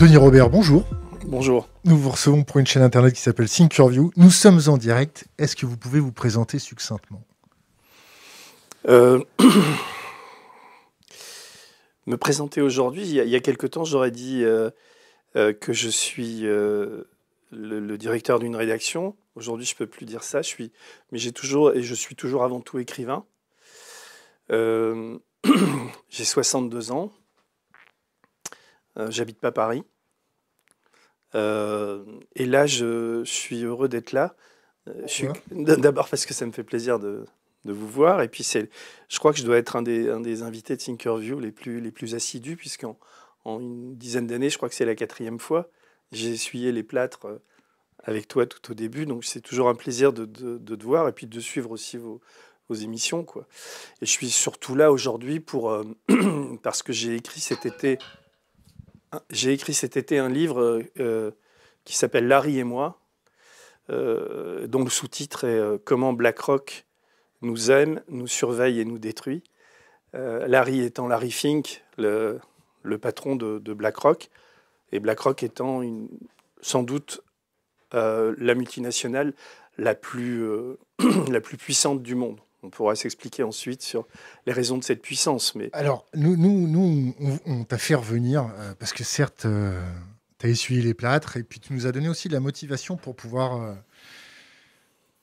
Denis Robert, bonjour. Bonjour. Nous vous recevons pour une chaîne internet qui s'appelle View. Nous sommes en direct. Est-ce que vous pouvez vous présenter succinctement euh, Me présenter aujourd'hui, il y a, quelque temps, j'aurais dit euh, euh, que je suis le, directeur d'une rédaction. Aujourd'hui, je ne peux plus dire ça. Je suis, mais j'ai toujours et je suis toujours avant tout écrivain. j'ai 62 ans. J'habite pas Paris. Euh, et là, je, suis heureux d'être là. Euh, d'abord parce que ça me fait plaisir de, vous voir. Et puis, je crois que je dois être un des, invités de Thinkerview les plus, les plus assidus, puisqu'en une dizaine d'années, je crois que c'est la quatrième fois, j'ai essuyé les plâtres euh, avec toi tout au début. Donc, c'est toujours un plaisir de, de, te voir et puis de suivre aussi vos, émissions. Quoi. Et je suis surtout là aujourd'hui pour, parce que j'ai écrit cet été j'ai écrit cet été un livre euh, euh, qui s'appelle Larry et moi, euh, dont le sous-titre est Comment BlackRock nous aime, nous surveille et nous détruit. Larry étant Larry Fink, le, patron de, BlackRock, et BlackRock étant sans doute la multinationale la plus puissante du monde. On pourra s'expliquer ensuite sur les raisons de cette puissance. Mais... Alors, nous, nous, nous on, t'a fait revenir, euh, parce que certes, euh, tu as essuyé les plâtres, et puis tu nous as donné aussi de la motivation pour pouvoir euh,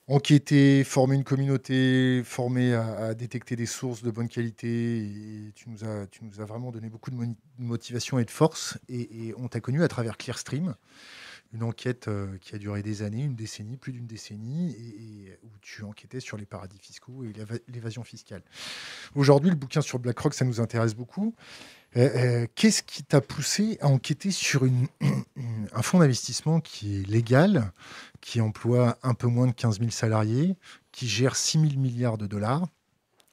enquêter, former une communauté, former à, détecter des sources de bonne qualité. tu, nous as, tu nous as vraiment donné beaucoup de, motivation et de force, et, et on t'a connu à travers Clearstream une enquête euh, qui a duré des années, une décennie, plus d'une décennie, et, où tu enquêtais sur les paradis fiscaux et l'évasion fiscale. Aujourd'hui, le bouquin sur BlackRock, ça nous intéresse beaucoup. Euh, euh, qu'est-ce qui t'a poussé à enquêter sur un fonds d'investissement qui est légal, qui emploie un peu moins de 15 000 salariés, qui gère 6 000 milliards de dollars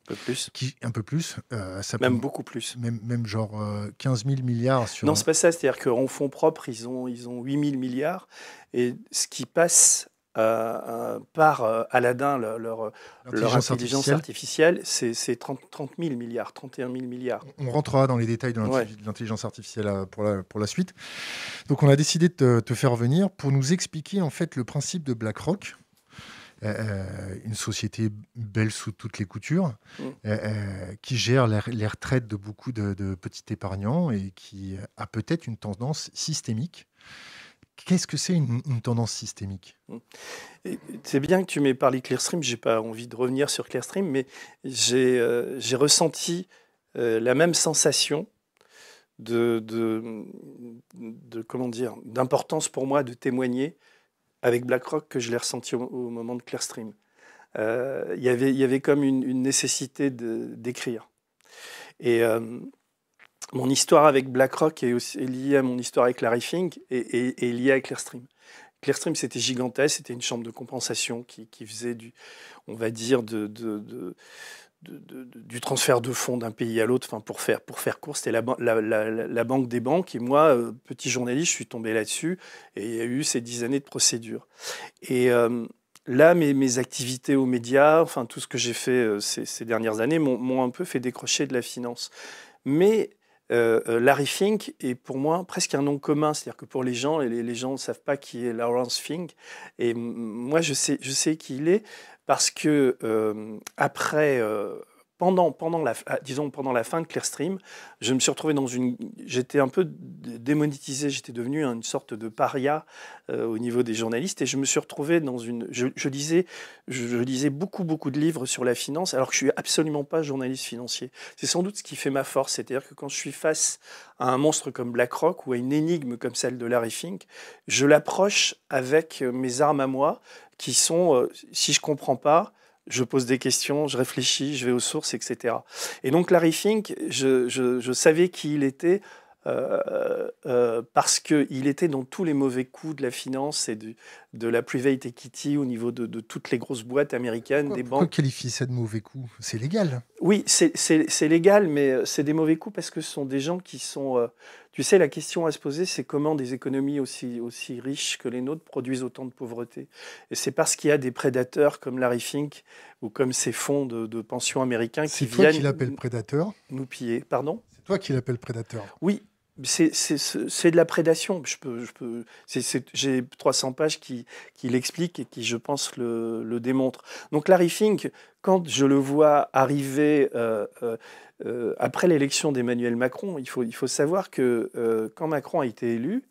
un peu plus. Qui, un peu plus. Euh, même beaucoup plus. Même, même genre 15 euh, 000 milliards sur. Non, c'est pas ça. C'est-à-dire qu'en fonds propres, ils ont, ils ont 8 000 milliards. Et ce qui passe euh, par Aladdin, leur, intelligence artificielle, c'est 30, 000 milliards, 31 000 milliards. On rentrera dans les détails de l'intelligence artificielle pour la, pour la suite. Donc, on a décidé de te, te faire venir pour nous expliquer en fait le principe de BlackRock euh, euh, une société belle sous toutes les coutures, mm. euh, qui gère les, retraites de beaucoup de, petits épargnants et qui a peut-être une tendance systémique. Qu'est-ce que c'est une, tendance systémique mm. C'est bien que tu m'aies parlé Clearstream, j'ai pas envie de revenir sur Clearstream, mais j'ai ressenti la même sensation de, de comment dire d'importance pour moi de témoigner avec BlackRock que je l'ai ressenti au, moment de Clearstream. Euh, y Il y avait comme une, nécessité d'écrire. Et euh, mon histoire avec BlackRock est, aussi, liée à mon histoire avec Larry et, et, et liée à Clearstream. Clearstream, c'était gigantesque, c'était une chambre de compensation qui, faisait du, on va dire, de, de du transfert de fonds d'un pays à l'autre, enfin pour faire pour faire court, c'était la, la, banque des banques et moi, euh, petit journaliste, je suis tombé là-dessus et il y a eu ces dix années de procédure. Et euh, là, mes, mes, activités aux médias, enfin tout ce que j'ai fait euh, ces, dernières années, m'ont un peu fait décrocher de la finance. Mais Larry Fink est pour moi presque un nom commun, c'est-à-dire que pour les gens, les, les gens ne savent pas qui est Lawrence Fink, et moi je sais, je sais qui il est parce que euh, après, euh, pendant, pendant, la, ah, disons, pendant la fin de Clearstream, je me suis retrouvé dans une... J'étais un peu démonétisé, j'étais devenu une sorte de paria euh, au niveau des journalistes, et je me suis retrouvé dans une... Je, lisais, lisais beaucoup, beaucoup de livres sur la finance, alors que je suis absolument pas journaliste financier. C'est sans doute ce qui fait ma force, c'est-à-dire que quand je suis face à un monstre comme BlackRock ou à une énigme comme celle de Larry Fink, je l'approche avec mes armes à moi, qui sont, euh, si je comprends pas, je pose des questions, je réfléchis, je vais aux sources, etc. Et donc Larry Fink, je, je savais qui il était euh, euh, parce qu'il était dans tous les mauvais coups de la finance et de, de la private equity au niveau de, toutes les grosses boîtes américaines, des banques. Pourquoi qualifier ça de mauvais coups C'est légal. Oui, c'est légal, mais euh, c'est des mauvais coups parce que ce sont des gens qui sont. tu sais, la question à se poser, c'est comment des économies aussi, aussi riches que les nôtres produisent autant de pauvreté. Et c'est parce qu'il y a des prédateurs comme Larry Fink ou comme ces fonds de, de pension américains qui viennent. C'est toi qui l'appelles prédateur Nous piller, pardon toi qui l'appelles prédateur. Oui, c'est de la prédation. Je J'ai 300 pages qui, l'expliquent et qui, je pense, le, démontrent. Donc Larry Fink, quand je le vois arriver euh, euh, euh, après l'élection d'Emmanuel Macron, il faut, savoir que quand Macron a été élu,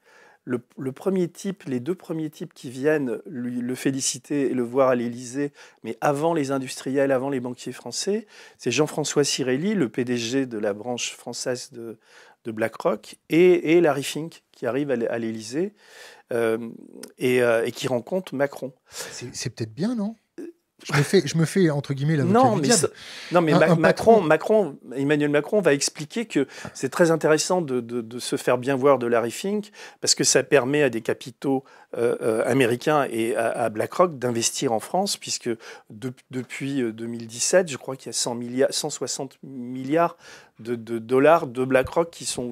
le, premier type, les deux premiers types qui viennent le féliciter et le voir à l'Élysée, mais avant les industriels, avant les banquiers français, c'est Jean-François Cirelli, le PDG de la branche française de, de BlackRock et, et, Larry Fink qui arrive à l'Élysée euh, et, euh, et, qui rencontre Macron. C'est peut-être bien, non je me fais, je me fais entre guillemets la non, mais non, mais Macron, Macron, Emmanuel Macron va expliquer que c'est très intéressant de, se faire bien voir de Larry Fink parce que ça permet à des capitaux euh, euh, américains et à, BlackRock d'investir en France puisque depuis 2017, euh, je crois qu'il y a 100 160 milliards de, dollars de BlackRock qui sont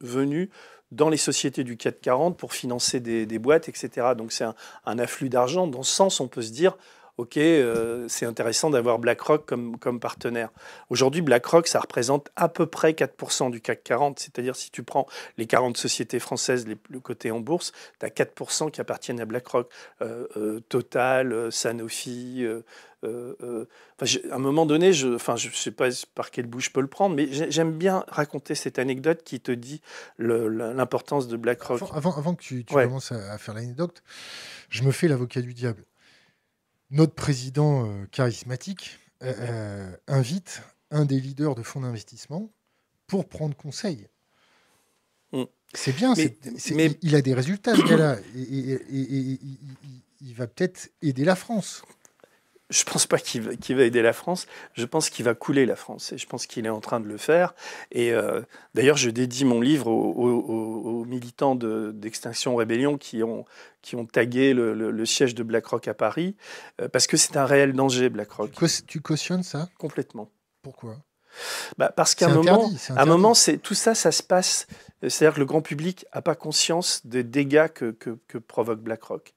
venus dans les sociétés du CAC 40 pour financer des, boîtes, etc. Donc c'est un, un afflux d'argent. Dans ce sens, on peut se dire OK, euh, c'est intéressant d'avoir BlackRock comme, comme partenaire. Aujourd'hui, BlackRock, ça représente à peu près 4% du CAC 40. C'est-à-dire, si tu prends les 40 sociétés françaises, les, le côté en bourse, tu as 4% qui appartiennent à BlackRock. Euh, euh, Total, Sanofi. à un moment donné, je ne enfin, je sais pas par quelle bouche je peux le prendre, mais j'aime bien raconter cette anecdote qui te dit l'importance de BlackRock. Avant, avant, que tu, commences à faire l'anecdote, je me fais l'avocat du diable notre président euh, charismatique euh, euh, invite un des leaders de fonds d'investissement pour prendre conseil. Mm. C'est bien, c'est, Il, a des résultats, ce gars-là, et il va peut-être aider la France je ne pense pas qu'il va aider la France. Je pense qu'il va couler la France et je pense qu'il est en train de le faire. Et euh, d'ailleurs, je dédie mon livre aux, militants d'Extinction Rébellion qui ont, tagué le, siège de BlackRock à Paris euh, parce que c'est un réel danger, BlackRock. Tu, tu cautionnes ça Complètement. Pourquoi bah, parce qu'à un moment, un moment, c'est tout ça, ça se passe. Euh, c'est-à-dire que le grand public n'a pas conscience des dégâts que, que provoque BlackRock.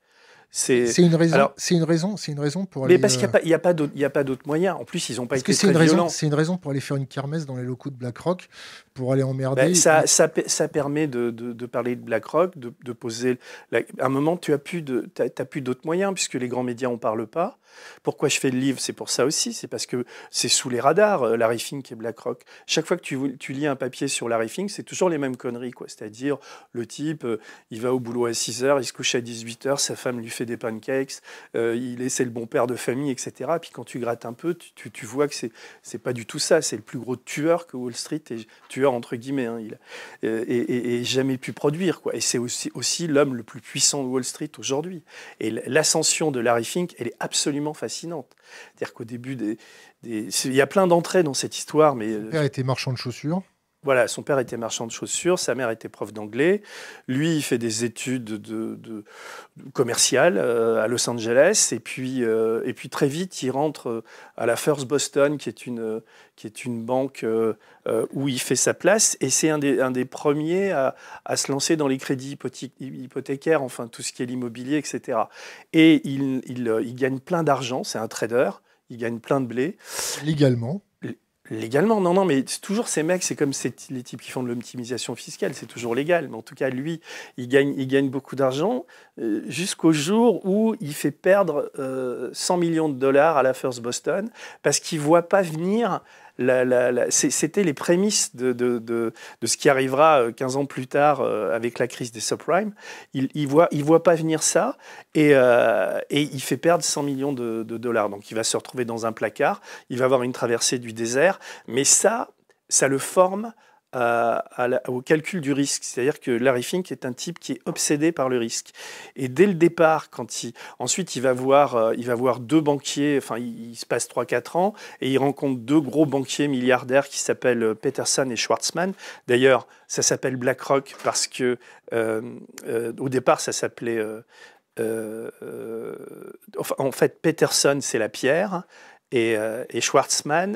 C'est une raison. C'est une raison. C'est une raison pour. Mais parce qu'il n'y euh, a pas, il y a pas d'autres moyens. En plus, ils n'ont pas parce été que très une violents. C'est une raison pour aller faire une kermesse dans les locaux de BlackRock pour aller emmerder. Ben, ça, ça, permet de, parler de BlackRock, de, de poser. À un moment, tu n'as plus d'autres moyens, puisque les grands médias n'en parlent pas. Pourquoi je fais le livre C'est pour ça aussi. C'est parce que c'est sous les radars, euh, Larry Fink et BlackRock. Chaque fois que tu, tu lis un papier sur Larry Fink, c'est toujours les mêmes conneries. quoi. C'est-à-dire, le type, euh, il va au boulot à 6 h, il se couche à 18 h, sa femme lui fait des pancakes, euh, il est, c'est le bon père de famille, etc. Puis quand tu grattes un peu, tu, vois que c'est, c'est pas du tout ça. C'est le plus gros tueur que Wall Street et entre guillemets. Hein, il et, jamais pu produire quoi. Et c'est aussi, aussi l'homme le plus puissant de Wall Street aujourd'hui. Et l'ascension de Larry Fink, elle est absolument fascinante. C'est-à-dire qu'au début des, il y a plein d'entrées dans cette histoire, mais père était marchand de chaussures. Voilà, son père était marchand de chaussures, sa mère était prof d'anglais. Lui, il fait des études de, de, commerciales euh, à Los Angeles. Et puis, euh, et puis très vite, il rentre euh, à la First Boston, qui est une, qui est une banque où il fait sa place. Et c'est un des, un des premiers à, à, se lancer dans les crédits hypothécaires, enfin tout ce qui est l'immobilier, etc. Et il, il, il gagne plein d'argent, c'est un trader, il gagne plein de blé. Légalement Légalement, non, non, mais toujours ces mecs, c'est comme les types qui font de l'optimisation fiscale, c'est toujours légal. Mais en tout cas, lui, il gagne, il gagne beaucoup d'argent euh, jusqu'au jour où il fait perdre 100 euh, millions de dollars à la First Boston parce qu'il voit pas venir c'était les prémices de, ce qui arrivera 15 euh, ans plus tard euh, avec la crise des subprimes. Il ne voit, il voit, pas venir ça et, euh, il fait perdre 100 millions de, de dollars. Donc il va se retrouver dans un placard, il va avoir une traversée du désert, mais ça, ça le forme au calcul du risque. C'est-à-dire que Larry Fink est un type qui est obsédé par le risque. Et dès le départ, quand il, ensuite il va voir, euh, il va voir deux banquiers, enfin il, se passe 3-4 ans, et il rencontre deux gros banquiers milliardaires qui s'appellent euh, Peterson et Schwartzman. D'ailleurs, ça s'appelle BlackRock parce que euh, au départ, ça s'appelait... en fait, Peterson, c'est la pierre. Et, euh, et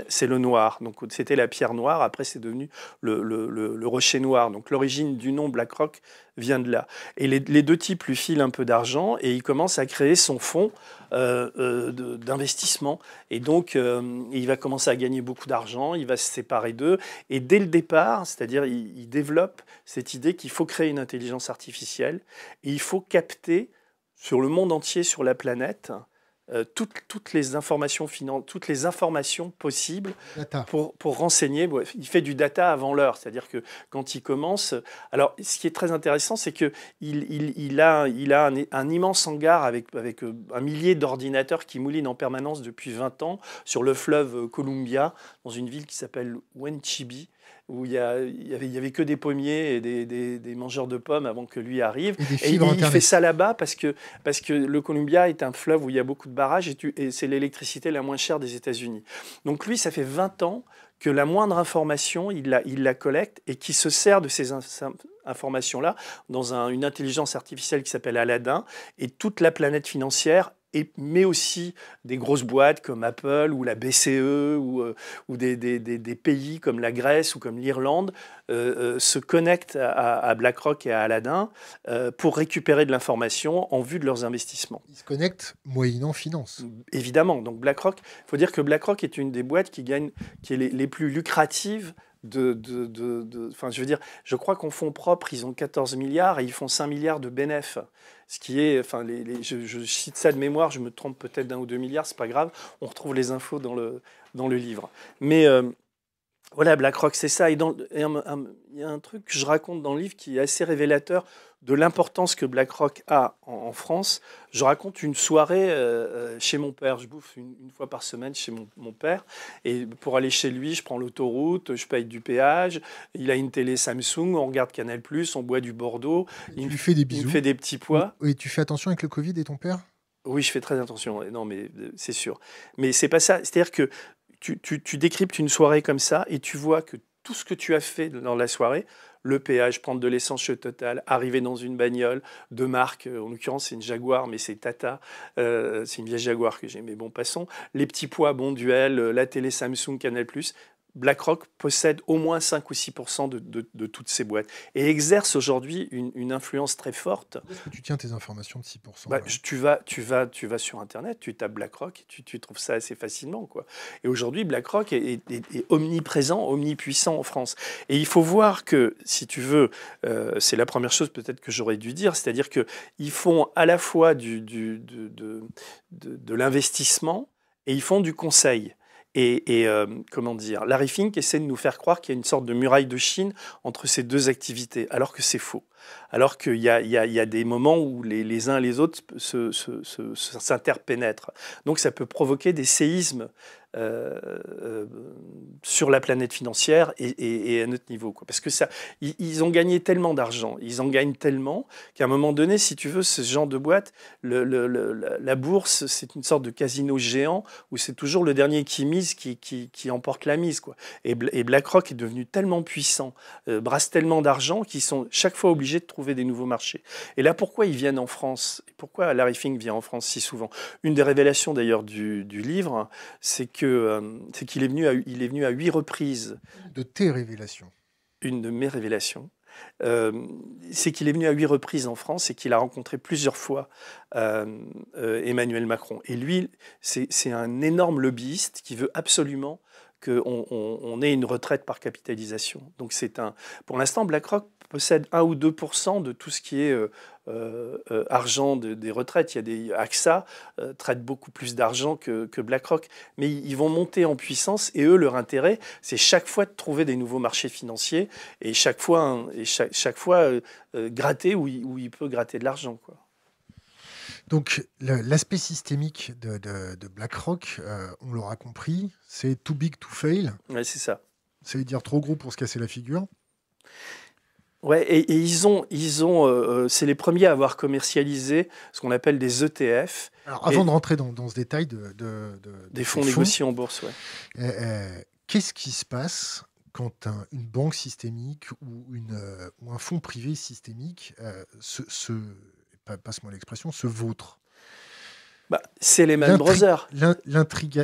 c'est le noir. Donc c'était la pierre noire, après c'est devenu le, rocher noir. Donc l'origine du nom BlackRock vient de là. Et les, deux types lui filent un peu d'argent et il commence à créer son fonds euh, euh, d'investissement. Et donc il va commencer à gagner beaucoup d'argent, il va se séparer d'eux. Et dès le départ, c'est-à-dire il, il développe cette idée qu'il faut créer une intelligence artificielle et il faut capter sur le monde entier, sur la planète, euh, toutes, les informations toutes les informations possibles pour, renseigner. il fait du data avant l'heure, c'est-à-dire que quand il commence. Alors, ce qui est très intéressant, c'est que il, il a, il a un, immense hangar avec, avec euh, un millier d'ordinateurs qui moulinent en permanence depuis 20 ans sur le fleuve Columbia, dans une ville qui s'appelle Wenchibi où il y, avait, que des pommiers et des, mangeurs de pommes avant que lui arrive. Et, il, fait ça là-bas parce que, parce que le Columbia est un fleuve où il y a beaucoup de barrages et, c'est l'électricité la moins chère des États-Unis. Donc lui, ça fait 20 ans que la moindre information, il la, collecte et qui se sert de ces informations-là dans une intelligence artificielle qui s'appelle Aladdin. Et toute la planète financière mais aussi des grosses boîtes comme Apple ou la BCE ou, euh, des, pays comme la Grèce ou comme l'Irlande euh, euh, se connectent à, BlackRock et à Aladdin pour récupérer de l'information en vue de leurs investissements. Ils se connectent moyennant finance. Évidemment. Donc BlackRock, il faut dire que BlackRock est une des boîtes qui gagne, qui est les plus lucratives de, je veux dire, je crois qu'en fonds propres, ils ont 14 milliards et ils font 5 milliards de bénéfices. Ce qui est, enfin, je, cite ça de mémoire, je me trompe peut-être d'un ou deux milliards, c'est pas grave. On retrouve les infos dans le, dans le livre. Mais euh, voilà, BlackRock, c'est ça. Et il y a un truc que je raconte dans le livre qui est assez révélateur de l'importance que BlackRock a en, France. Je raconte une soirée euh, euh, chez mon père. Je bouffe une, fois par semaine chez mon, père. Et pour aller chez lui, je prends l'autoroute, je paye du péage. Il a une télé Samsung, on regarde Canal+, on boit du Bordeaux. Il, lui des bisous. Il me fait des petits pois. Oui, tu fais attention avec le Covid et ton père oui, je fais très attention. Non, mais euh, c'est sûr. Mais c'est pas ça. C'est-à-dire que tu, décryptes une soirée comme ça et tu vois que tout ce que tu as fait dans la soirée, le péage, prendre de l'essence chez Total, arriver dans une bagnole de marque, euh, en l'occurrence c'est une Jaguar, mais c'est Tata, euh, c'est une vieille Jaguar que j'ai, mais bon, passons. Les petits pois, bon duel, euh, la télé Samsung, Canal+, BlackRock possède au moins 5 ou 6 de, toutes ces boîtes et exerce aujourd'hui une, influence très forte. que tu tiens tes informations de 6 bah, tu, vas, tu, vas, tu vas sur Internet, tu tapes BlackRock, et tu, trouves ça assez facilement. Quoi. Et aujourd'hui, BlackRock est, omniprésent, omnipuissant en France. Et il faut voir que, si tu veux, euh, c'est la première chose peut-être que j'aurais dû dire, c'est-à-dire qu'ils font à la fois du, de l'investissement et ils font du conseil. Et, euh, comment dire, Larry Fink essaie de nous faire croire qu'il y a une sorte de muraille de Chine entre ces deux activités, alors que c'est faux alors qu'il y, a, des moments où les, uns et les autres s'interpénètrent. Donc ça peut provoquer des séismes euh, euh, sur la planète financière et, à notre niveau. Parce que ça, ils, ont gagné tellement d'argent, ils en gagnent tellement qu'à un moment donné, si tu veux, ce genre de boîte, la bourse, c'est une sorte de casino géant où c'est toujours le dernier qui mise qui, emporte la mise. Quoi. Et, BlackRock est devenu tellement puissant, euh, brasse tellement d'argent qu'ils sont chaque fois obligés de trouver des nouveaux marchés. Et là, pourquoi ils viennent en France et Pourquoi Larry Fink vient en France si souvent Une des révélations d'ailleurs du, livre, c'est que euh, c'est qu'il est venu à il est venu à huit reprises. De tes révélations. Une de mes révélations. Euh, c'est qu'il est venu à huit reprises en France et qu'il a rencontré plusieurs fois euh, Emmanuel Macron. Et lui, c'est un énorme lobbyiste qui veut absolument qu'on on, est une retraite par capitalisation. Donc c'est un. Pour l'instant, BlackRock possède 1 ou 2 de tout ce qui est euh, euh, euh, argent des retraites. Il y a des AXA traite beaucoup plus d'argent que, BlackRock, mais ils vont monter en puissance et eux leur intérêt, c'est chaque fois de trouver des nouveaux marchés financiers et chaque fois et chaque, fois gratter où il, où il peut gratter de l'argent quoi. Donc l'aspect systémique de, BlackRock, euh, on l'aura compris, c'est too big to fail. Ouais, c'est ça. cest veut dire trop gros pour se casser la figure. Ouais, et, ils ont, ils ont, euh, euh, c'est les premiers à avoir commercialisé ce qu'on appelle des ETF. Alors avant de rentrer dans, ce détail de, des fonds, négociés en bourse, ouais. Qu'est-ce qui se passe quand une banque systémique ou, une, un fonds privé systémique se passe-moi l'expression, se vôtre. Bah, c'est les mêmes brothers.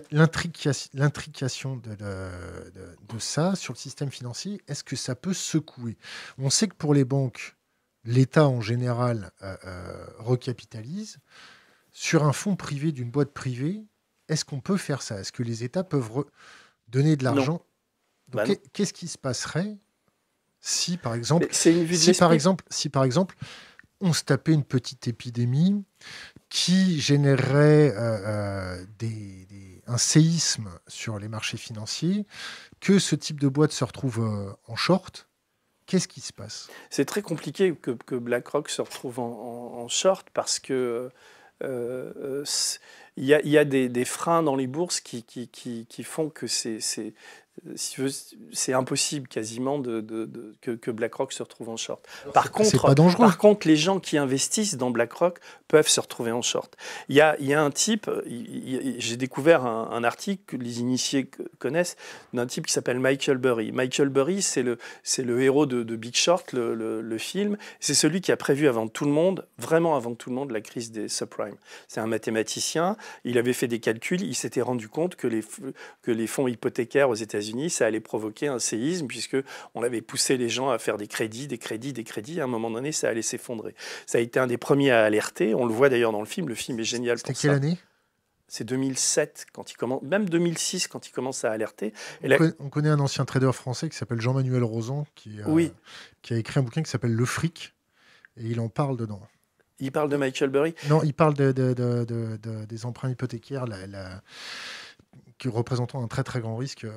L'intrication de, de, ça sur le système financier, est-ce que ça peut secouer On sait que pour les banques, l'État en général euh, euh, recapitalise. Sur un fonds privé d'une boîte privée, est-ce qu'on peut faire ça Est-ce que les États peuvent donner de l'argent bah Qu'est-ce qui se passerait si, par exemple, si, par exemple, si, par exemple on se tapait une petite épidémie qui générerait euh, euh, des, un séisme sur les marchés financiers, que ce type de boîte se retrouve euh, en short, qu'est-ce qui se passe C'est très compliqué que, BlackRock se retrouve en, short parce que il y, a des, freins dans les bourses qui, font que c'est c'est impossible quasiment de, que, BlackRock se retrouve en short. Par contre, par contre, les gens qui investissent dans BlackRock peuvent se retrouver en short. Il y a, il un type, j'ai découvert un, article que les initiés connaissent, d'un type qui s'appelle Michael Burry. Michael Burry, c'est le, héros de, Big Short, le, film. C'est celui qui a prévu avant tout le monde, vraiment avant tout le monde, la crise des subprimes. C'est un mathématicien, il avait fait des calculs, il s'était rendu compte que les, que les fonds hypothécaires aux États-Unis ça allait provoquer un séisme puisque on avait poussé les gens à faire des crédits, des crédits, des crédits. À un moment donné, ça allait s'effondrer. Ça a été un des premiers à alerter. On le voit d'ailleurs dans le film. Le film est génial pour ça. quelle année c'est 2007 quand il commence, même 2006 quand il commence à alerter. on, connaît, un ancien trader français qui s'appelle Jean-Manuel Rosan, qui, euh, qui a écrit un bouquin qui s'appelle Le fric, et il en parle dedans. Il parle de Michael Burry Non, il parle de, des emprunts hypothécaires, la, qui représentant un très très grand risque. Euh,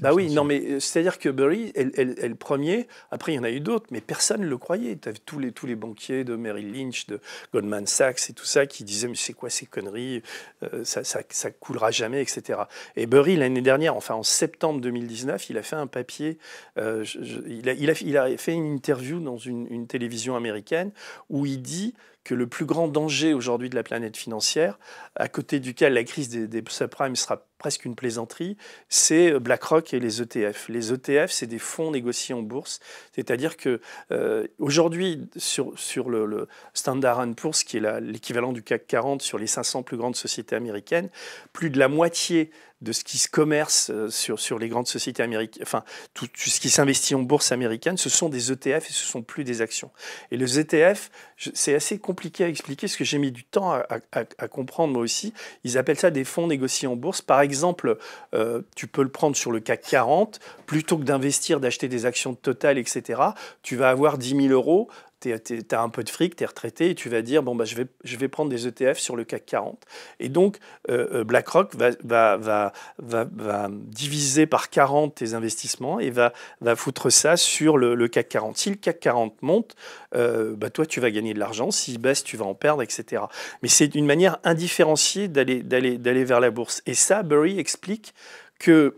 bah oui, non mais euh, c'est-à-dire que Burry est, le premier, après il y en a eu d'autres, mais personne ne le croyait. tous les, tous les banquiers de Merrill Lynch, de Goldman Sachs et tout ça qui disaient mais c'est quoi ces conneries, euh, ça, ça, coulera jamais, etc. Et Burry l'année dernière, enfin en septembre 2019, il a fait un papier, il, a, il, fait une interview dans une, une télévision américaine où il dit que le plus grand danger aujourd'hui de la planète financière, à côté duquel la crise des, subprimes sera presque une plaisanterie, c'est BlackRock et les ETF. Les ETF, c'est des fonds négociés en bourse, c'est-à-dire que euh, aujourd'hui sur, sur le Standard Poor's, qui est l'équivalent du CAC 40 sur les 500 plus grandes sociétés américaines, plus de la moitié de ce qui se commerce euh, sur, sur les grandes sociétés américaines, enfin, tout, ce qui s'investit en bourse américaine, ce sont des ETF et ce sont plus des actions. Et les ETF, c'est assez compliqué à expliquer, ce que j'ai mis du temps à, comprendre moi aussi. Ils appellent ça des fonds négociés en bourse. Par exemple, euh, tu peux le prendre sur le CAC 40, plutôt que d'investir, d'acheter des actions totales, etc., tu vas avoir 10 000 euros tu as un peu de fric, tu es retraité et tu vas dire bon bah je vais prendre des ETF sur le CAC 40. Et donc euh, euh, BlackRock va diviser par 40 tes investissements et va foutre ça sur le, CAC 40. Si le CAC 40 monte, euh, bah, toi tu vas gagner de l'argent. S'il baisse, tu vas en perdre, etc. Mais c'est une manière indifférenciée d'aller vers la bourse. Et ça, Burry explique que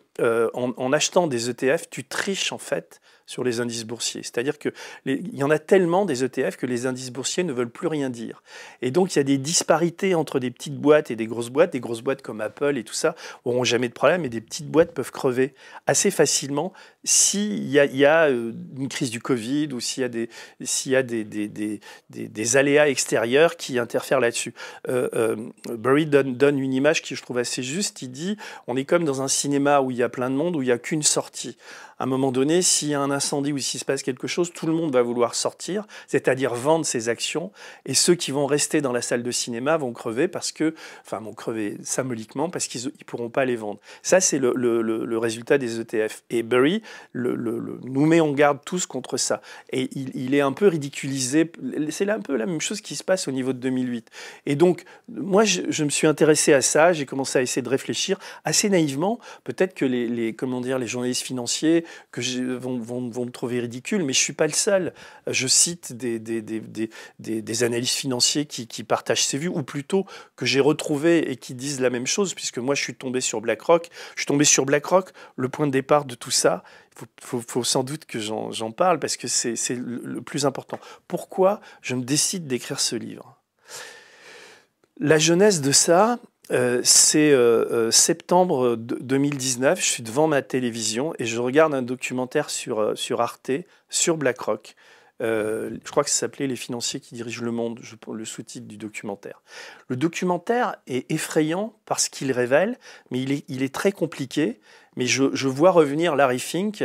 en achetant des ETF, tu triches en fait sur les indices boursiers. C'est-à-dire qu'il y en a tellement des ETF que les indices boursiers ne veulent plus rien dire. Et donc, il y a des disparités entre des petites boîtes et des grosses boîtes. Des grosses boîtes comme Apple et tout ça auront jamais de problème, et des petites boîtes peuvent crever assez facilement s'il y, y, a euh, une crise du Covid ou s'il y a des, s'il y a des, des, aléas extérieurs qui interfèrent là-dessus. Euh, euh, Burry donne, donne une image qui je trouve assez juste. Il dit, on est comme dans un cinéma où il y a plein de monde, où il n'y a qu'une sortie à un moment donné, s'il y a un incendie ou s'il se passe quelque chose, tout le monde va vouloir sortir, c'est-à-dire vendre ses actions. Et ceux qui vont rester dans la salle de cinéma vont crever parce que, enfin, vont crever symboliquement parce qu'ils ne pourront pas les vendre. Ça, c'est le, résultat des ETF. Et Burry nous met en garde tous contre ça. Et il, est un peu ridiculisé. C'est un peu la même chose qui se passe au niveau de 2008. Et donc, moi, je, me suis intéressé à ça. J'ai commencé à essayer de réfléchir assez naïvement. Peut-être que les, les, comment dire, les journalistes financiers que vont, vont, me trouver ridicule, mais je ne suis pas le seul. Je cite des, des, des, analystes financiers qui, partagent ces vues, ou plutôt que j'ai retrouvé et qui disent la même chose, puisque moi je suis tombé sur BlackRock. Je suis tombé sur BlackRock, le point de départ de tout ça, il faut, sans doute que j'en parle, parce que c'est le plus important. Pourquoi je me décide d'écrire ce livre la jeunesse de ça, euh, c'est euh, euh, septembre 2019, je suis devant ma télévision et je regarde un documentaire sur, sur Arte, sur BlackRock. je crois que ça s'appelait Les financiers qui dirigent le monde, je, le sous-titre du documentaire. Le documentaire est effrayant parce qu'il révèle, mais il est, il est très compliqué. Mais je, vois revenir Larry Fink.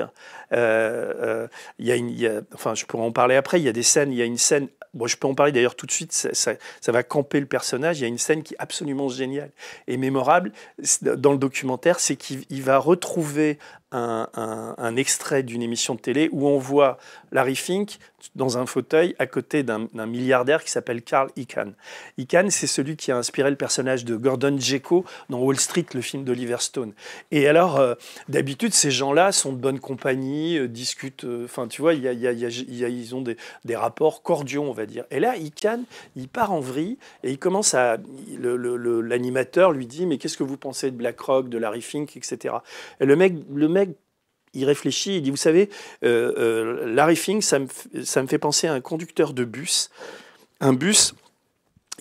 Euh, y a enfin, je pourrais en parler après. Il y a des scènes, il y a une scène je peux en parler d'ailleurs tout de suite, ça, ça, ça, va camper le personnage. Il y a une scène qui est absolument géniale et mémorable dans le documentaire, c'est qu'il va retrouver un, extrait d'une émission de télé où on voit Larry Fink dans un fauteuil à côté d'un milliardaire qui s'appelle Carl Icahn. Icahn, c'est celui qui a inspiré le personnage de Gordon Gekko dans Wall Street, le film d'Oliver Stone. Et alors, euh, d'habitude, ces gens-là sont de bonne compagnie, euh, discutent, euh, enfin, tu vois, ils ont des, des, rapports cordiaux, on va dire. Et là, Icahn, il part en vrille et il commence à. L'animateur lui dit Mais qu'est-ce que vous pensez de BlackRock, de Larry Fink, etc. Et le mec, le mec il réfléchit, il dit, vous savez, euh, euh Larry Fink, ça me, fait penser à un conducteur de bus. Un bus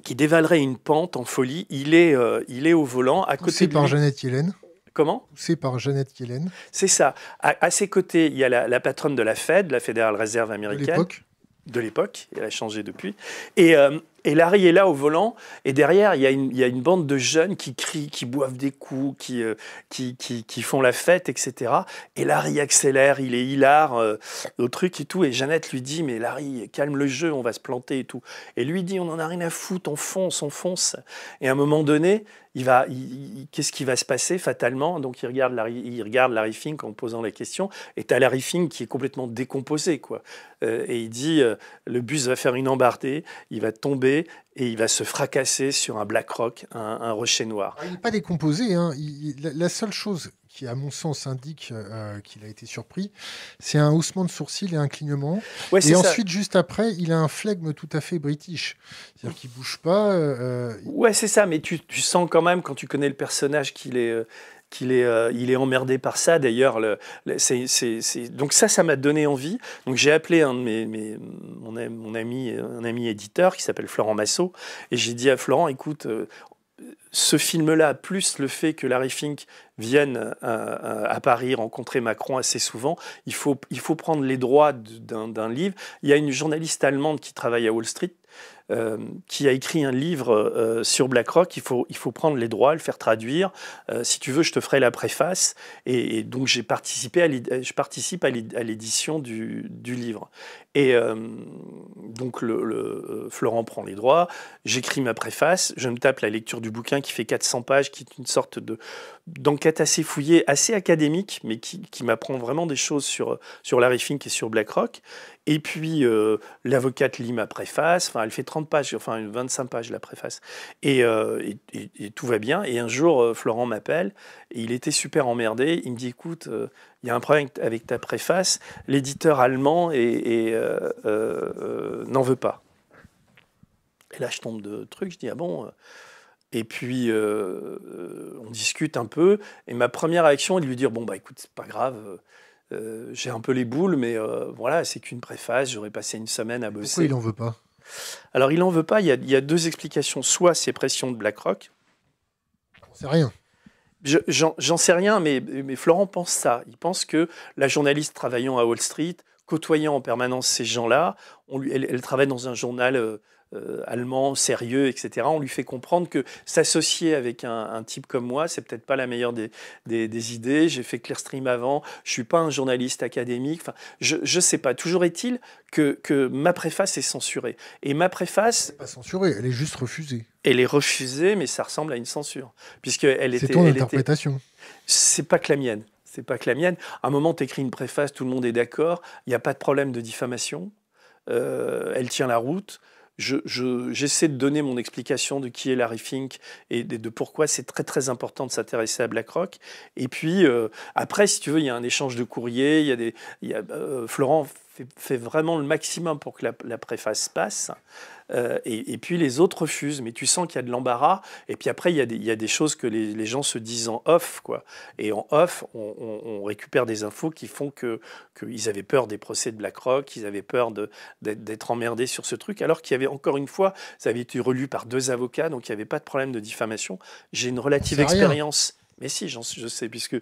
qui dévalerait une pente en folie. Il est, euh, il est au volant à côté de par lui. Jeannette Yellen. Comment C'est par Jeannette Yellen. C'est ça. À, ses côtés, il y a la, patronne de la Fed, la Federal Reserve américaine. De l'époque. De l'époque. Elle a changé depuis. Et euh, et Larry est là au volant, et derrière, il y, a une, bande de jeunes qui crient, qui boivent des coups, qui, euh, qui, font la fête, etc. Et Larry accélère, il est hilar le euh, au truc et tout. Et Jeannette lui dit Mais Larry, calme le jeu, on va se planter et tout. Et lui dit On en a rien à foutre, on fonce, on fonce. Et à un moment donné, il va, qu'est-ce qui va se passer fatalement Donc il regarde, Larry, il regarde la Fink en posant la question, et as Larry Fink qui est complètement décomposé, quoi. Euh, et il dit, euh, le bus va faire une embardée, il va tomber et il va se fracasser sur un Black Rock, un, rocher noir. Ah, il n'est pas décomposé. Hein. la seule chose qui, à mon sens, indique euh, euh, qu'il a été surpris. C'est un haussement de sourcil et un clignement. et ensuite, juste après, il a un flegme tout à fait british. C'est-à-dire qu'il bouge pas. Euh, ouais, c'est ça, mais tu, sens quand même, quand tu connais le personnage, qu'il est. qu'il est, il est emmerdé par ça. D'ailleurs, donc ça, ça m'a donné envie. Donc j'ai appelé un de mes, mon, ami, un ami éditeur qui s'appelle Florent Massot, et j'ai dit à Florent, écoute, ce film-là, plus le fait que Larry Fink vienne euh, euh, à, Paris rencontrer Macron assez souvent, il faut, il faut prendre les droits d'un livre. Il y a une journaliste allemande qui travaille à Wall Street, euh, qui a écrit un livre euh, sur BlackRock. Il faut, il faut prendre les droits, le faire traduire. Euh, si tu veux, je te ferai la préface. Et, donc, j'ai participé à je participe à l'édition du, livre. Et donc, le, Florent prend les droits. J'écris ma préface. Je me tape la lecture du bouquin qui fait 400 pages, qui est une sorte de d'enquête assez fouillée, assez académique, mais qui, m'apprend vraiment des choses sur, sur Larry Fink et sur BlackRock. Et puis, euh, l'avocate lit ma préface. Enfin, elle fait 30 pages, enfin, 25 pages la préface. Euh, et, tout va bien. Et un jour, euh, Florent m'appelle. Il était super emmerdé. Il me dit Écoute, il y a un problème avec ta préface. L'éditeur allemand n'en veut pas. Et là, je tombe de trucs. Je dis Ah bon et puis, on discute un peu. Et ma première réaction est de lui dire Bon, bah écoute, c'est pas grave. Euh, j'ai un peu les boules, mais euh, voilà, c'est qu'une préface, j'aurais passé une semaine à bosser. Pourquoi il n'en veut pas Alors, il n'en veut pas, il y, a, deux explications. Soit ces pressions de BlackRock. On sait rien. J'en sais rien, mais, Florent pense ça. Il pense que la journaliste travaillant à Wall Street, côtoyant en permanence ces gens-là, elle, travaille dans un journal euh, euh, allemand, sérieux, etc., on lui fait comprendre que s'associer avec un, type comme moi, c'est peut-être pas la meilleure des, idées. J'ai fait Clearstream avant, je suis pas un journaliste académique. Enfin, je ne sais pas. Toujours est-il que, ma préface est censurée. Et ma préface. pas censurée, elle est juste refusée. Elle est refusée, mais ça ressemble à une censure. était. C'est ton interprétation. C'est pas que la mienne c'est pas que la mienne. À un moment, tu une préface, tout le monde est d'accord, il n'y a pas de problème de diffamation, euh, elle tient la route j'essaie de donner mon explication de qui est Larry Fink et de, pourquoi c'est très très important de s'intéresser à BlackRock. Et puis euh, après, si tu veux, il y a un échange de courriers. Il y a des, il y a, euh, Florent fait, vraiment le maximum pour que la, préface passe. Euh, et, puis les autres refusent, mais tu sens qu'il y a de l'embarras. Et puis après, il y a des, choses que les, gens se disent en off, quoi. Et en off, on, récupère des infos qui font que qu'ils avaient peur des procès de BlackRock, ils avaient peur d'être emmerdés sur ce truc, alors qu'il y avait encore une fois, ça avait été relu par deux avocats, donc il n'y avait pas de problème de diffamation. J'ai une relative expérience mais si, j'en je sais, puisque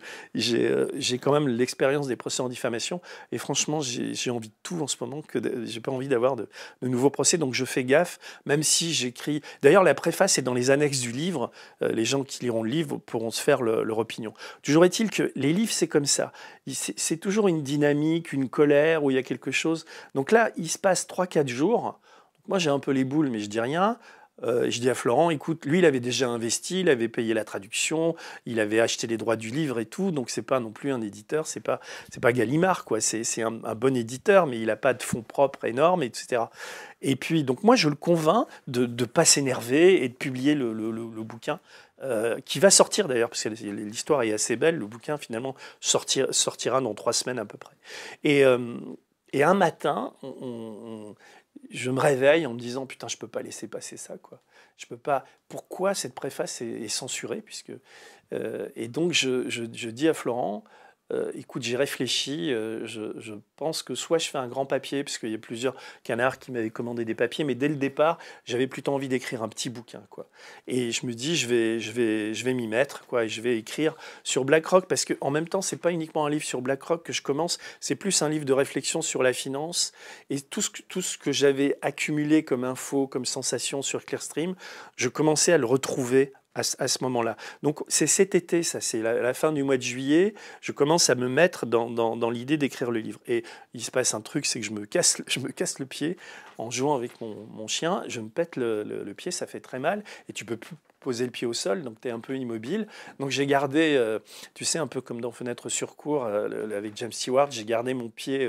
euh, j'ai quand même l'expérience des procès en diffamation. Et franchement, j'ai envie de tout en ce moment, que j'ai pas envie d'avoir de, nouveaux procès. Donc je fais gaffe, même si j'écris. D'ailleurs, la préface est dans les annexes du livre. Euh, les gens qui liront le livre pourront se faire leur opinion. Toujours est-il que les livres, c'est comme ça. C'est toujours une dynamique, une colère, où il y a quelque chose. Donc là, il se passe 3-4 jours. Moi, j'ai un peu les boules, mais je dis rien. Euh, je dis à Florent, écoute, lui, il avait déjà investi, il avait payé la traduction, il avait acheté les droits du livre et tout, donc c'est pas non plus un éditeur, c'est pas c'est pas Gallimard quoi, c'est un, un, bon éditeur, mais il n'a pas de fonds propres énormes, etc. Et puis donc moi, je le convainc de ne pas s'énerver et de publier le, bouquin. Euh, qui va sortir d'ailleurs, parce que l'histoire est assez belle, le bouquin finalement sortira dans trois semaines à peu près. Et, euh, et un matin, on, je me réveille en me disant putain je peux pas laisser passer ça quoi je peux pas pourquoi cette préface est, censurée euh, et donc je, dis à Florent euh, écoute, j'ai réfléchi, euh, je, pense que soit je fais un grand papier, parce y a plusieurs canards qui m'avaient commandé des papiers, mais dès le départ, j'avais plutôt envie d'écrire un petit bouquin. Quoi. Et je me dis, je vais, je vais, je vais m'y mettre, quoi, et je vais écrire sur BlackRock, parce qu'en même temps, ce c'est pas uniquement un livre sur BlackRock que je commence, c'est plus un livre de réflexion sur la finance, et tout ce que, tout ce que j'avais accumulé comme info, comme sensation sur Clearstream, je commençais à le retrouver à, ce moment-là. Donc c'est cet été, ça, c'est la, fin du mois de juillet, je commence à me mettre dans, l'idée d'écrire le livre. Et il se passe un truc, c'est que je me, casse, je me casse le pied en jouant avec mon, chien, je me pète le, pied, ça fait très mal, et tu peux plus poser le pied au sol, donc tu es un peu immobile. Donc j'ai gardé, euh, tu sais, un peu comme dans Fenêtre sur cours euh, avec James Stewart, j'ai gardé mon pied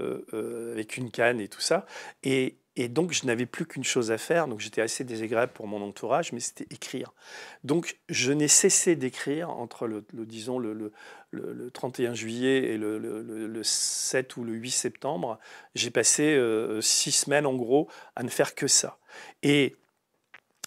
euh, avec une canne et tout ça. Et, et donc, je n'avais plus qu'une chose à faire. Donc, j'étais assez désagréable pour mon entourage, mais c'était écrire. Donc, je n'ai cessé d'écrire entre le, disons, le, 31 juillet et le, 7 ou le 8 septembre. J'ai passé euh, six semaines, en gros, à ne faire que ça. Et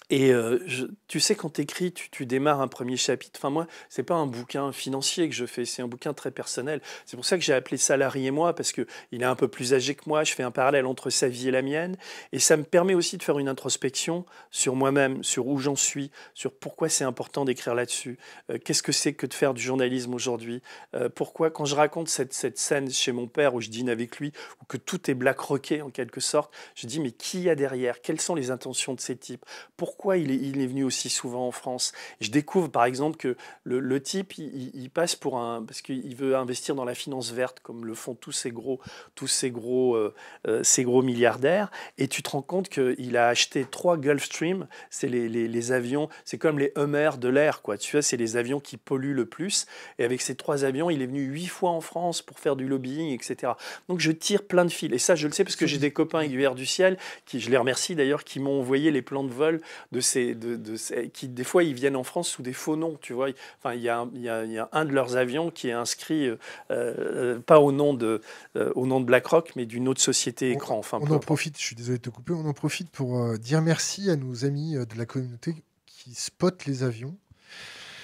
et euh, tu sais, quand t'écris, tu, tu démarres un premier chapitre. Enfin, moi, c'est pas un bouquin financier que je fais, c'est un bouquin très personnel. C'est pour ça que j'ai appelé Salarié moi, parce qu'il est un peu plus âgé que moi. Je fais un parallèle entre sa vie et la mienne. Et ça me permet aussi de faire une introspection sur moi-même, sur où j'en suis, sur pourquoi c'est important d'écrire là-dessus. Euh, qu'est-ce que c'est que de faire du journalisme aujourd'hui euh, Pourquoi, quand je raconte cette, cette scène chez mon père où je dîne avec lui, où que tout est black rocké en quelque sorte, je dis mais qui y a derrière Quelles sont les intentions de ces types Pourquoi il est, venu aussi souvent en France. Je découvre par exemple que le, type, il, passe pour un... parce qu'il veut investir dans la finance verte, comme le font tous ces gros, tous ces gros, euh, euh, ces gros milliardaires, et tu te rends compte qu'il a acheté trois Gulfstream, c'est les, avions, c'est comme les Hummer de l'air, quoi. Tu vois, c'est les avions qui polluent le plus, et avec ces trois avions, il est venu huit fois en France pour faire du lobbying, etc. Donc je tire plein de fils, et ça je le sais parce que j'ai des copains aiguillères du ciel, qui je les remercie d'ailleurs, qui m'ont envoyé les plans de vol de, qui des fois ils viennent en France sous des faux noms, tu vois. Enfin, il y a, un de leurs avions qui est inscrit euh, euh, pas au nom de euh, au nom de BlackRock, mais d'une autre société écran. Enfin, on en profite. Je suis désolé de te couper. On en profite pour dire merci à nos amis de la communauté qui spotent les avions.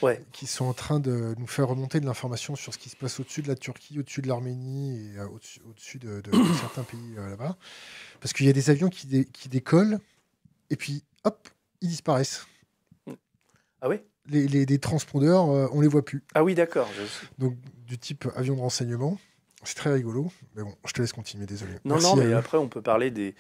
Ouais. qui sont en train de nous faire remonter de l'information sur ce qui se passe au-dessus de la Turquie, au-dessus de l'Arménie et au-dessus, au-dessus de, certains pays là-bas. Parce qu'il y a des avions qui, qui décollent et puis, hop, ils disparaissent. Mm. Ah oui les, transpondeurs, euh, on les voit plus. Ah oui, d'accord. Donc, du type avion de renseignement. C'est très rigolo, mais bon, je te laisse continuer, désolé. Non, non, mais euh, après, on peut parler des,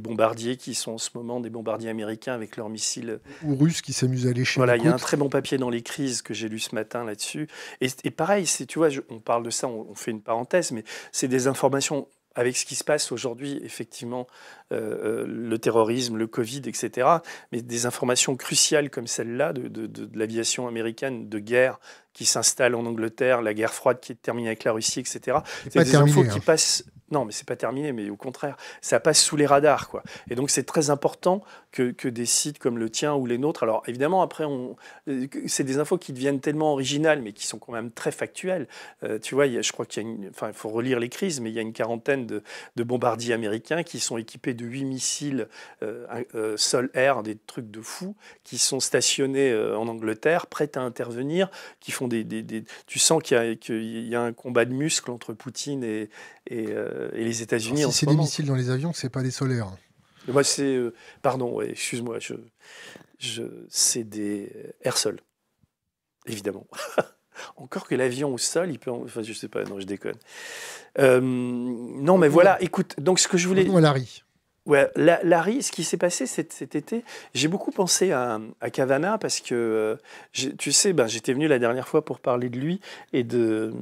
bombardiers qui sont en ce moment des bombardiers américains avec leurs missiles. Ou russes qui s'amusent à lécher. Voilà, il y a un très bon papier dans les crises que j'ai lu ce matin là-dessus. Et, et pareil, tu vois, on parle de ça, on fait une parenthèse, mais c'est des informations avec ce qui se passe aujourd'hui, effectivement, euh, euh, le terrorisme, le Covid, etc. Mais des informations cruciales comme celle-là de, l'aviation américaine de guerre qui s'installe en Angleterre, la guerre froide qui est terminée avec la Russie, etc. C'est des terminé, infos qui hein. passent. Non, mais c'est pas terminé, mais au contraire, ça passe sous les radars, quoi. Et donc c'est très important que, des sites comme le tien ou les nôtres. Alors évidemment, après, euh, c'est des infos qui deviennent tellement originales, mais qui sont quand même très factuelles. Euh, tu vois, il je crois qu'il enfin, faut relire les crises, mais il y a une quarantaine de, bombardiers américains qui sont équipés de huit missiles euh, sol-air, des trucs de fou, qui sont stationnés en Angleterre, prêts à intervenir, qui font des, tu sens qu'il y, a, un combat de muscles entre Poutine et, les États-Unis. si c'est des missiles dans les avions, c'est pas des solaires. Moi, c'est. Euh, pardon, excuse-moi, je, je, c'est des euh, air-sol, évidemment. Encore que l'avion au sol, il peut. En... Enfin, je sais pas, non, je déconne. Euh, non, mais voilà, écoute, donc ce que je voulais. Ouais, Larry, ce qui s'est passé cet, été, j'ai beaucoup pensé à, à Cavana parce que, euh, tu sais, ben, j'étais venu la dernière fois pour parler de lui et de,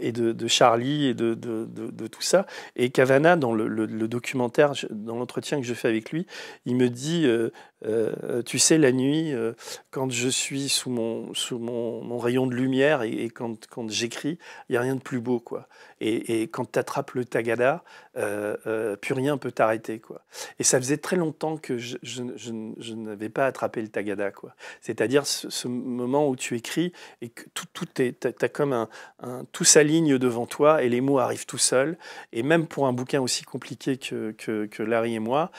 et de, Charlie et de, de, tout ça. Et Cavana, dans le, documentaire, dans l'entretien que je fais avec lui, il me dit, euh, euh, tu sais, la nuit, euh, quand je suis sous mon, rayon de lumière et, quand, j'écris, il n'y a rien de plus beau. quoi. Et, quand tu attrapes le tagada, euh, plus rien peut t'arrêter. quoi. Et ça faisait très longtemps que je, n'avais pas attrapé le tagada. quoi. C'est-à-dire ce, moment où tu écris et que tout, est, as comme un, un, tout s'aligne devant toi et les mots arrivent tout seuls. Et même pour un bouquin aussi compliqué que, Larry et moi,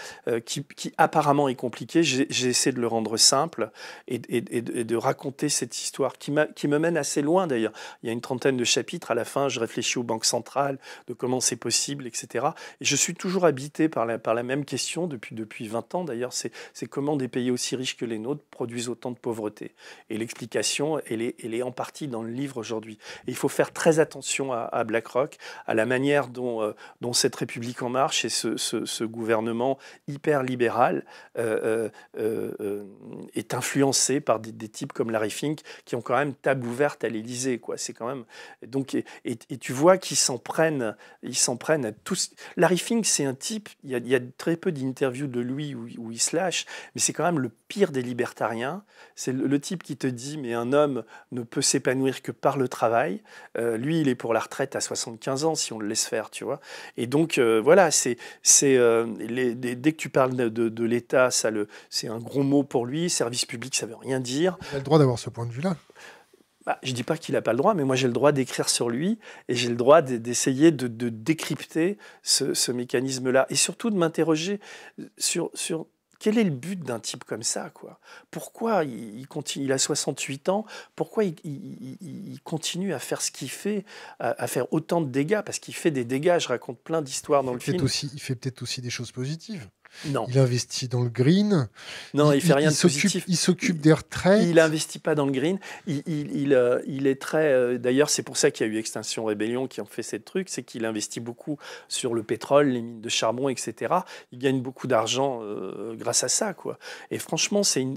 qui apparemment est compliqué, j'ai essayé de le rendre simple et, de raconter cette histoire qui, qui me mène assez loin d'ailleurs. Il y a une trentaine de chapitres. À la fin, je réfléchis aux banques centrales, de comment c'est possible, etc. Et je suis toujours habité par la, par la même question depuis, depuis 20 ans d'ailleurs. C'est comment des pays aussi riches que les nôtres produisent autant de pauvreté. Et l'explication, elle est, elle est en partie dans le livre aujourd'hui. Il faut faire très attention à, BlackRock, à la manière dont, euh, dont cette République en marche et ce, gouvernement hyper libéral euh, euh, euh, euh, est influencé par des, types comme Larry Fink qui ont quand même table ouverte à l'Élysée. Quoi. C'est quand même donc et, et, tu vois qu'ils s'en prennent, ils s'en prennent à tous. Larry Fink, c'est un type. Il y, a, très peu d'interviews de lui où, où, il se lâche, mais c'est quand même le pire des libertariens. C'est le, type qui te dit mais un homme ne peut s'épanouir que par le travail. Euh, lui, il est pour la retraite à 75 ans si on le laisse faire, tu vois. Et donc voilà, c'est c'est dès que tu parles de l'État, ça le c'est un gros mot pour lui. Service public, ça veut rien dire. Il a le droit d'avoir ce point de vue-là. Bah, je ne dis pas qu'il n'a pas le droit, mais moi j'ai le droit d'écrire sur lui et j'ai le droit d'essayer de, décrypter ce, mécanisme-là et surtout de m'interroger sur, quel est le but d'un type comme ça quoi Pourquoi il, continue, il a 68 ans Pourquoi il, continue à faire ce qu'il fait, à, faire autant de dégâts Parce qu'il fait des dégâts. Je raconte plein d'histoires dans le film. Aussi, il fait peut-être aussi des choses positives. Non. Il investit dans le green. Non, il, fait rien de positif. Il s'occupe des retraites. Il n'investit pas dans le green. Il, euh, est très. Euh, d'ailleurs, c'est pour ça qu'il y a eu Extinction Rébellion qui ont fait ces trucs. C'est qu'il investit beaucoup sur le pétrole, les mines de charbon, etc. Il gagne beaucoup d'argent euh, grâce à ça. Quoi. Et franchement, c'est une,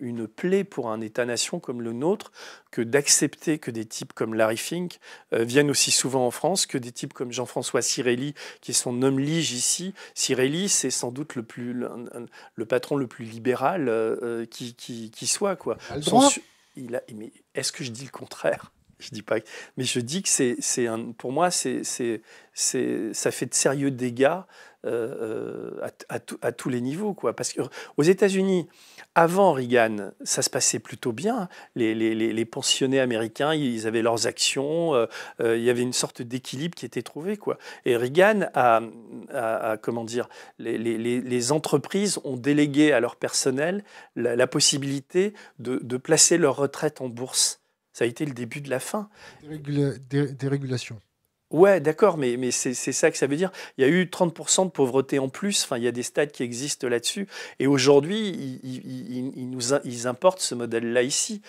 une plaie pour un État-nation comme le nôtre que d'accepter que des types comme Larry Fink euh, viennent aussi souvent en France, que des types comme Jean-François Cirelli, qui est son homme lige ici. Cirelli, c'est sans doute le, plus, le, patron le plus libéral euh, euh, qui, soit. Quoi. Il a est-ce que je dis le contraire je dis pas, mais je dis que c'est, un, pour moi, c'est, c'est, ça fait de sérieux dégâts à, à, tous les niveaux, quoi. Parce que aux États-Unis, avant Reagan, ça se passait plutôt bien. Les, les, les pensionnés américains, ils avaient leurs actions. Euh, euh, il y avait une sorte d'équilibre qui était trouvé. Quoi. Et Reagan a, comment dire, les, les, entreprises ont délégué à leur personnel la, possibilité de, de, placer leur retraite en bourse. Ça a été le début de la fin. Des régulations Ouais, d'accord, mais, mais c'est ça que ça veut dire. Il y a eu 30% de pauvreté en plus. Enfin, il y a des stats qui existent là-dessus. Et aujourd'hui, ils, importent ce modèle-là ici.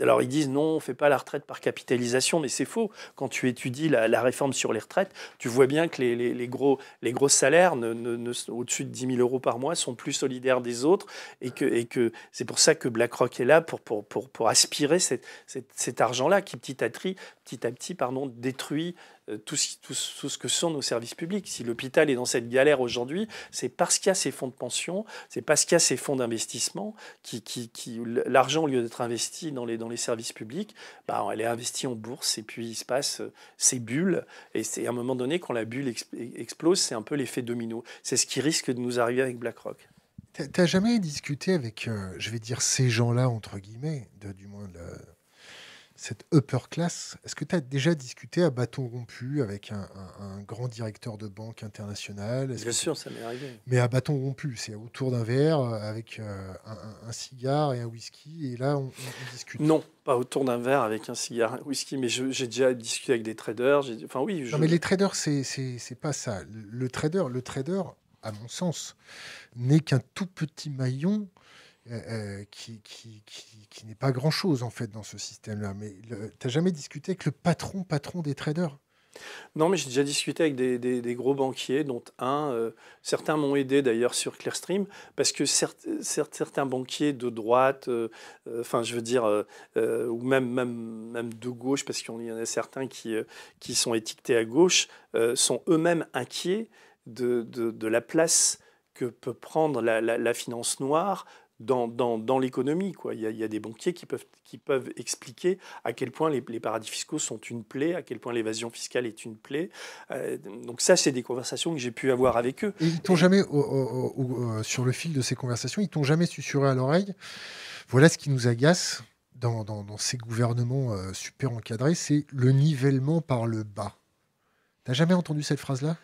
Alors, ils disent non, on ne fait pas la retraite par capitalisation, mais c'est faux. Quand tu étudies la, réforme sur les retraites, tu vois bien que les, gros, les gros salaires ne, au-dessus de 10 000 euros par mois sont plus solidaires des autres. Et que, et que c'est pour ça que BlackRock est là pour, pour, pour, aspirer cet argent-là qui, petit à, tri, petit, à petit pardon, détruit euh, tout ce, que sont nos services publics. Si l'hôpital est dans cette galère aujourd'hui, c'est parce qu'il y a ces fonds de pension, c'est parce qu'il y a ces fonds d'investissement, qui, qui, l'argent, au lieu d'être investi dans les, dans les services publics, bah, elle est investie en bourse et puis il se passe euh, ces bulles. Et c'est à un moment donné, quand la bulle explose, c'est un peu l'effet domino. C'est ce qui risque de nous arriver avec BlackRock. Tu n'as jamais discuté avec, euh, je vais dire, ces gens-là, entre guillemets, du moins cette upper class, est-ce que tu as déjà discuté à bâton rompu avec un, grand directeur de banque internationale Bien sûr, ça m'est arrivé. Mais à bâton rompu, c'est autour d'un verre euh, avec euh, un, cigare et un whisky, et là on, discute. Non, pas autour d'un verre avec un cigare, et un whisky, mais j'ai déjà discuté avec des traders. Enfin oui. mais les traders, c'est pas ça. Le trader, le trader, à mon sens, n'est qu'un tout petit maillon euh, qui, qui, qui, qui n'est pas grand-chose en fait dans ce système-là. Mais tu n'as jamais discuté avec le patron, patron des traders non, mais j'ai déjà discuté avec des, des, gros banquiers, dont un, euh, certains m'ont aidé d'ailleurs sur Clearstream, parce que certains banquiers de droite, euh, enfin je veux dire, ou même, même, même de gauche, parce qu'il y en a certains qui, qui sont étiquetés à gauche, sont eux-mêmes inquiets de, de, la place que peut prendre la, la, la finance noire dans, dans, dans l'économie. Quoi. Il, y a, il, y a, des banquiers qui peuvent, qui peuvent expliquer à quel point les, paradis fiscaux sont une plaie, à quel point l'évasion fiscale est une plaie. Euh, donc ça, c'est des conversations que j'ai pu avoir avec eux. Et ils t'ont jamais, euh, sur le fil de ces conversations, ils t'ont jamais susurré à l'oreille, voilà ce qui nous agace dans, dans, ces gouvernements euh, super encadrés, c'est le nivellement par le bas. T'as jamais entendu cette phrase-là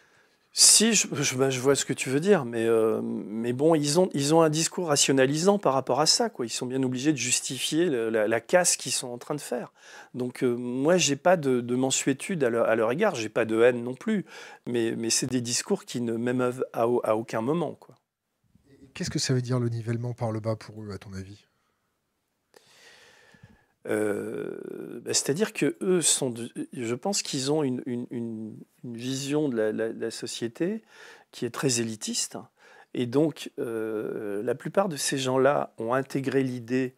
si, bah, je, vois ce que tu veux dire, euh, mais, bon, ils ont, ils ont un discours rationalisant par rapport à ça. Quoi. Ils sont bien obligés de justifier la, casse qu'ils sont en train de faire. Donc euh, moi, je n'ai pas de, mensuétude à leur, égard, je n'ai pas de haine non plus, mais, c'est des discours qui ne m'émeuvent à, à aucun moment. Qu'est-ce que ça veut dire le nivellement par le bas pour eux, à ton avis euh, bah, c'est-à-dire que eux sont, je pense qu'ils ont une, vision de la, société qui est très élitiste, et donc euh, la plupart de ces gens-là ont intégré l'idée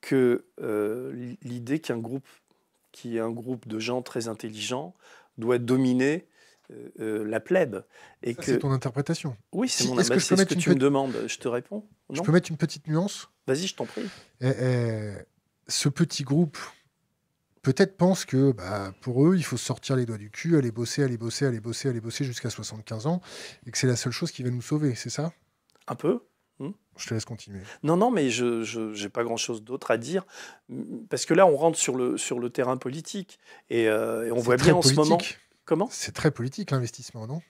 que euh, l'idée qu'un groupe qui est un groupe de gens très intelligents doit dominer la plèbe. que... C'est ton interprétation. Oui, c'est mon -ce, que, tu me demandes. Je te réponds. je peux mettre une petite nuance Vas-y, je t'en prie. Euh ce petit groupe peut-être pense que bah, pour eux, il faut sortir les doigts du cul, aller bosser, aller bosser, aller bosser, aller bosser jusqu'à 75 ans, et que c'est la seule chose qui va nous sauver, c'est ça Un peu. Hmm. Je te laisse continuer. Non, non, mais je n'ai pas grand-chose d'autre à dire, parce que là, on rentre sur le, sur le terrain politique, et, euh, on voit bien en ce moment... Comment C'est très politique l'investissement, non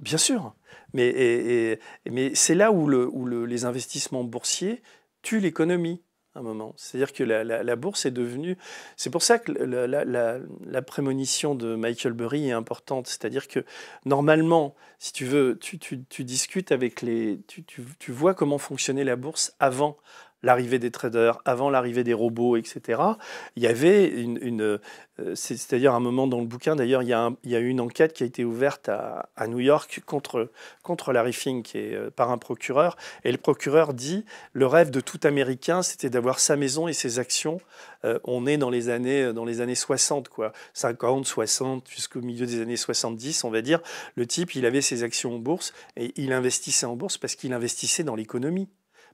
Bien sûr, mais, mais c'est là où, le, les investissements boursiers tuent l'économie moment. C'est-à-dire que la, bourse est devenue. C'est pour ça que la, prémonition de Michael Burry est importante. C'est-à-dire que normalement, si tu veux, tu, discutes avec les. tu, vois comment fonctionnait la bourse avant l'arrivée des traders, avant l'arrivée des robots, etc. Il y avait une, euh, c'est-à-dire un moment dans le bouquin, d'ailleurs, il, y a eu une enquête qui a été ouverte à, New York contre, contre Larry Fink euh, par un procureur. Et le procureur dit le rêve de tout Américain, c'était d'avoir sa maison et ses actions. Euh, on est dans les années, dans les années 60, quoi. 50, 60, jusqu'au milieu des années 70, on va dire. Le type, il avait ses actions en bourse et il investissait en bourse parce qu'il investissait dans l'économie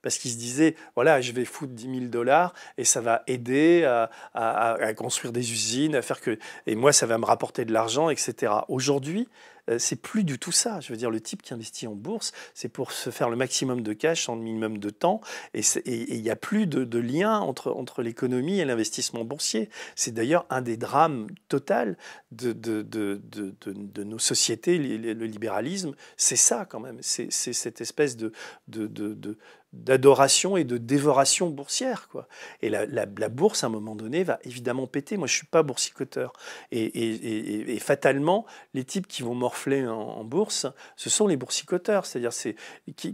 parce qu'il se disait, voilà, je vais foutre 10 000 dollars et ça va aider à, construire des usines, à faire que... Et moi, ça va me rapporter de l'argent, etc. Aujourd'hui, euh, c'est plus du tout ça. Je veux dire, le type qui investit en bourse, c'est pour se faire le maximum de cash en le minimum de temps. Et il n'y a plus de, lien entre, entre l'économie et l'investissement boursier. C'est d'ailleurs un des drames total de, de, de nos sociétés, le, le libéralisme. C'est ça quand même. C'est cette espèce de d'adoration et de dévoration boursière. Quoi. Et la, la, bourse, à un moment donné, va évidemment péter. Moi, je ne suis pas boursicoteur. Et, et, et, fatalement, les types qui vont morfler en, bourse, ce sont les boursicoteurs. C'est-à-dire, c'est,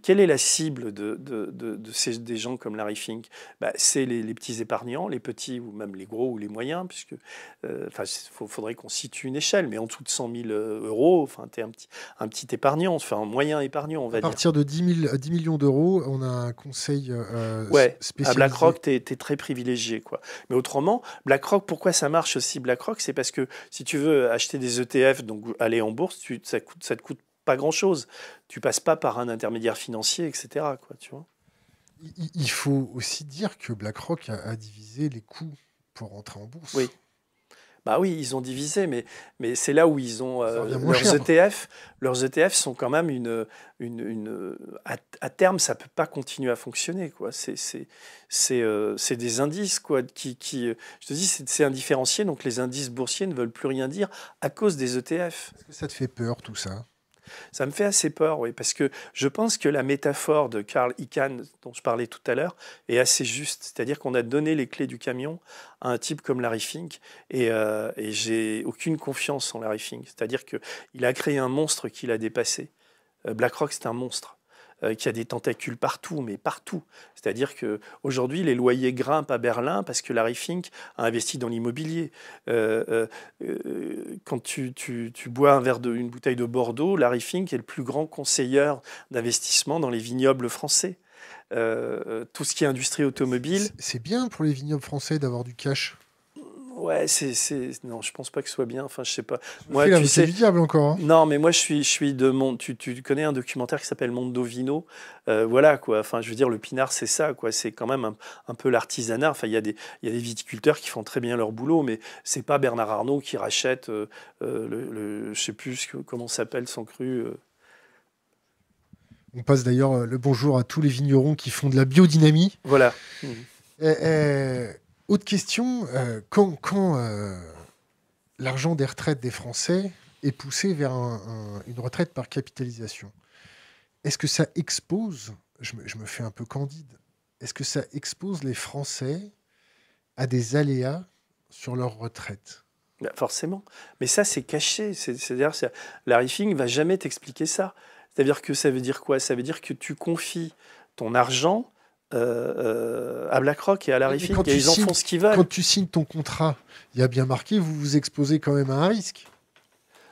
quelle est la cible de, de, de, ces, des gens comme Larry Fink bah, C'est les, petits épargnants, les petits ou même les gros ou les moyens, puisque euh, enfin il faudrait qu'on situe une échelle, mais en dessous de 100 000 euh, euros, enfin, tu es un petit, un petit épargnant, enfin, un moyen épargnant, on va dire. À partir de 10, 10 millions d'euros, on a conseil euh, euh, À BlackRock, tu es, très privilégié. Quoi. Mais autrement, BlackRock, pourquoi ça marche aussi BlackRock C'est parce que si tu veux acheter des ETF, donc aller en bourse, ça, coûte, ça te coûte pas grand-chose. Tu passes pas par un intermédiaire financier, etc. Quoi, tu vois il, faut aussi dire que BlackRock a, divisé les coûts pour entrer en bourse. Oui. Bah oui, ils ont divisé, mais, mais c'est là où ils ont euh, leurs ETF. E leurs ETF sont quand même une. une, à, terme, ça ne peut pas continuer à fonctionner. Quoi. C'est, c'est, euh, des indices quoi, qui. qui euh, je te dis, c'est indifférencié, donc les indices boursiers ne veulent plus rien dire à cause des ETF. Est-ce que ça te fait peur tout ça ça me fait assez peur, oui, parce que je pense que la métaphore de Carl Icahn, dont je parlais tout à l'heure, est assez juste. C'est-à-dire qu'on a donné les clés du camion à un type comme Larry Fink, et, euh, et j'ai aucune confiance en Larry Fink. C'est-à-dire qu'il a créé un monstre qu'il a dépassé. Euh, BlackRock, c'est un monstre. Euh, qui a des tentacules partout, mais partout. C'est-à-dire que aujourd'hui, les loyers grimpent à Berlin parce que Larry Fink a investi dans l'immobilier. Euh, euh, quand tu, bois un verre de, une bouteille de Bordeaux, Larry Fink est le plus grand conseiller d'investissement dans les vignobles français. tout ce qui est industrie automobile. C'est bien pour les vignobles français d'avoir du cash. Ouais, c'est, non, je pense pas que ce soit bien. Enfin, je sais pas. Moi, tu sais, encore. Hein. Non, mais moi, je suis, je suis de mon. Tu, tu connais un documentaire qui s'appelle Monde Euh, voilà quoi. Enfin, je veux dire, le pinard, c'est ça quoi. C'est quand même un, peu l'artisanat. Enfin, il y a des, y a des viticulteurs qui font très bien leur boulot, mais c'est pas Bernard Arnault qui rachète euh, euh, le, je sais plus comment s'appelle son cru. Euh. On passe d'ailleurs le bonjour à tous les vignerons qui font de la biodynamie. Voilà. et eh, eh, autre question, euh, quand, euh, l'argent des retraites des Français est poussé vers une retraite par capitalisation, est-ce que ça expose, je me, fais un peu candide, est-ce que ça expose les Français à des aléas sur leur retraite bah, Forcément. Mais ça, c'est caché. C'est-à-dire, Larry Fink va jamais t'expliquer ça. C'est-à-dire que ça veut dire quoi Ça veut dire que tu confies ton argent euh, euh, à BlackRock et à Larry Fink, et ils en font ce qu'ils veulent. Quand tu signes ton contrat, il y a bien marqué, vous vous exposez quand même à un risque.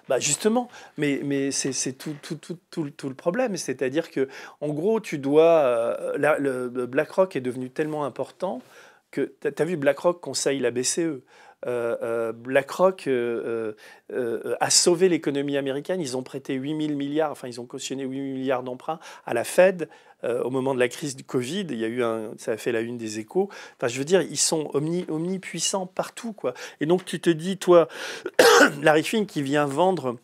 Bah justement, mais, mais c'est tout, tout, tout, le problème. C'est-à-dire que, en gros, tu dois. Euh, le BlackRock est devenu tellement important que. T'as vu, BlackRock conseille la BCE. Euh, euh, BlackRock euh, a sauvé l'économie américaine. Ils ont prêté 8 000 milliards, enfin ils ont cautionné 8 000 milliards d'emprunts à la Fed au moment de la crise du Covid. Il y a eu ça a fait la une des échos. Enfin je veux dire, ils sont omni, omnipuissants partout. quoi. Et donc tu te dis, toi, Larry Fink qui vient vendre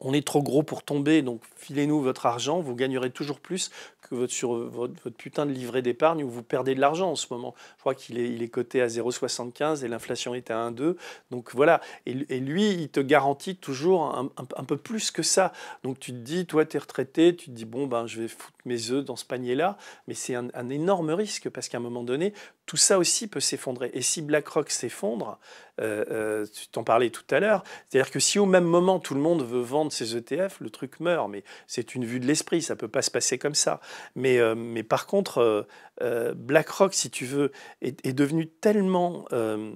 on est trop gros pour tomber, donc filez-nous votre argent, vous gagnerez toujours plus que votre, sur votre, putain de livret d'épargne où vous perdez de l'argent en ce moment. Je crois qu'il est, il est coté à 0,75 et l'inflation est à 1,2. Donc voilà, et, lui, il te garantit toujours un, peu plus que ça. Donc tu te dis, toi, tu es retraité, tu te dis, bon, ben, je vais foutre mes œufs dans ce panier-là, mais c'est un, énorme risque parce qu'à un moment donné, tout ça aussi peut s'effondrer. Et si BlackRock s'effondre, euh, euh, tu t'en parlais tout à l'heure, c'est-à-dire que si au même moment tout le monde veut vendre ses ETF, le truc meurt, mais c'est une vue de l'esprit, ça ne peut pas se passer comme ça. Mais, euh, mais par contre, euh, BlackRock, si tu veux, est, devenu tellement, euh,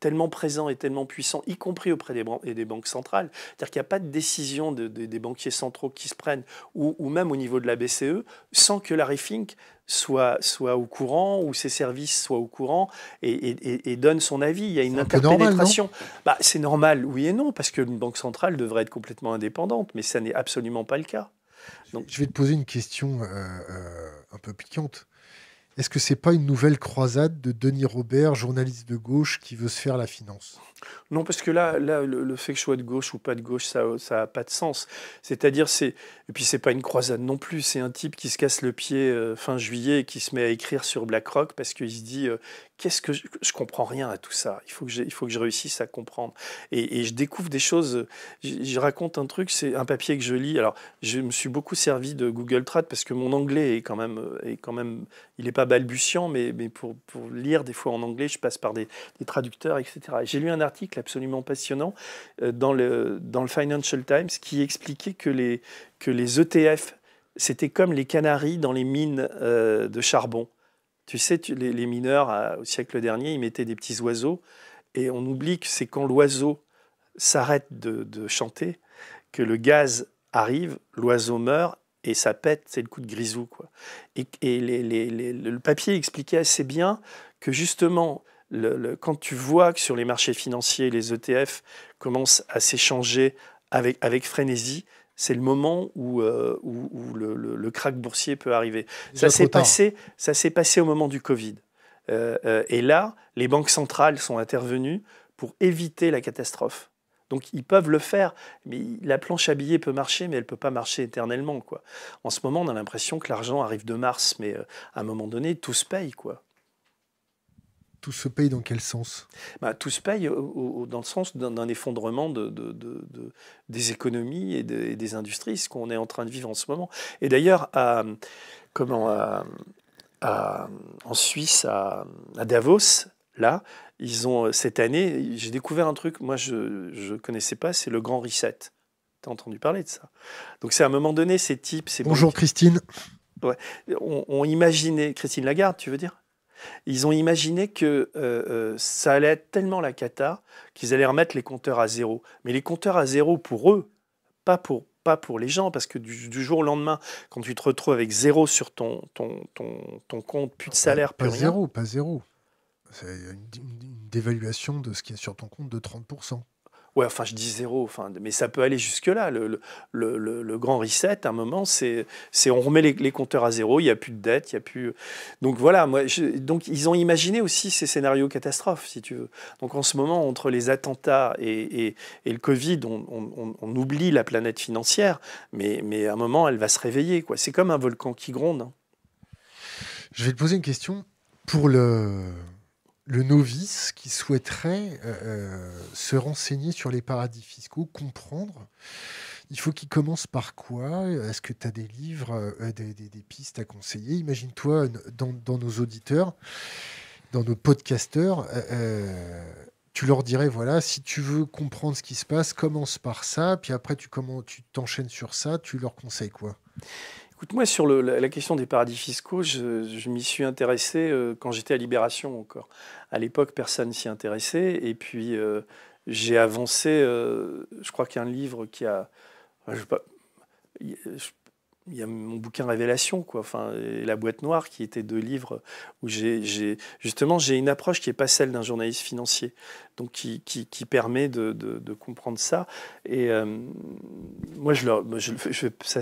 tellement présent et tellement puissant, y compris auprès des, et des banques centrales. C'est-à-dire qu'il n'y a pas de décision des banquiers centraux qui se prennent, ou, même au niveau de la BCE, sans que Larry Fink soit, soit au courant, ou ses services soient au courant, et, donne son avis. Il y a une interpénétration. Bah, C'est normal, oui et non, parce qu'une banque centrale devrait être complètement indépendante, mais ça n'est absolument pas le cas. Donc, je vais te poser une question euh, un peu piquante. Est-ce que ce n'est pas une nouvelle croisade de Denis Robert, journaliste de gauche, qui veut se faire la finance Non, parce que là, là le, fait que je sois de gauche ou pas de gauche, ça n'a pas de sens. C'est-à-dire, c'est. Et puis, c'est pas une croisade non plus. C'est un type qui se casse le pied euh, fin juillet et qui se met à écrire sur BlackRock parce qu'il se dit euh, qu'est-ce que je, je, comprends rien à tout ça. Il faut que je, il faut que je réussisse à comprendre. Et, je découvre des choses. Je, raconte un truc, c'est un papier que je lis. Alors, je me suis beaucoup servi de Google Trad parce que mon anglais est quand même, est quand même, il n'est pas balbutiant, mais, mais pour, lire des fois en anglais, je passe par des, traducteurs, etc. J'ai lu un article absolument passionnant euh, dans le dans le Financial Times qui expliquait que les que les ETF c'était comme les Canaries dans les mines euh, de charbon. Tu sais, les, mineurs, au siècle dernier, ils mettaient des petits oiseaux, et on oublie que c'est quand l'oiseau s'arrête de, chanter que le gaz arrive, l'oiseau meurt, et ça pète, c'est le coup de grisou. Quoi. Et, le papier expliquait assez bien que justement, quand tu vois que sur les marchés financiers, les ETF commencent à s'échanger avec frénésie, c'est le moment où, euh, le, le, crack boursier peut arriver. Ça s'est passé, passé au moment du Covid. Euh, euh, et là, les banques centrales sont intervenues pour éviter la catastrophe. Donc ils peuvent le faire, mais la planche à billets peut marcher, mais elle ne peut pas marcher éternellement. Quoi. En ce moment, on a l'impression que l'argent arrive de mars, mais à un moment donné, tout se paye. Quoi tout se paye dans quel sens bah, Tout se paye dans le sens d'un effondrement de, de, des économies et, des industries, ce qu'on est en train de vivre en ce moment. Et d'ailleurs, à, comment, en Suisse, à, Davos, là, ils ont cette année, j'ai découvert un truc, moi je ne connaissais pas, c'est le Grand Reset. as entendu parler de ça Donc c'est à un moment donné, ces types, Bonjour Christine. on imaginait, Christine Lagarde, tu veux dire ils ont imaginé que euh, euh, ça allait être tellement la cata qu'ils allaient remettre les compteurs à zéro. Mais les compteurs à zéro pour eux, pas pour, pas pour les gens, parce que du, jour au lendemain, quand tu te retrouves avec zéro sur ton, compte, plus de salaire, plus pas Zéro, pas zéro. C'est une, dévaluation de ce qui est sur ton compte de 30%. Ouais, enfin, je dis zéro, enfin, mais ça peut aller jusque-là. Le, grand reset, à un moment, c'est on remet les, compteurs à zéro, il n'y a plus de dette, il n'y a plus. Donc voilà, moi, donc ils ont imaginé aussi ces scénarios catastrophes, si tu veux. Donc en ce moment, entre les attentats et, le Covid, on, on, oublie la planète financière, mais, mais à un moment, elle va se réveiller. C'est comme un volcan qui gronde. Hein. Je vais te poser une question. Pour le, le novice qui souhaiterait euh, euh, se renseigner sur les paradis fiscaux, comprendre, il faut qu'il commence par quoi Est-ce que tu as des livres, euh, des, pistes à conseiller Imagine-toi dans, nos auditeurs, dans nos podcasteurs, tu leur dirais, voilà, si tu veux comprendre ce qui se passe, commence par ça, puis après tu, tu t'enchaînes sur ça, tu leur conseilles quoi Écoute, moi, sur la, question des paradis fiscaux, je, m'y suis intéressé euh, quand j'étais à Libération encore. À l'époque, personne s'y intéressait. Et puis, euh, j'ai avancé, euh, je crois qu'il y a un livre qui a... je, pas, il y a mon bouquin Révélation, quoi. Enfin, et La boîte noire, qui était deux livres où j'ai justement j'ai une approche qui n'est pas celle d'un journaliste financier, donc qui, qui, permet de, de, comprendre ça. Et euh, moi, je, je, je ça,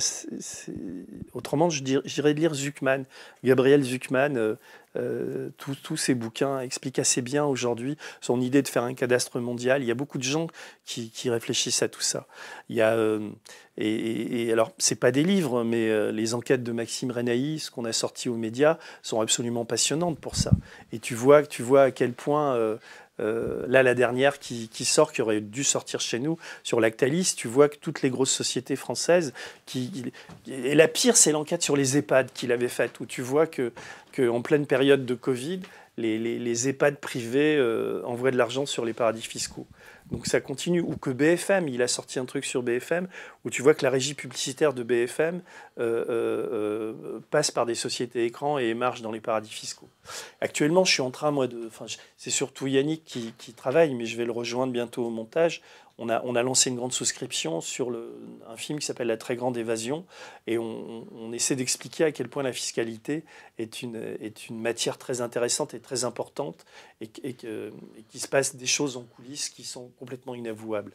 autrement, je dirais, lire Zuckman, Gabriel Zuckman, euh, euh, tous ces bouquins expliquent assez bien aujourd'hui son idée de faire un cadastre mondial. Il y a beaucoup de gens qui, réfléchissent à tout ça. Il euh, et, alors, ce pas des livres, mais euh, les enquêtes de Maxime Renaï, ce qu'on a sorti aux médias, sont absolument passionnantes pour ça. Et tu vois, tu vois à quel point euh, là, la dernière qui, sort, qui aurait dû sortir chez nous, sur Lactalis, tu vois que toutes les grosses sociétés françaises, et la pire, c'est l'enquête sur les EHPAD qu'il avait faite, où tu vois que, en pleine période de Covid, les, EHPAD privés euh, envoient de l'argent sur les paradis fiscaux. Donc ça continue. Ou que BFM, il a sorti un truc sur BFM, où tu vois que la régie publicitaire de BFM euh, euh, euh, passe par des sociétés écrans et marche dans les paradis fiscaux. Actuellement, je suis en train, moi, de... Enfin, c'est surtout Yannick qui travaille, mais je vais le rejoindre bientôt au montage, on a, lancé une grande souscription sur un film qui s'appelle La très grande évasion, et on, essaie d'expliquer à quel point la fiscalité est une, matière très intéressante et très importante, et, qu'il se passe des choses en coulisses qui sont complètement inavouables.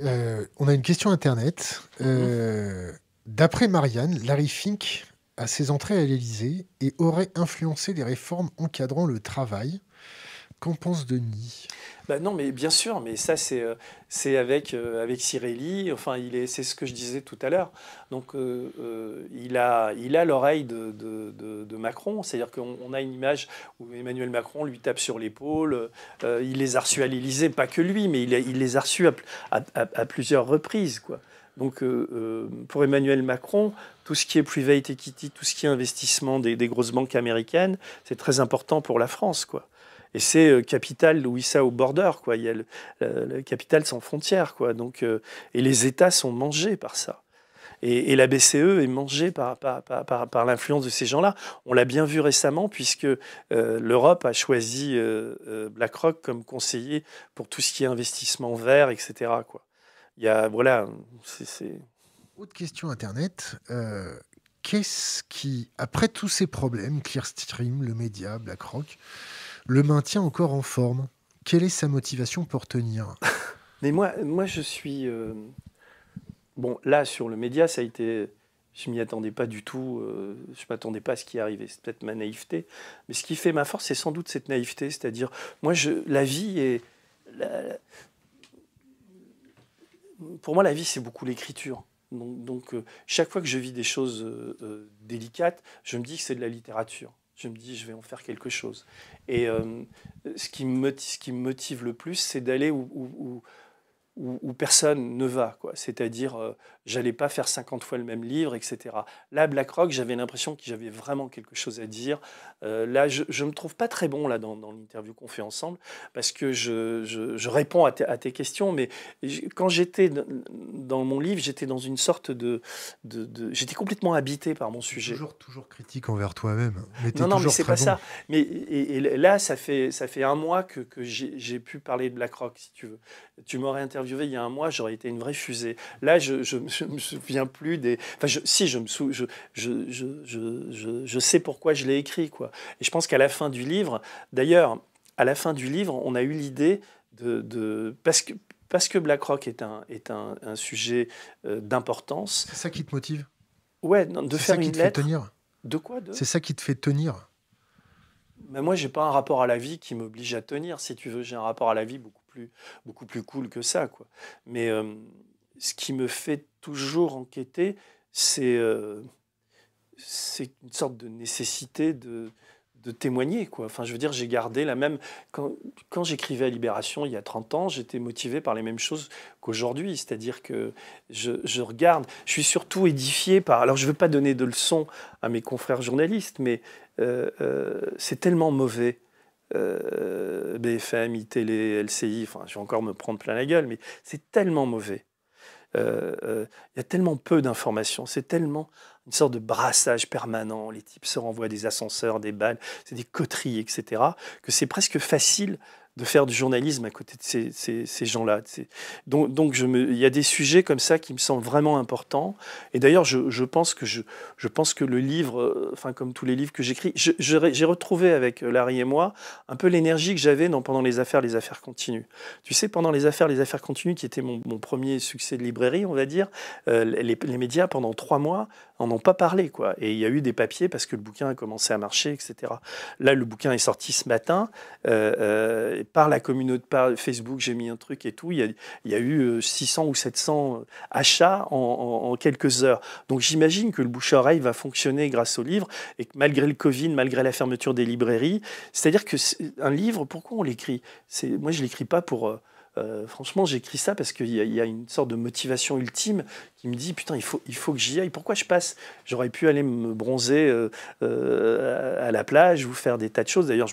Euh, on a une question Internet. Euh, d'après Marianne, Larry Fink, a ses entrées à l'Élysée, et aurait influencé les réformes encadrant le travail Qu'en pense Denis bah non, mais bien sûr, mais ça c'est euh, c'est avec euh, avec Cirelli. Enfin, il est c'est ce que je disais tout à l'heure. Donc euh, il a il a l'oreille de, de, Macron. C'est-à-dire qu'on a une image où Emmanuel Macron lui tape sur l'épaule. il les a reçus à l'Élysée, pas que lui, mais il, les a reçus à, plusieurs reprises, quoi. Donc, pour Emmanuel Macron, tout ce qui est private equity, tout ce qui est investissement des, des grosses banques américaines, c'est très important pour la France, quoi. Et c'est euh, ça, au border, quoi. Il y a le, capital sans frontières, quoi. Donc, euh, et les États sont mangés par ça. Et, la BCE est mangée par, par, par, par l'influence de ces gens-là. On l'a bien vu récemment, puisque euh, l'Europe a choisi euh, BlackRock comme conseiller pour tout ce qui est investissement vert, etc. Quoi. Il y a, voilà, c'est. Autre question Internet qu'est-ce qui, après tous ces problèmes, Clearstream, le média, BlackRock, le maintient encore en forme. Quelle est sa motivation pour tenir Mais moi, moi, je suis. Euh, bon, là, sur le média, ça a été. Je m'y attendais pas du tout. Je euh, je m'attendais pas à ce qui arrivait. C'est peut-être ma naïveté. Mais ce qui fait ma force, c'est sans doute cette naïveté. C'est-à-dire, moi, je, la vie est. Pour moi, la vie, c'est beaucoup l'écriture. Donc, euh, chaque fois que je vis des choses délicates, je me dis que c'est de la littérature je me dis, je vais en faire quelque chose. Et euh, ce, qui me, motive le plus, c'est d'aller où, où, personne ne va. quoi. C'est-à-dire, euh, j'allais pas faire 50 fois le même livre, etc. Là, BlackRock, j'avais l'impression que j'avais vraiment quelque chose à dire. Euh, là, je me trouve pas très bon là dans, l'interview qu'on fait ensemble, parce que je, réponds à, tes questions, mais quand j'étais dans mon livre, j'étais dans une sorte de... j'étais complètement habité par mon sujet. Toujours, toujours critique envers toi-même. Hein. Non, non, mais c'est pas ça. Mais, et, là, ça fait, ça fait un mois que, que j'ai pu parler de BlackRock, si tu veux. Tu m'aurais interviewé il y a un mois, j'aurais été une vraie fusée. Là, je ne me souviens plus des. Enfin, si, je, me sou... je, je, je, sais pourquoi je l'ai écrit. Quoi. Et je pense qu'à la fin du livre, d'ailleurs, à la fin du livre, on a eu l'idée de, de. Parce que. Parce que BlackRock est un, est un, sujet euh, d'importance. C'est ça qui te motive Ouais, de faire une qui te tenir. De quoi C'est ça qui te fait tenir. Mais moi, j'ai pas un rapport à la vie qui m'oblige à tenir. Si tu veux, j'ai un rapport à la vie beaucoup beaucoup plus cool que ça. Quoi. Mais euh, ce qui me fait toujours enquêter, c'est euh, une sorte de nécessité de, témoigner. Quoi. Enfin, je veux dire, j'ai gardé la même. Quand, j'écrivais à Libération il y a 30 ans, j'étais motivé par les mêmes choses qu'aujourd'hui. C'est-à-dire que je, regarde, je suis surtout édifié par. Alors, je ne veux pas donner de leçons à mes confrères journalistes, mais euh, c'est tellement mauvais euh, BFM, ITL, LCI, enfin, je vais encore me prendre plein la gueule, mais c'est tellement mauvais. Euh, euh, il y a tellement peu d'informations, c'est tellement une sorte de brassage permanent. Les types se renvoient des ascenseurs, des balles, c'est des coteries, etc. Que c'est presque facile de faire du journalisme à côté de ces, ces, gens-là. Donc, donc je me, il y a des sujets comme ça qui me semblent vraiment importants. Et d'ailleurs, je, je, pense que je, je pense que le livre, euh, enfin comme tous les livres que j'écris, j'ai retrouvé avec euh, Larry et moi un peu l'énergie que j'avais pendant les affaires, les affaires continues. Tu sais, pendant les affaires, les affaires continues, qui était mon, mon premier succès de librairie, on va dire, euh, les, les médias pendant trois mois en ont pas parlé quoi. Et il y a eu des papiers parce que le bouquin a commencé à marcher, etc. Là, le bouquin est sorti ce matin par la communauté, par Facebook, j'ai mis un truc et tout. Il y a, eu 600 euh, ou 700 euh, achats en, quelques heures. Donc j'imagine que le bouche-oreille va fonctionner grâce au livre et que malgré le Covid, malgré la fermeture des librairies, c'est-à-dire que un livre, pourquoi on l'écrit Moi, je l'écris pas pour euh, euh, franchement, j'écris ça parce qu'il y, a une sorte de motivation ultime qui me dit putain, il faut, il faut que j'y aille. Pourquoi je passe J'aurais pu aller me bronzer euh, euh, à la plage ou faire des tas de choses. D'ailleurs,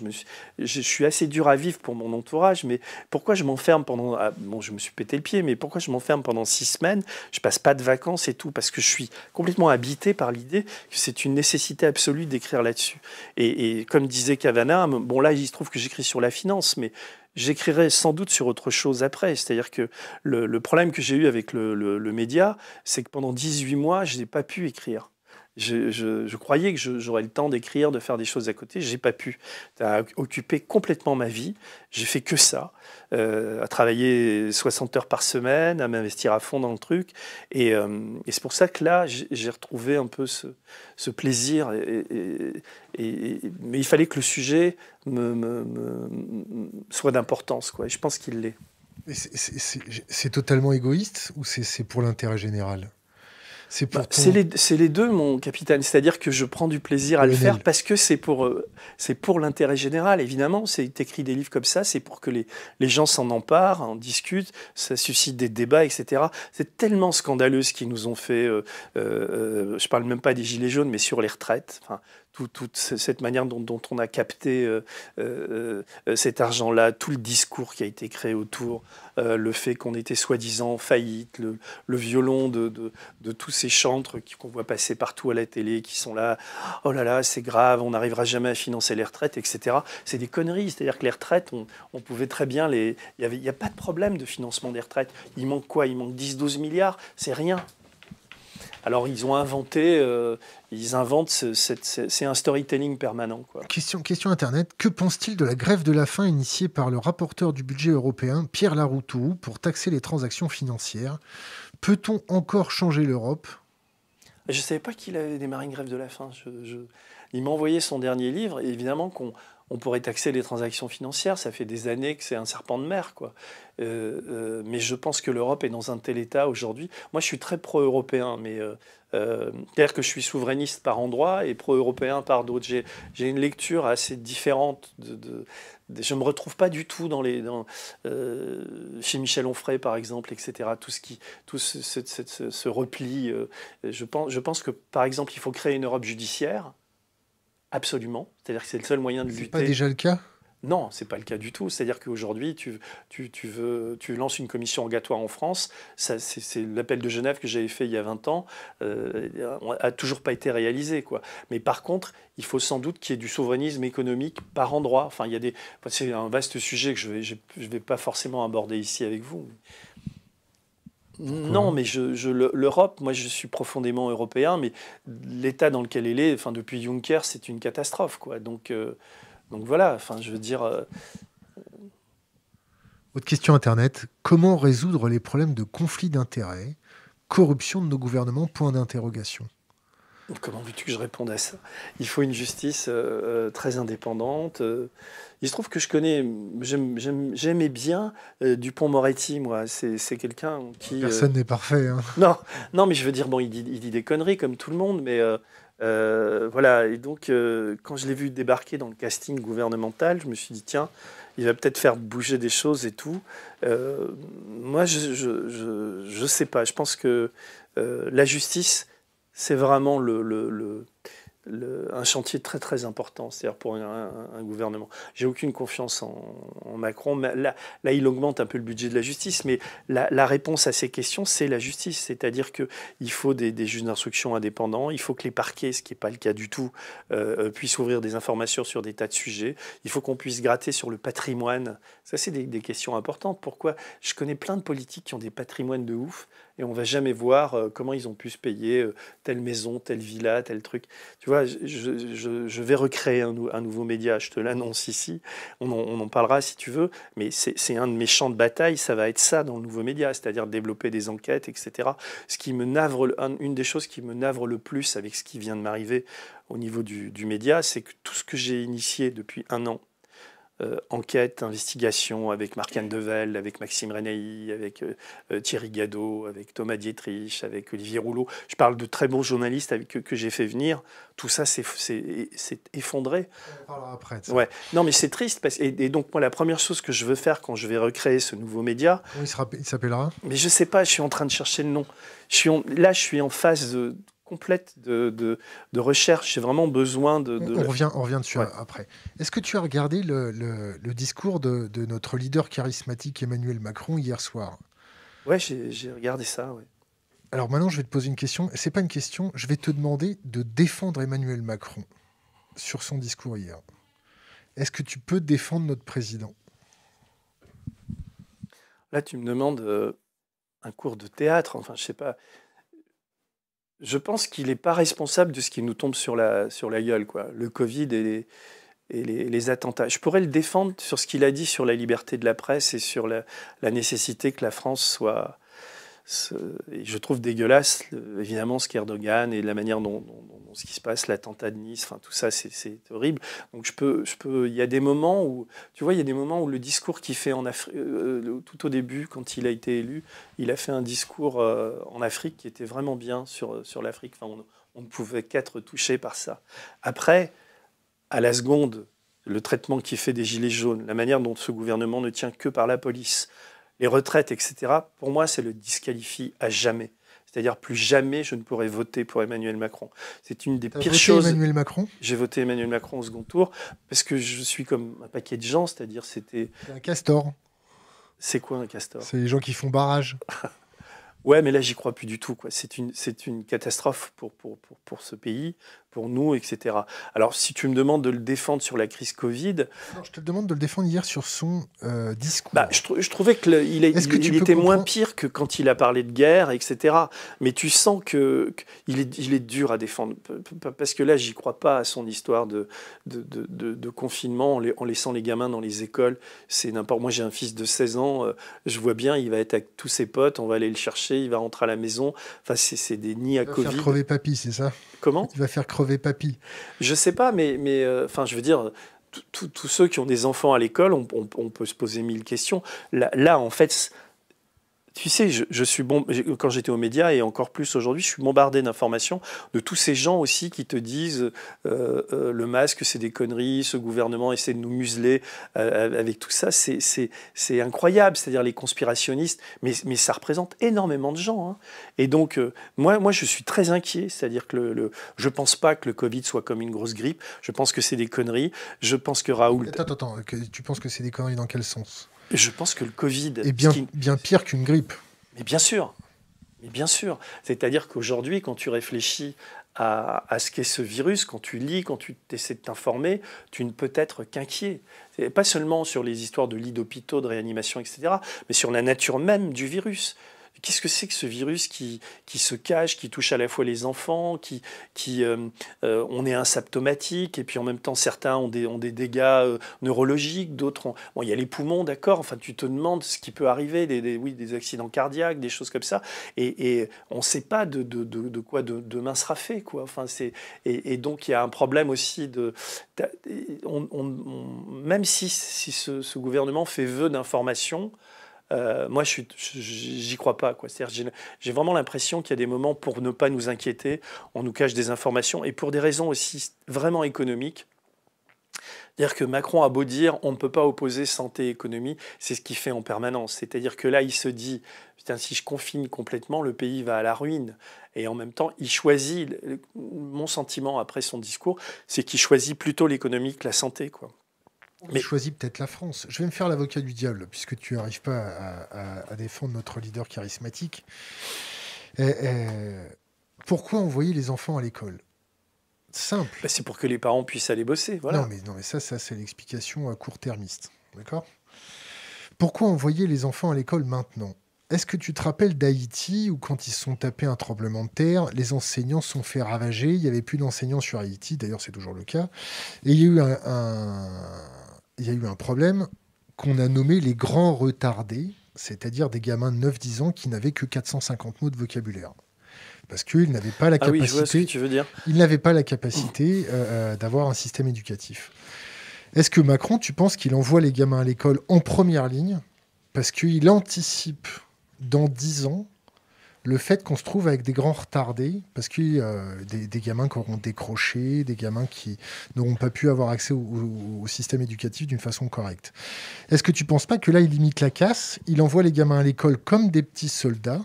je, suis, assez dur à vivre pour mon entourage, mais pourquoi je m'enferme pendant ah, bon, je me suis pété le pied, mais pourquoi je m'enferme pendant six semaines Je passe pas de vacances et tout parce que je suis complètement habité par l'idée que c'est une nécessité absolue d'écrire là-dessus. Et, comme disait Cavana, bon là, il se trouve que j'écris sur la finance, mais J'écrirai sans doute sur autre chose après. C'est-à-dire que le, problème que j'ai eu avec le, le média, c'est que pendant 18 mois, je n'ai pas pu écrire. Je, croyais que j'aurais le temps d'écrire, de faire des choses à côté. J'ai pas pu. Ça a occupé complètement ma vie. J'ai fait que ça, euh, à travailler 60 heures par semaine, à m'investir à fond dans le truc. Et, euh, c'est pour ça que là, j'ai retrouvé un peu ce, plaisir. Et, mais il fallait que le sujet me soit d'importance. Et je pense qu'il l'est. C'est totalement égoïste ou c'est pour l'intérêt général bah, c'est les, deux, mon capitaine. C'est-à-dire que je prends du plaisir à le, faire parce que c'est pour, euh, pour l'intérêt général, évidemment. C'est écrit des livres comme ça, c'est pour que les, gens s'en emparent, en discutent, ça suscite des débats, etc. C'est tellement scandaleux ce qu'ils nous ont fait. Je euh, ne euh, je parle même pas des Gilets jaunes, mais sur les retraites. Enfin, toute, cette manière dont, on a capté cet argent-là, tout le discours qui a été créé autour, le fait qu'on était soi-disant faillite, le, violon de, de, de, tous ces chantres qu'on voit passer partout à la télé, qui sont là, oh là là, c'est grave, on n'arrivera jamais à financer les retraites, etc. C'est des conneries. C'est-à-dire que les retraites, on, pouvait très bien les. Il n'y a pas de problème de financement des retraites. Il manque quoi Il manque 10-12 milliards. C'est rien. Alors ils ont inventé, euh, ils inventent, c'est un storytelling permanent. Question, question Internet, que pense-t-il de la grève de la faim initiée par le rapporteur du budget européen, Pierre Laroutou, pour taxer les transactions financières Peut-on encore changer l'Europe Je ne savais pas qu'il avait des marines grèves de la faim. Il m'a envoyé son dernier livre, évidemment qu'on on pourrait taxer les transactions financières, ça fait des années que c'est un serpent de mer. Quoi. Euh, euh, mais je pense que l'Europe est dans un tel état aujourd'hui. Moi, je suis très pro-européen, mais euh, c'est-à-dire que je suis souverainiste par endroit et pro-européen par d'autres. J'ai, une lecture assez différente de, je me retrouve pas du tout dans les euh, chez Michel Onfray par exemple, etc. Tout ce qui tout ce, repli. Euh, je pense je pense que par exemple il faut créer une Europe judiciaire. Absolument. C'est-à-dire que c'est le seul moyen de lutter. pas déjà le cas non, c'est pas le cas du tout. C'est-à-dire qu'aujourd'hui, tu, tu, tu lances une commission rogatoire en France. c'est, l'appel de Genève que j'avais fait il y a 20 ans. Euh, a toujours pas été réalisé. Quoi. Mais par contre, il faut sans doute qu'il y ait du souverainisme économique par endroit. Enfin, il y a c'est un vaste sujet que je ne vais, vais pas forcément aborder ici avec vous. Non, mais je, l'Europe, moi je suis profondément européen, mais l'état dans lequel elle est, enfin, depuis Juncker, c'est une catastrophe. Quoi. Donc. Euh, donc voilà, enfin, je veux dire. Euh, Autre question Internet. Comment résoudre les problèmes de conflits d'intérêts, corruption de nos gouvernements Point d'interrogation. Comment veux-tu que je réponde à ça Il faut une justice euh, euh, très indépendante. Il se trouve que je connais, j'aimais bien Dupont-Moretti, moi. C'est quelqu'un qui. Personne n'est parfait. Hein. Non, non, mais je veux dire, bon, il dit des conneries comme tout le monde, mais euh, voilà, et donc euh, quand je l'ai vu débarquer dans le casting gouvernemental, je me suis dit, tiens, il va peut-être faire bouger des choses et tout. Euh, moi, je ne sais pas. Je pense que la justice, c'est vraiment le, le un chantier très très important, c'est-à-dire pour un, gouvernement. J'ai aucune confiance en, Macron. Mais là, là, il augmente un peu le budget de la justice, mais la, réponse à ces questions, c'est la justice. C'est-à-dire qu'il faut des, juges d'instruction indépendants, il faut que les parquets, ce qui n'est pas le cas du tout, euh, euh, puissent ouvrir des informations sur des tas de sujets, il faut qu'on puisse gratter sur le patrimoine. Ça, c'est des, des questions importantes. Pourquoi Je connais plein de politiques qui ont des patrimoines de ouf et on va jamais voir euh, comment ils ont pu se payer euh, telle maison, telle villa, tel truc. Tu vois, je, vais recréer un, nouveau média, je te l'annonce ici, on en, parlera si tu veux, mais c'est un de mes champs de bataille, ça va être ça dans le nouveau média, c'est-à-dire développer des enquêtes, etc. Ce qui me navre, une des choses qui me navre le plus avec ce qui vient de m'arriver au niveau du, du média, c'est que tout ce que j'ai initié depuis un an, euh, enquête, investigation avec Marc-Anne Devel, avec Maxime Renaï, avec euh, euh, Thierry Gadeau, avec Thomas Dietrich, avec Olivier Rouleau. Je parle de très bons journalistes que, j'ai fait venir. Tout ça s'est effondré. On parlera après. Ouais. Non, mais c'est triste. Parce, et, donc, moi, la première chose que je veux faire quand je vais recréer ce nouveau média. il s'appellera Mais je ne sais pas, je suis en train de chercher le nom. Je suis là, je suis en phase de complète de, recherche. J'ai vraiment besoin de. On, revient, on revient dessus après. Est-ce que tu as regardé le, discours de, notre leader charismatique Emmanuel Macron hier soir Oui, j'ai regardé ça. Alors maintenant, je vais te poser une question. C'est pas une question. Je vais te demander de défendre Emmanuel Macron sur son discours hier. Est-ce que tu peux défendre notre président Là, tu me demandes euh, un cours de théâtre. Enfin, je sais pas je pense qu'il n'est pas responsable de ce qui nous tombe sur la, sur la gueule, quoi. le Covid et, les, et les, attentats. Je pourrais le défendre sur ce qu'il a dit sur la liberté de la presse et sur la nécessité que la France soit, et je trouve dégueulasse, évidemment, ce qu'Erdogan et la manière dont, ce qui se passe, l'attentat de Nice, enfin, tout ça, c'est horrible. Donc, je peux, je peux, il y a des moments où, tu vois, il y a des moments où le discours qu'il fait en Afrique, euh, tout au début, quand il a été élu, il a fait un discours euh, en Afrique qui était vraiment bien sur, sur l'Afrique. Enfin, on, on ne pouvait qu'être touché par ça. Après, à la seconde, le traitement qu'il fait des gilets jaunes, la manière dont ce gouvernement ne tient que par la police, les retraites, etc., pour moi, c'est le disqualifie à jamais. C'est-à-dire plus jamais je ne pourrai voter pour Emmanuel Macron. C'est une des pires choses. Emmanuel Macron. J'ai voté Emmanuel Macron au second tour parce que je suis comme un paquet de gens, c'est-à-dire c'était. C'est un castor. C'est quoi un castor C'est les gens qui font barrage. ouais, mais là j'y crois plus du tout. Quoi. C'est une catastrophe pour ce pays pour nous, etc. Alors, si tu me demandes de le défendre sur la crise Covid. je te demande de le défendre hier sur son euh, discours. Bah, je, trouvais qu'il il, il était moins pire que quand il a parlé de guerre, etc. Mais tu sens qu'il est, il est dur à défendre. Parce que là, j'y crois pas à son histoire de, de, confinement en, laissant les gamins dans les écoles. C'est n'importe Moi, j'ai un fils de 16 ans. Euh, je vois bien, il va être avec tous ses potes. On va aller le chercher. Il va rentrer à la maison. Enfin, c'est des nids à Covid. Faire crever papy, c'est ça Comment Tu vas faire crever papy. Je sais pas, mais, mais euh, enfin, je veux dire, tous ceux qui ont des enfants à l'école, on, peut se poser mille questions. là en fait, tu sais, je, suis bon quand j'étais aux médias et encore plus aujourd'hui, je suis bombardé d'informations de tous ces gens aussi qui te disent euh, euh, le masque c'est des conneries, ce gouvernement essaie de nous museler euh, avec tout ça, c'est incroyable. C'est-à-dire les conspirationnistes, mais, ça représente énormément de gens. Hein. Et donc moi, moi je suis très inquiet. C'est-à-dire que le, le, je pense pas que le Covid soit comme une grosse grippe. Je pense que c'est des conneries. Je pense que Raoul. Attends, attends, tu penses que c'est des conneries dans quel sens je pense que le Covid est bien, bien pire qu'une grippe. Mais bien sûr, mais bien sûr. C'est-à-dire qu'aujourd'hui, quand tu réfléchis à, ce qu'est ce virus, quand tu lis, quand tu essaies de t'informer, tu ne peux être qu'inquiet. Pas seulement sur les histoires de lits d'hôpitaux, de réanimation, etc., mais sur la nature même du virus qu'est-ce que c'est que ce virus qui, qui se cache, qui touche à la fois les enfants, qui, qui euh, euh, on est asymptomatique et puis en même temps certains ont des, ont des dégâts euh, neurologiques, d'autres ont... Bon, il y a les poumons, d'accord, enfin tu te demandes ce qui peut arriver, des, des, oui, des accidents cardiaques, des choses comme ça, et, et on ne sait pas de, de, de, quoi demain sera fait, quoi. Enfin, et, donc il y a un problème aussi de... même si, si ce, ce gouvernement fait vœu d'information, euh, moi, je j'y crois pas. Quoi. j'ai vraiment l'impression qu'il y a des moments pour ne pas nous inquiéter, on nous cache des informations et pour des raisons aussi vraiment économiques. C'est-à-dire que Macron a beau dire on ne peut pas opposer santé et économie, c'est ce qu'il fait en permanence. C'est-à-dire que là, il se dit putain, si je confine complètement, le pays va à la ruine. Et en même temps, il choisit, mon sentiment après son discours, c'est qu'il choisit plutôt l'économie que la santé. Quoi mais... choisit peut-être la France. Je vais me faire l'avocat du diable, puisque tu n'arrives pas à, défendre notre leader charismatique. Eh, eh, pourquoi envoyer les enfants à l'école Simple. Bah, c'est pour que les parents puissent aller bosser. Voilà. Non, mais, non, mais ça, ça c'est l'explication euh, court-termiste. D'accord Pourquoi envoyer les enfants à l'école maintenant est-ce que tu te rappelles d'Haïti où quand ils sont tapés un tremblement de terre, les enseignants sont fait ravager, il n'y avait plus d'enseignants sur Haïti, d'ailleurs c'est toujours le cas, et il y a eu un il y a eu un problème qu'on a nommé les grands retardés, c'est-à-dire des gamins de 9-10 ans qui n'avaient que 450 mots de vocabulaire. Parce qu'ils n'avaient pas la capacité, n'avaient pas la capacité euh, euh, d'avoir un système éducatif. Est-ce que Macron, tu penses qu'il envoie les gamins à l'école en première ligne parce qu'il anticipe dans 10 ans le fait qu'on se trouve avec des grands retardés, parce qu'il y euh, des, des, gamins qui auront décroché, des gamins qui n'auront pas pu avoir accès au, système éducatif d'une façon correcte. Est-ce que tu ne penses pas que là, il limite la casse, il envoie les gamins à l'école comme des petits soldats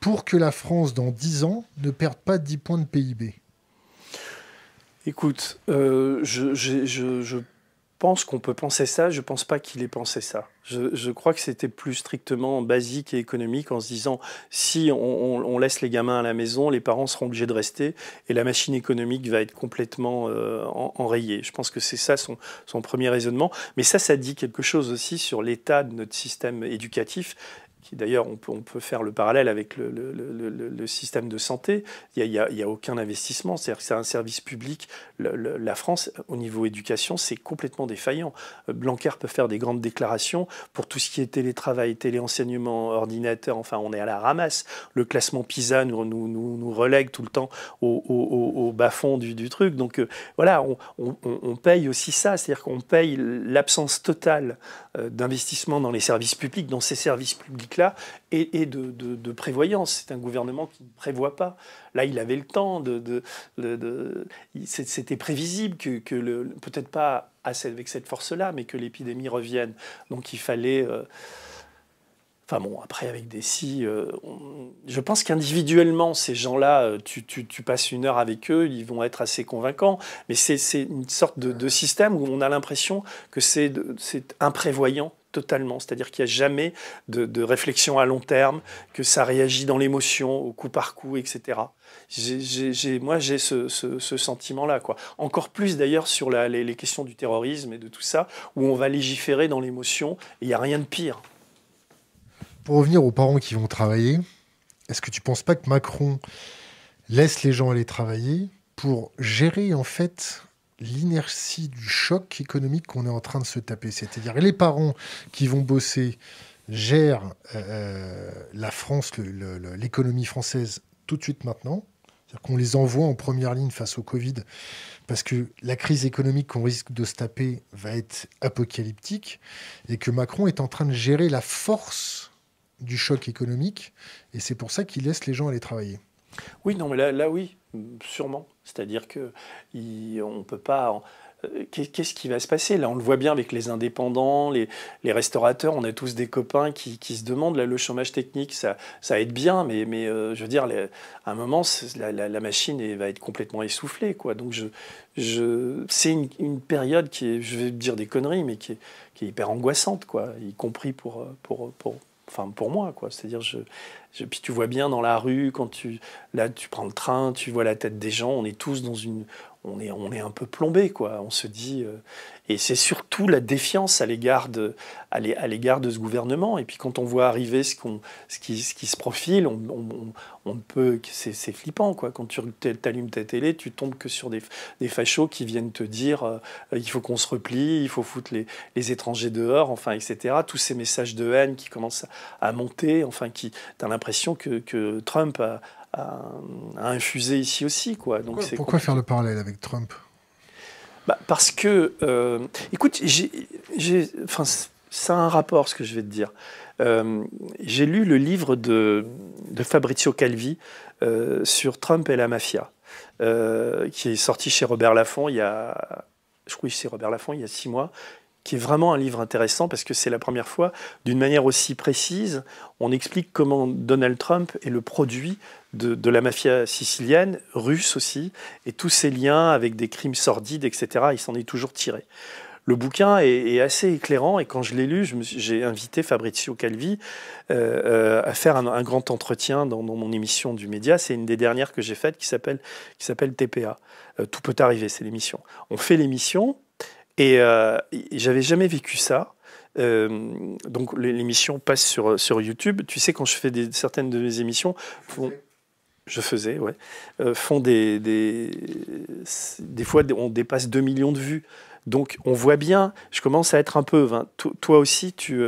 pour que la France, dans 10 ans, ne perde pas 10 points de PIB Écoute, euh, je, je pense qu'on peut penser ça, je ne pense pas qu'il ait pensé ça. Je, crois que c'était plus strictement basique et économique en se disant si on, laisse les gamins à la maison, les parents seront obligés de rester et la machine économique va être complètement euh, enrayée. Je pense que c'est ça son, son premier raisonnement. Mais ça, ça dit quelque chose aussi sur l'état de notre système éducatif d'ailleurs, on peut, faire le parallèle avec le, système de santé. Il n'y a, aucun investissement, c'est-à-dire que c'est un service public. la France, au niveau éducation, c'est complètement défaillant. Euh, Blanquer peut faire des grandes déclarations pour tout ce qui est télétravail, téléenseignement, ordinateur, enfin, on est à la ramasse. Le classement PISA nous, nous, relègue tout le temps au, bas-fond du, truc. Donc euh, voilà, on, paye aussi ça, c'est-à-dire qu'on paye l'absence totale euh, d'investissement dans les services publics, dans ces services publics et, de, prévoyance. C'est un gouvernement qui ne prévoit pas. Là, il avait le temps de. C'était prévisible que, peut-être pas avec cette force-là, mais que l'épidémie revienne. Donc il fallait. Euh, enfin bon, après avec des si, euh, je pense qu'individuellement, ces gens-là, euh, tu, passes une heure avec eux, ils vont être assez convaincants. Mais c'est une sorte de, de, système où on a l'impression que c'est imprévoyant totalement. C'est-à-dire qu'il n'y a jamais de, réflexion à long terme, que ça réagit dans l'émotion, au coup par coup, etc. moi, j'ai ce, sentiment-là. quoi. Encore plus d'ailleurs sur les, questions du terrorisme et de tout ça, où on va légiférer dans l'émotion, il n'y a rien de pire. Pour revenir aux parents qui vont travailler, est-ce que tu ne penses pas que Macron laisse les gens aller travailler pour gérer en fait l'inertie du choc économique qu'on est en train de se taper. C'est-à-dire les parents qui vont bosser gèrent euh, la France, l'économie française tout de suite maintenant. C'est-à-dire qu'on les envoie en première ligne face au Covid parce que la crise économique qu'on risque de se taper va être apocalyptique et que Macron est en train de gérer la force du choc économique et c'est pour ça qu'il laisse les gens aller travailler. Oui, non, mais là, là oui, sûrement. C'est-à-dire que ne on peut pas. Euh, qu'est-ce qui va se passer Là, on le voit bien avec les indépendants, les, restaurateurs, on a tous des copains qui, se demandent, le chômage technique, ça, ça aide bien, mais, euh, je veux dire, à un moment, la, machine va être complètement essoufflée. Quoi. Donc, je, je, c'est une, période qui est, je vais dire des conneries, mais qui est, qui est hyper angoissante, quoi, y compris pour, euh, pour, pour, enfin pour moi quoi c'est-à-dire je, puis tu vois bien dans la rue quand tu là tu prends le train tu vois la tête des gens on est tous dans une on est, on est un peu plombé, quoi. On se dit. Euh, et c'est surtout la défiance à l'égard de, à de ce gouvernement. Et puis quand on voit arriver ce, qu'on, qui, se profile, on, on, peut, c'est, c'est flippant, quoi. Quand tu allumes ta télé, tu tombes que sur des, fachos qui viennent te dire euh, il faut qu'on se replie, il faut foutre les, étrangers dehors, enfin, etc. Tous ces messages de haine qui commencent à, monter, enfin, qui, t'as l'impression que, que Trump a, euh, à, infuser ici aussi. Quoi. Donc, pourquoi, pourquoi faire le parallèle avec Trump bah, Parce que, euh, écoute, j'ai, enfin, ça a un rapport ce que je vais te dire. Euh, j'ai lu le livre de, de Fabrizio Calvi sur Trump et la mafia, qui est sorti chez Robert Laffont il y a, je crois, c'est Robert Laffont il y a six mois qui est vraiment un livre intéressant parce que c'est la première fois, d'une manière aussi précise, on explique comment Donald Trump est le produit de, la mafia sicilienne, russe aussi, et tous ses liens avec des crimes sordides, etc. Il s'en est toujours tiré. Le bouquin est, assez éclairant et quand je l'ai lu, j'ai invité Fabrizio Calvi euh, euh, à faire un, grand entretien dans, mon émission du média. C'est une des dernières que j'ai faites qui s'appelle TPA. Euh, tout peut arriver, c'est l'émission. On fait l'émission, et euh, j'avais jamais vécu ça. Euh, donc l'émission passe sur, sur YouTube. Tu sais, quand je fais certaines de mes émissions, je faisais, ouais, euh, font des, des, fois on dépasse 2 millions de vues. Donc on voit bien, je commence à être un peu, toi aussi tu,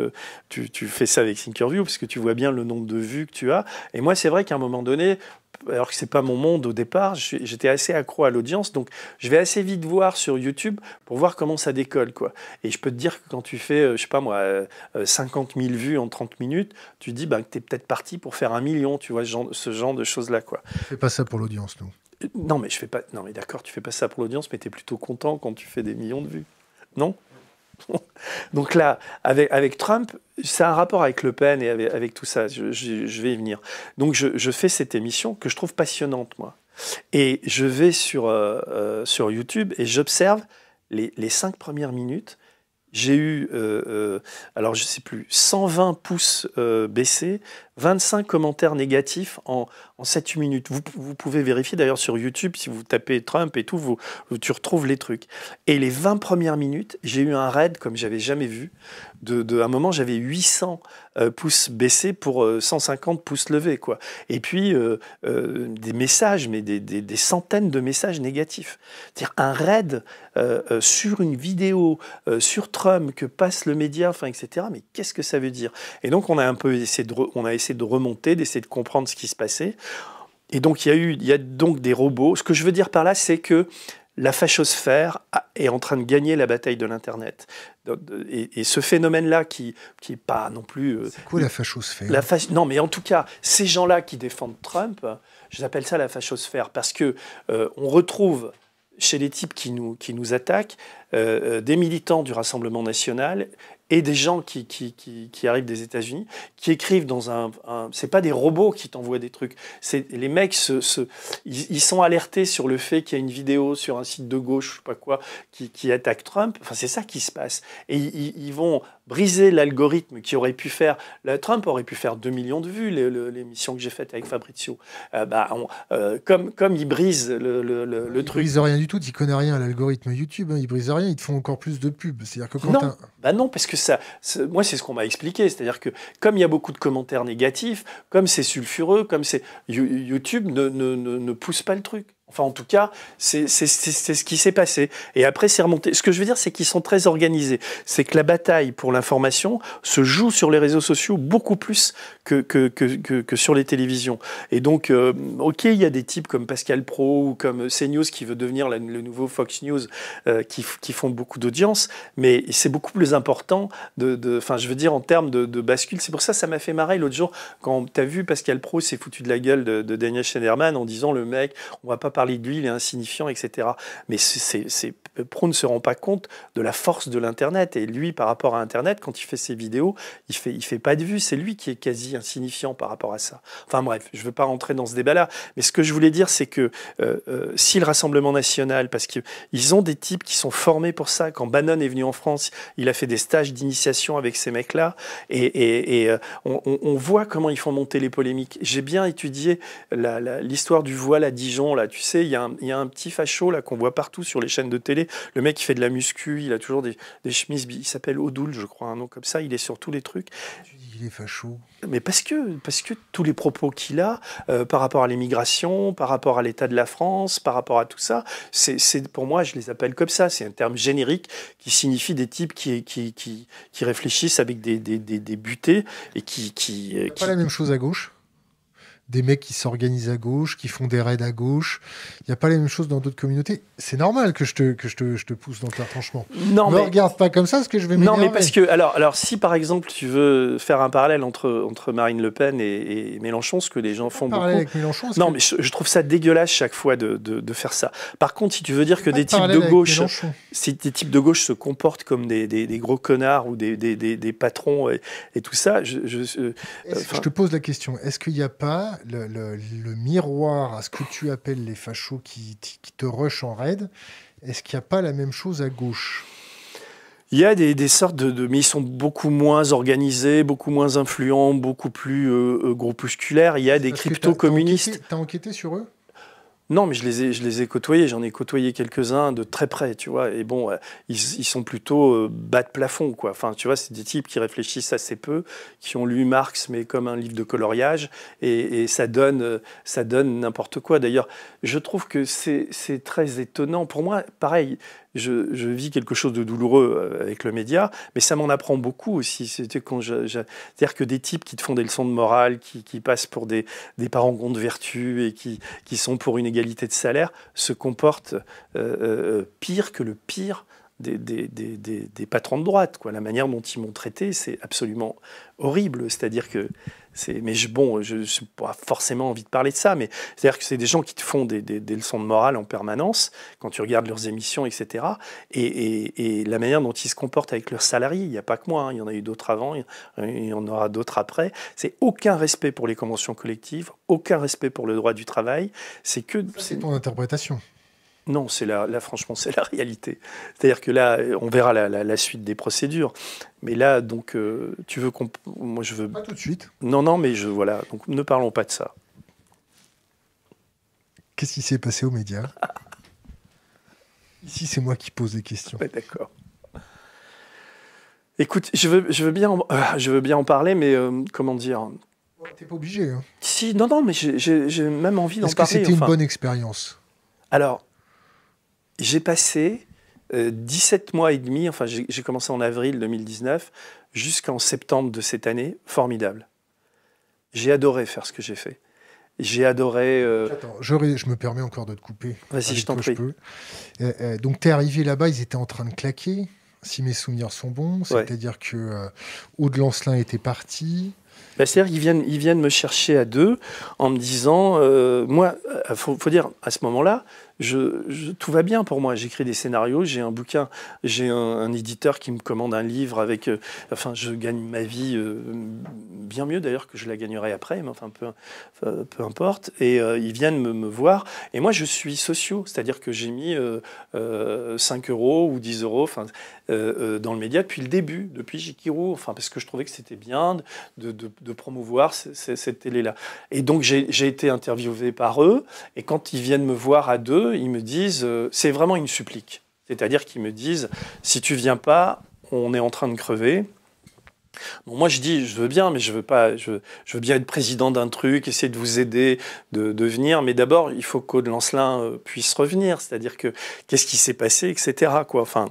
tu, tu, fais ça avec Thinkerview, parce que tu vois bien le nombre de vues que tu as. Et moi c'est vrai qu'à un moment donné, alors que c'est pas mon monde au départ, j'étais assez accro à l'audience, donc je vais assez vite voir sur YouTube pour voir comment ça décolle, quoi. Et je peux te dire que quand tu fais, euh, je sais pas moi, 50 euh, 000 euh, vues en 30 minutes, tu dis ben, tu es peut-être parti pour faire un million, tu vois, ce genre, ce genre de choses-là, quoi. Fais pas ça pour l'audience, non. Non, mais je fais pas. Non, mais d'accord, tu fais pas ça pour l'audience, mais tu es plutôt content quand tu fais des millions de vues, non Donc là, avec, Trump, c'est un rapport avec Le Pen et avec, tout ça. Je, vais y venir. Donc je, fais cette émission que je trouve passionnante, moi. Et je vais sur, euh, euh, sur YouTube et j'observe les, les, cinq premières minutes. J'ai eu, euh, alors je ne sais plus, 120 pouces baissés, 25 commentaires négatifs en, en 7-8 minutes. Vous, pouvez vérifier d'ailleurs sur YouTube, si vous tapez Trump et tout, tu retrouves les trucs. Et les 20 premières minutes, j'ai eu un raid comme j'avais jamais vu. De, à un moment, j'avais 800 euh, pouces baissés pour 150 euh, pouces levés. Quoi. Et puis, euh, des messages, mais des, centaines de messages négatifs. C'est-à-dire un raid sur une vidéo, sur Trump, que passe le média, enfin, etc. Mais qu'est-ce que ça veut dire Et donc, on a un peu on a essayé de remonter, d'essayer de comprendre ce qui se passait. Et donc il y, a eu, il y a donc des robots. Ce que je veux dire par là, c'est que la fachosphère est en train de gagner la bataille de l'Internet. Et, ce phénomène-là, qui n'est pas non plus... Euh, c'est quoi la fachosphère la Non, mais en tout cas, ces gens-là qui défendent Trump, j'appelle ça la fachosphère, parce que euh, on retrouve chez les types qui nous, qui nous attaquent, euh, des militants du Rassemblement national et des gens qui, qui, qui, arrivent des États-Unis, qui écrivent dans un. un c'est pas des robots qui t'envoient des trucs. C'est les mecs, se, ils, sont alertés sur le fait qu'il y a une vidéo sur un site de gauche, je sais pas quoi, qui, attaque Trump. Enfin, c'est ça qui se passe. Et ils, ils vont briser l'algorithme qui aurait pu faire, Trump aurait pu faire 2 millions de vues, l'émission que j'ai faite avec Fabrizio. Euh, bah, euh, comme, comme il brise le, le, il truc. Il brise rien du tout, il connaît rien à l'algorithme YouTube, Il hein, il brise rien, ils te font encore plus de pubs. C'est-à-dire que non, bah non, parce que ça, moi c'est ce qu'on m'a expliqué, c'est-à-dire que comme il y a beaucoup de commentaires négatifs, comme c'est sulfureux, comme c'est YouTube ne, ne pousse pas le truc. Enfin, en tout cas, c'est ce qui s'est passé. Et après, c'est remonté. Ce que je veux dire, c'est qu'ils sont très organisés. C'est que la bataille pour l'information se joue sur les réseaux sociaux beaucoup plus que, que, sur les télévisions. Et donc, euh, OK, il y a des types comme Pascal Pro ou comme CNews qui veut devenir le nouveau Fox News euh, qui, font beaucoup d'audience, mais c'est beaucoup plus important de. Enfin, je veux dire, en termes de, bascule. C'est pour ça que ça m'a fait marrer l'autre jour quand tu as vu Pascal Pro s'est foutu de la gueule de, Daniel Schneiderman en disant le mec, on va pas parler de lui, il est insignifiant, etc. Mais c'est Pro ne se rend pas compte de la force de l'Internet. Et lui, par rapport à Internet, quand il fait ses vidéos, il fait, il fait pas de vues. C'est lui qui est quasi insignifiant par rapport à ça. Enfin bref, je ne veux pas rentrer dans ce débat-là. Mais ce que je voulais dire, c'est que euh, euh, si le Rassemblement national, parce qu'ils ont des types qui sont formés pour ça. Quand Bannon est venu en France, il a fait des stages d'initiation avec ces mecs-là. Et, et, euh, on, on, voit comment ils font monter les polémiques. J'ai bien étudié l'histoire du voile à Dijon, là, tu il y, a un, petit facho là qu'on voit partout sur les chaînes de télé. Le mec qui fait de la muscu, il a toujours des, chemises. Il s'appelle Odoul, je crois, un nom comme ça. Il est sur tous les trucs. Tu dis il est facho. Mais parce que, parce que tous les propos qu'il a euh, par rapport à l'immigration, par rapport à l'état de la France, par rapport à tout ça, c'est pour moi, je les appelle comme ça. C'est un terme générique qui signifie des types qui, réfléchissent avec des, des, butées et qui. qui, qui... Euh, pas la même chose à gauche des mecs qui s'organisent à gauche, qui font des raids à gauche. Il n'y a pas les mêmes choses dans d'autres communautés. C'est normal que je te, que je te, pousse dans le retranchement. Non, ne mais... regarde pas comme ça, ce que je vais Non, mais parce que, alors, alors, si par exemple tu veux faire un parallèle entre, entre Marine Le Pen et, Mélenchon, ce que les gens font beaucoup. Avec Mélenchon, non, mais je, trouve ça dégueulasse chaque fois de, faire ça. Par contre, si tu veux dire que des types de gauche, si des types de gauche se comportent comme des, gros connards ou des, des patrons et, tout ça, je. Euh, je te pose la question. Est-ce qu'il n'y a pas le, miroir à ce que tu appelles les fachos qui, te rushent en raid, est-ce qu'il n'y a pas la même chose à gauche il y a des, sortes de, Mais ils sont beaucoup moins organisés, beaucoup moins influents, beaucoup plus euh, euh, groupusculaires. Il y a des crypto-communistes. T'as enquêté, sur eux non, mais je les ai, je les ai côtoyés. J'en ai côtoyé quelques-uns de très près, tu vois. Et bon, euh, ils, sont plutôt euh, bas de plafond, quoi. Enfin, tu vois, c'est des types qui réfléchissent assez peu, qui ont lu Marx, mais comme un livre de coloriage. Et, et ça donne euh, ça donne n'importe quoi. D'ailleurs, je trouve que c'est très étonnant. Pour moi, pareil, je, vis quelque chose de douloureux euh, avec le média, mais ça m'en apprend beaucoup aussi. C'est-à-dire que des types qui te font des leçons de morale, qui, passent pour des, parents de vertu et qui, sont pour une égalité de salaire, se comportent euh, euh, pire que le pire des, des, patrons de droite. Quoi. La manière dont ils m'ont traité, c'est absolument horrible. C'est-à-dire que c'est, mais bon, je n'ai pas forcément envie de parler de ça, mais c'est-à-dire que c'est des gens qui te font des, leçons de morale en permanence quand tu regardes leurs émissions, etc. Et, la manière dont ils se comportent avec leurs salariés, il n'y a pas que moi, hein. il y en a eu d'autres avant, il y en aura d'autres après. C'est aucun respect pour les conventions collectives, aucun respect pour le droit du travail. C'est que. c'est ton interprétation. Non, c'est là, franchement, c'est la réalité. C'est-à-dire que là, on verra la, suite des procédures. Mais là, donc, euh, tu veux qu'on. Moi, je veux. Pas tout de suite. Non, non, mais je. Voilà. Donc, ne parlons pas de ça. Qu'est-ce qui s'est passé aux médias Ici, c'est moi qui pose des questions. d'accord. Écoute, je veux, je, veux bien en, euh, je veux bien en parler, mais euh, comment dire T'es pas obligé. Hein. Si, non, non, mais j'ai même envie d'en parler. Est-ce que c'était une bonne expérience Alors, j'ai passé 17 euh, mois et demi, enfin j'ai commencé en avril 2019, jusqu'en septembre de cette année, formidable. J'ai adoré faire ce que j'ai fait. J'ai adoré. Euh, Attends, je, me permets encore de te couper. Vas-y, je t'en prie. Euh, donc, tu es arrivé là-bas, ils étaient en train de claquer, si mes souvenirs sont bons. C'est-à-dire que Aude Lancelin était parti. Bah, C'est-à-dire qu'ils viennent, ils viennent me chercher à deux en me disant. moi, il faut, dire, à ce moment-là, je, tout va bien pour moi. J'écris des scénarios, j'ai un bouquin, j'ai un, éditeur qui me commande un livre avec. Euh, enfin, je gagne ma vie euh, bien mieux d'ailleurs que je la gagnerai après, mais enfin, peu, euh, peu importe. Et ils viennent me, voir. Et moi, je suis sociaux c'est-à-dire que j'ai mis 5 euros ou 10 euros enfin, dans le média depuis le début, depuis Jikiru, enfin, parce que je trouvais que c'était bien de promouvoir cette télé-là. Et donc, j'ai été interviewé par eux. Et quand ils viennent me voir à deux, ils me disent, euh, c'est vraiment une supplique. C'est-à-dire qu'ils me disent, si tu viens pas, on est en train de crever. moi, je dis, je veux bien, mais je veux pas, je, veux bien être président d'un truc, essayer de vous aider, de, venir. Mais d'abord, il faut qu'Aude Lancelin euh, puisse revenir. C'est-à-dire que qu'est-ce qui s'est passé, etc. Quoi. Enfin,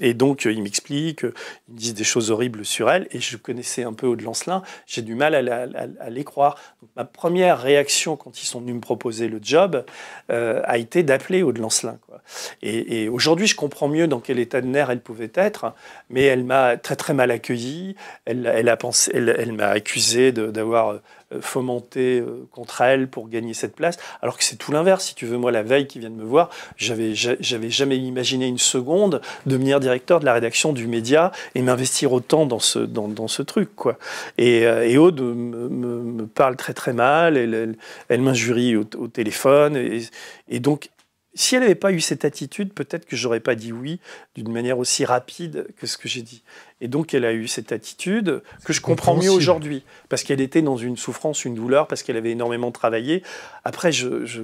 et donc, euh, ils m'expliquent, euh, ils me disent des choses horribles sur elle, et je connaissais un peu Aude Lancelin, j'ai du mal à, les croire. ma première réaction quand ils sont venus me proposer le job euh, a été d'appeler Aude Lancelin. Et, aujourd'hui, je comprends mieux dans quel état de nerfs elle pouvait être, mais elle m'a très très mal accueilli, elle, a elle, elle m'a accusé d'avoir euh, fomenter euh, contre elle pour gagner cette place. Alors que c'est tout l'inverse. Si tu veux, moi, la veille qui vient de me voir, j'avais, j'avais jamais imaginé une seconde devenir directeur de la rédaction du média et m'investir autant dans ce, dans, dans ce truc, quoi. Et, euh, et Aude me, parle très très mal, elle, elle, m'injurie au, téléphone, et donc si elle n'avait pas eu cette attitude, peut-être que j'aurais pas dit oui d'une manière aussi rapide que ce que j'ai dit. Et donc elle a eu cette attitude que je comprends mieux aujourd'hui, parce qu'elle était dans une souffrance, une douleur, parce qu'elle avait énormément travaillé. Après, je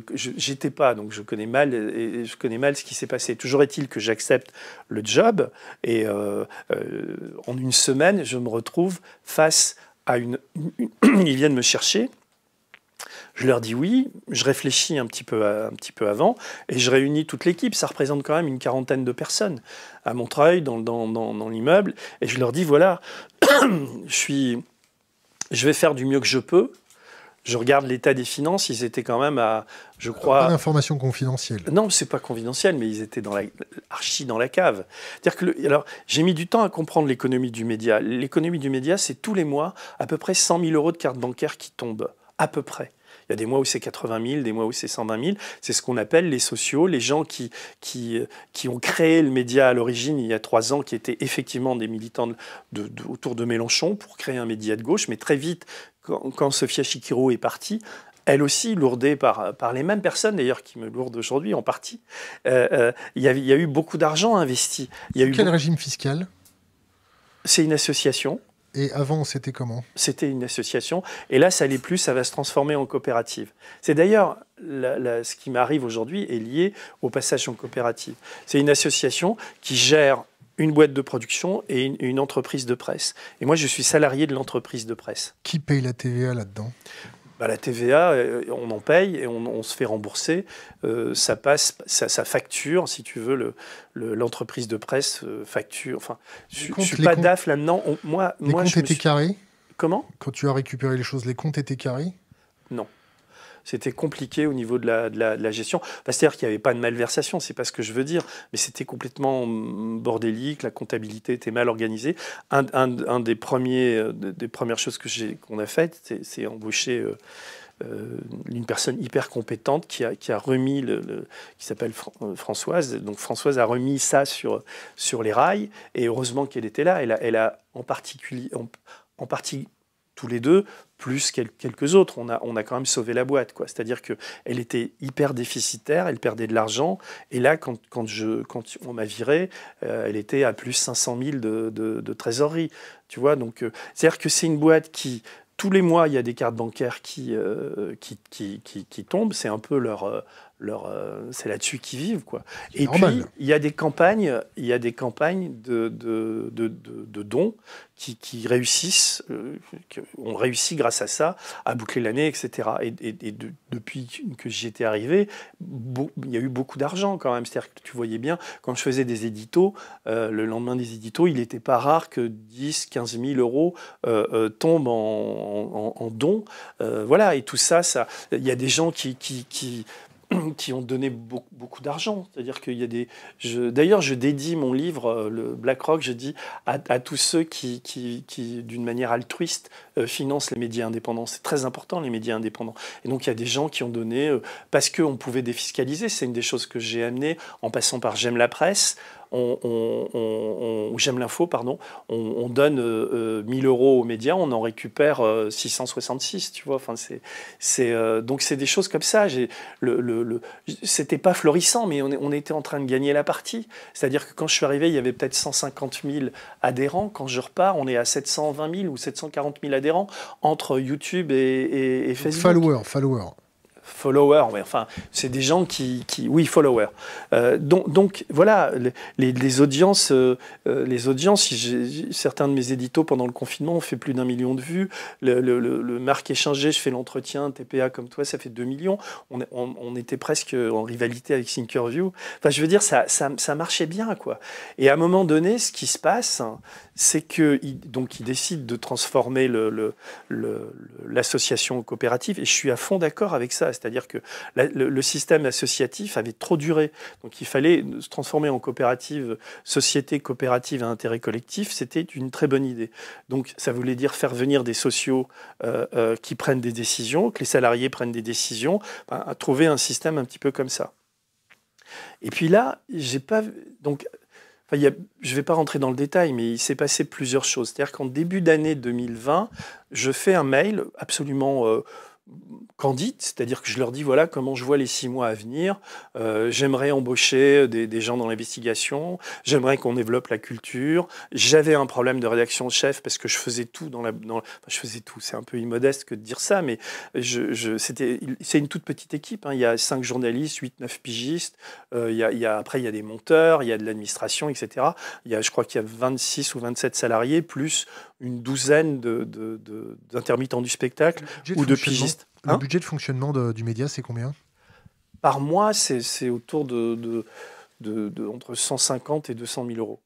n'étais pas, donc je connais mal, et je connais mal ce qui s'est passé. Toujours est-il que j'accepte le job, et euh, euh, en une semaine, je me retrouve face à une... une ils viennent me chercher. Je leur dis oui, je réfléchis un petit peu, avant et je réunis toute l'équipe. Ça représente quand même une quarantaine de personnes à Montreuil, dans, dans, l'immeuble. Et je leur dis voilà, je, suis, je vais faire du mieux que je peux je regarde l'état des finances, ils étaient quand même à, je crois. Pas d'informations confidentielles. Non, c'est pas confidentiel, mais ils étaient dans la, archi dans la cave. dire que, alors, j'ai mis du temps à comprendre l'économie du média. L'économie du média, c'est tous les mois à peu près 100 000 euros de cartes bancaires qui tombent, à peu près. Il y a des mois où c'est 80 000, des mois où c'est 120 000. C'est ce qu'on appelle les sociaux, les gens qui, qui, ont créé le média à l'origine il y a trois ans, qui étaient effectivement des militants autour de Mélenchon pour créer un média de gauche. Mais très vite, quand, Sophia Sofia Chikiro est partie, elle aussi lourdée par, par les mêmes personnes, d'ailleurs, qui me lourdent aujourd'hui en partie. Euh, euh, il y, a, eu beaucoup d'argent investi. a Quel régime fiscal C'est une association et avant, c'était comment C'était une association. Et là, ça n'est plus, ça va se transformer en coopérative. C'est d'ailleurs ce qui m'arrive aujourd'hui est lié au passage en coopérative. C'est une association qui gère une boîte de production et une, entreprise de presse. Et moi, je suis salarié de l'entreprise de presse. Qui paye la TVA là-dedans bah, la TVA, euh, on en paye et on, se fait rembourser. Euh, ça passe, ça, facture, si tu veux, l'entreprise de presse euh, facture. Enfin, je ne suis pas DAF là-dedans. Moi, les moi, comptes je étaient carrés Comment Quand tu as récupéré les choses, les comptes étaient carrés Non c'était compliqué au niveau de la, gestion. Bah, c'est-à-dire qu'il n'y avait pas de malversation, c'est pas ce que je veux dire, mais c'était complètement mm, bordélique, la comptabilité était mal organisée. Un, des premiers, euh, des premières choses que qu'on a faites, c'est, embaucher. Euh, euh, une personne hyper compétente qui a, qui a remis le, qui s'appelle Françoise. Donc Françoise a remis ça sur sur les rails et heureusement qu'elle était là. Elle a, elle a en particulier en partie tous les deux plus quelques autres. On a, on a quand même sauvé la boîte. C'est-à-dire qu'elle était hyper déficitaire, elle perdait de l'argent. Et là, quand, quand, je, quand on m'a viré, euh, elle était à plus 500 000 de, de, de trésorerie. Tu vois, donc euh, c'est-à-dire que c'est une boîte qui tous les mois, il y a des cartes bancaires qui, euh, qui, qui, qui, qui, tombent. C'est un peu leur, leur, euh, c'est là-dessus qu'ils vivent. Quoi. Et puis, il y a des campagnes, il y a des campagnes de, de, dons qui, réussissent, euh, on réussit grâce à ça à boucler l'année, etc. Et, depuis que j'y étais arrivé, il y a eu beaucoup d'argent quand même. C'est-à-dire que tu voyais bien, quand je faisais des éditos, euh, le lendemain des éditos, il n'était pas rare que 10, 15 000 euros tombent en, dons. voilà, et tout ça, ça, il y a des gens qui, qui, qui qui ont donné beaucoup, d'argent. C'est-à-dire qu'il y a des. D'ailleurs, je dédie mon livre, euh, le BlackRock, je dis à, tous ceux qui, d'une manière altruiste, euh, financent les médias indépendants. C'est très important, les médias indépendants. Et donc, il y a des gens qui ont donné euh, parce qu'on pouvait défiscaliser. C'est une des choses que j'ai amenées en passant par J'aime la presse on, J'aime l'info, pardon, on, donne 1000 euh, euh, euros aux médias, on en récupère 666, euh, tu vois. Enfin, c'est, donc c'est des choses comme ça. J'ai, le, c'était pas florissant, mais on, était en train de gagner la partie. C'est-à-dire que quand je suis arrivé, il y avait peut-être 150 000 adhérents. Quand je repars, on est à 720 000 ou 740 000 adhérents entre YouTube et, et Facebook. Follower, follower followers, enfin, c'est des gens qui, qui oui, followers. Euh, donc, donc, voilà, les, les audiences, les audiences, euh, euh, certains de mes éditos pendant le confinement ont fait plus d'un million de vues. Le, le, le, échangé, je fais l'entretien TPA comme toi, ça fait 2 millions. On, était presque en rivalité avec Thinkerview. Enfin, je veux dire, ça, ça, ça marchait bien, quoi. Et à un moment donné, ce qui se passe, hein, c'est que donc il décide de transformer l'association le, en coopérative et je suis à fond d'accord avec ça, c'est-à-dire que le, système associatif avait trop duré, donc il fallait se transformer en coopérative, société coopérative à intérêt collectif, c'était une très bonne idée. Donc ça voulait dire faire venir des sociaux euh, euh, qui prennent des décisions, que les salariés prennent des décisions, trouver un système un petit peu comme ça. Et puis là, j'ai pas donc je ne vais pas rentrer dans le détail, mais il s'est passé plusieurs choses. C'est-à-dire qu'en début d'année 2020, je fais un mail absolument euh, candide, c'est-à-dire que je leur dis voilà comment je vois les six mois à venir. Euh, j'aimerais embaucher des, gens dans l'investigation. J'aimerais qu'on développe la culture. J'avais un problème de rédaction de chef parce que je faisais tout dans la. je faisais tout. C'est un peu immodeste que de dire ça, mais je, c'était c'est une toute petite équipe. Hein. Il y a cinq journalistes, huit, neuf pigistes. Euh, après il y a des monteurs, il y a de l'administration, etc. Il y je crois qu'il y a 26 ou 27 salariés plus une douzaine d'intermittents du spectacle ou de pigistes. Le hein budget de fonctionnement du média, c'est combien Par mois, c'est autour de, entre 150 et 200 000 euros.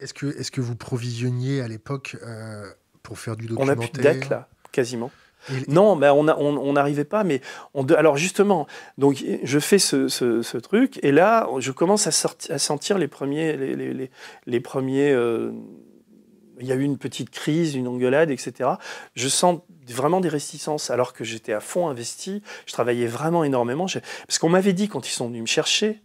Est-ce que, est que vous provisionniez à l'époque euh, pour faire du documentaire On a plus de dette, là, quasiment. Non, on n'arrivait pas, mais on alors justement, donc je fais ce, truc et là, je commence à, sentir les premiers, euh, il y a eu une petite crise, une engueulade, etc. Je sens vraiment des réticences alors que j'étais à fond investi, je travaillais vraiment énormément. Parce qu'on m'avait dit quand ils sont venus me chercher,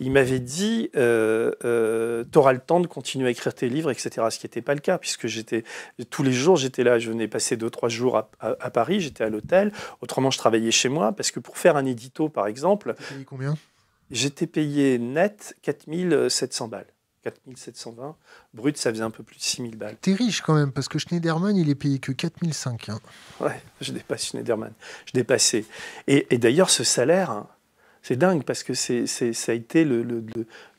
ils m'avaient dit euh, euh, T'auras le temps de continuer à écrire tes livres, etc. Ce qui n'était pas le cas, puisque j'étais tous les jours, j'étais là. Je venais passer deux, trois jours à, Paris, j'étais à l'hôtel. Autrement, je travaillais chez moi, parce que pour faire un édito, par exemple. combien J'étais payé net 4700 balles. 4720. Brut, ça faisait un peu plus de 6000 balles. T'es riche quand même, parce que Schneiderman, il est payé que 4500. – hein. Ouais, je dépasse Schneiderman. Je dépassais. Et, d'ailleurs, ce salaire, hein, c'est dingue, parce que c'est, ça a été le,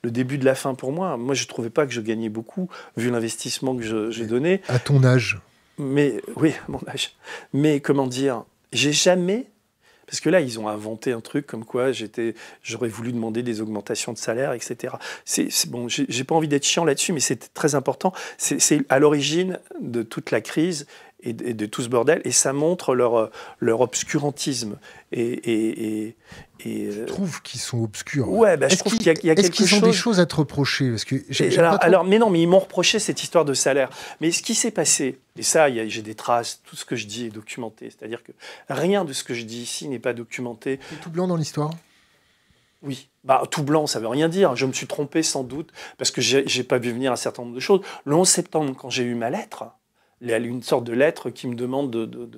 début de la fin pour moi. Moi, je ne trouvais pas que je gagnais beaucoup, vu l'investissement que j'ai donné. À ton âge Mais oui, à mon âge. Mais comment dire J'ai jamais parce que là, ils ont inventé un truc comme quoi j'étais, j'aurais voulu demander des augmentations de salaire, etc. C'est, bon, j'ai pas envie d'être chiant là-dessus, mais c'est très important. C'est à l'origine de toute la crise et de, tout ce bordel. Et ça montre leur, euh, leur obscurantisme. Et, je euh, trouve qu'ils sont obscurs. Ouais, bah, je trouve qu'il y a, chose. qu'ils ont des choses à te reprocher parce que j'ai alors, mais non, mais ils m'ont reproché cette histoire de salaire. Mais ce qui s'est passé, et ça, j'ai des traces, tout ce que je dis est documenté. C'est-à-dire que rien de ce que je dis ici n'est pas documenté. tout blanc dans l'histoire oui. Bah, tout blanc, ça veut rien dire. Je me suis trompé sans doute parce que j'ai pas vu venir un certain nombre de choses. Le 11 septembre, quand j'ai eu ma lettre, une sorte de lettre qui me demande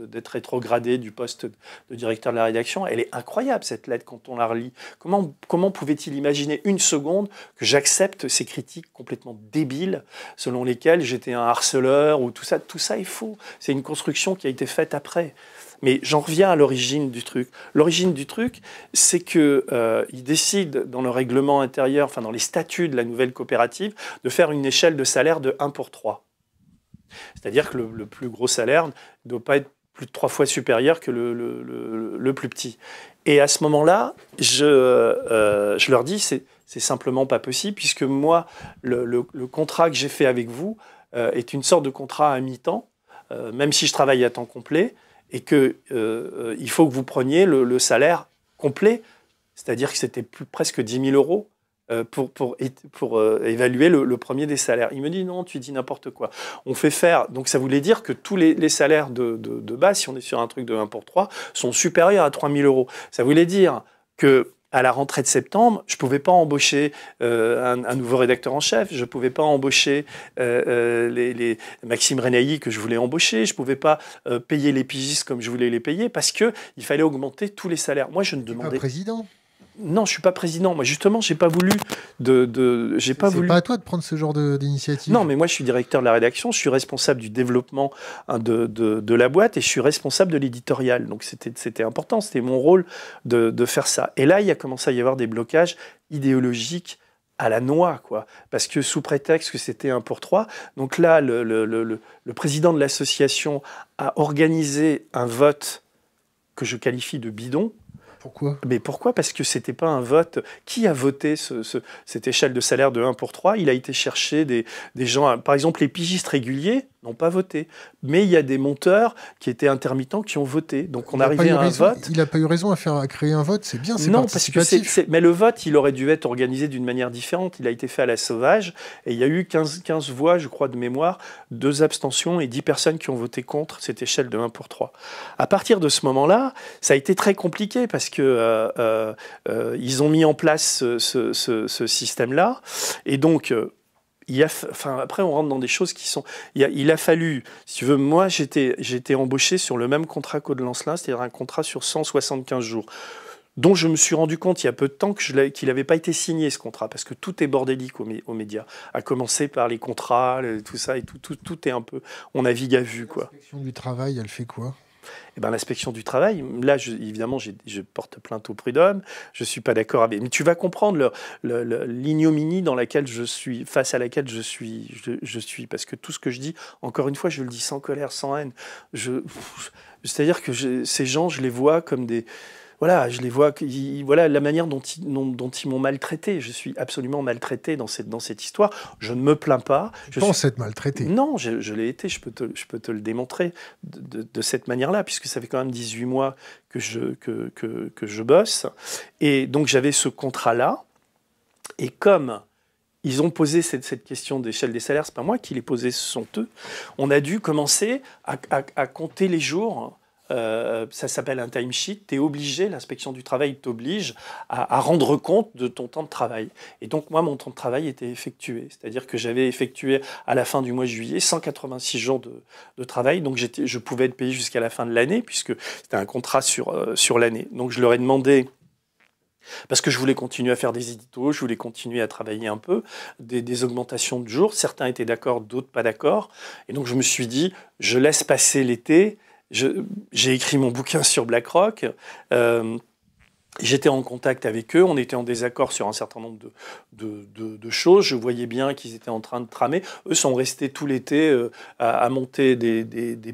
d'être rétrogradé du poste de directeur de la rédaction. Elle est incroyable, cette lettre, quand on la relit. Comment, comment pouvait-il imaginer une seconde que j'accepte ces critiques complètement débiles, selon lesquelles j'étais un harceleur ou tout ça Tout ça est faux. C'est une construction qui a été faite après. Mais j'en reviens à l'origine du truc. L'origine du truc, c'est que euh, décident dans le règlement intérieur, enfin dans les statuts de la nouvelle coopérative, de faire une échelle de salaire de 1 pour 3. C'est-à-dire que le, plus gros salaire ne doit pas être plus de trois fois supérieur que le, plus petit. Et à ce moment-là, je, euh, je leur dis, c'est simplement pas possible, puisque moi, le, contrat que j'ai fait avec vous euh, est une sorte de contrat à mi-temps, euh, même si je travaille à temps complet, et qu'il il faut que vous preniez le, salaire complet, c'est-à-dire que c'était plus presque 10 000 euros euh, pour, pour, pour euh, évaluer le, premier des salaires. Il me dit non, tu dis n'importe quoi. On fait faire, donc ça voulait dire que tous les, les salaires de, de, base, si on est sur un truc de 1 pour 3, sont supérieurs à 000 euros. Ça voulait dire que à la rentrée de septembre, je ne pouvais pas embaucher euh, un, nouveau rédacteur en chef, je ne pouvais pas embaucher les, les, Maxime Renailly que je voulais embaucher, je ne pouvais pas payer les pigistes comme je voulais les payer parce qu'il fallait augmenter tous les salaires. Moi, je ne demandais pas. président non, je suis pas président. Moi, justement, j'ai pas voulu de, de j'ai pas voulu. à toi de prendre ce genre d'initiative. Non, mais moi, je suis directeur de la rédaction, je suis responsable du développement hein, de, de, la boîte et je suis responsable de l'éditorial. Donc, c'était, c'était important, c'était mon rôle de, faire ça. Et là, il a commencé à y avoir des blocages idéologiques à la noix, quoi. Parce que sous prétexte que c'était un pour trois. Donc là, le président de l'association a organisé un vote que je qualifie de bidon pourquoi Mais pourquoi Parce que c'était pas un vote. Qui a voté cette échelle de salaire de 1 pour 3 Il a été chercher des gens, par exemple les pigistes réguliers, n'ont pas voté. Mais il y a des monteurs qui étaient intermittents qui ont voté. Donc on arrive arrivait à un vote. Il n'a pas eu raison à, faire, à créer un vote, c'est bien, c'est Non, parce que mais le vote, il aurait dû être organisé d'une manière différente. Il a été fait à la sauvage et il y a eu 15, voix, je crois, de mémoire, deux abstentions et 10 personnes qui ont voté contre cette échelle de 1 pour 3. À partir de ce moment-là, ça a été très compliqué parce que euh, euh, euh, ils ont mis en place ce système-là. Et donc, enfin, après, on rentre dans des choses qui sont. Il a, il a fallu, si tu veux, moi, j'étais, j'étais embauché sur le même contrat de Lancelin, c'est-à-dire un contrat sur 175 jours dont je me suis rendu compte il y a peu de temps qu'il n'avait pas été signé ce contrat, parce que tout est bordélique aux, aux médias, à commencer par les contrats, tout ça, et tout, tout, tout est un peu, on navigue à vue. quoi. La du travail, elle fait quoi eh ben, l'inspection du travail, là, évidemment, je porte plainte au prud'homme, je ne suis pas d'accord avec. Mais tu vas comprendre l'ignominie dans laquelle je suis, face à laquelle je suis, je, suis. Parce que tout ce que je dis, encore une fois, je le dis sans colère, sans haine. Je, C'est-à-dire que ces gens, je les vois comme des voilà, je les vois, voilà la manière dont ils, m'ont maltraité. Je suis absolument maltraité dans cette, dans cette histoire. Je ne me plains pas. Je pense être maltraité. Non, je, l'ai été, je peux, te, je peux te le démontrer de, cette manière-là, puisque ça fait quand même 18 mois que je, que, je bosse. Et donc j'avais ce contrat-là. Et comme ils ont posé cette, question d'échelle des salaires, n'est pas moi qui l'ai posée, ce sont eux. On a dû commencer à compter les jours euh, ça s'appelle un timesheet, tu es obligé, l'inspection du travail t'oblige à, rendre compte de ton temps de travail. Et donc moi, mon temps de travail était effectué, c'est-à-dire que j'avais effectué à la fin du mois de juillet 186 jours de, travail, donc je pouvais être payé jusqu'à la fin de l'année, puisque c'était un contrat sur, euh, sur l'année. Donc je leur ai demandé... Parce que je voulais continuer à faire des éditos, je voulais continuer à travailler un peu, des augmentations de jours. Certains étaient d'accord, d'autres pas d'accord. Et donc je me suis dit, je laisse passer l'été, j'ai écrit mon bouquin sur BlackRock. Euh, J'étais en contact avec eux, on était en désaccord sur un certain nombre de, choses. Je voyais bien qu'ils étaient en train de tramer. Eux sont restés tout l'été euh, à, monter des,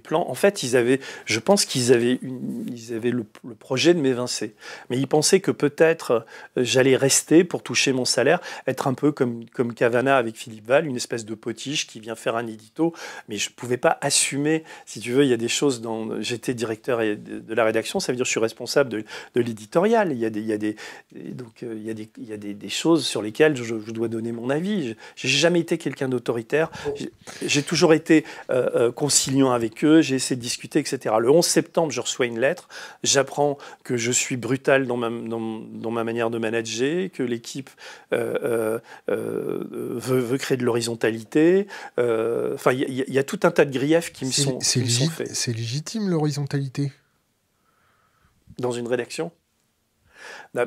plans. En fait, ils avaient, je pense qu'ils avaient, une, ils avaient le, projet de m'évincer. Mais ils pensaient que peut-être euh, j'allais rester pour toucher mon salaire, être un peu comme, comme Cavana avec Philippe Val, une espèce de potiche qui vient faire un édito. Mais je ne pouvais pas assumer, si tu veux, il y a des choses dans. J'étais directeur de la rédaction, ça veut dire que je suis responsable de l'éditorial. Il y a des, donc, euh, il y a des, choses sur lesquelles je, dois donner mon avis. J'ai jamais été quelqu'un d'autoritaire. J'ai toujours été euh, euh, conciliant avec eux. J'ai essayé de discuter, etc. Le 11 septembre, je reçois une lettre. J'apprends que je suis brutal dans ma, dans, ma manière de manager, que l'équipe veut, créer de l'horizontalité. Enfin, il y, a tout un tas de griefs qui me sont, qui me sont faits. C'est légitime l'horizontalité dans une rédaction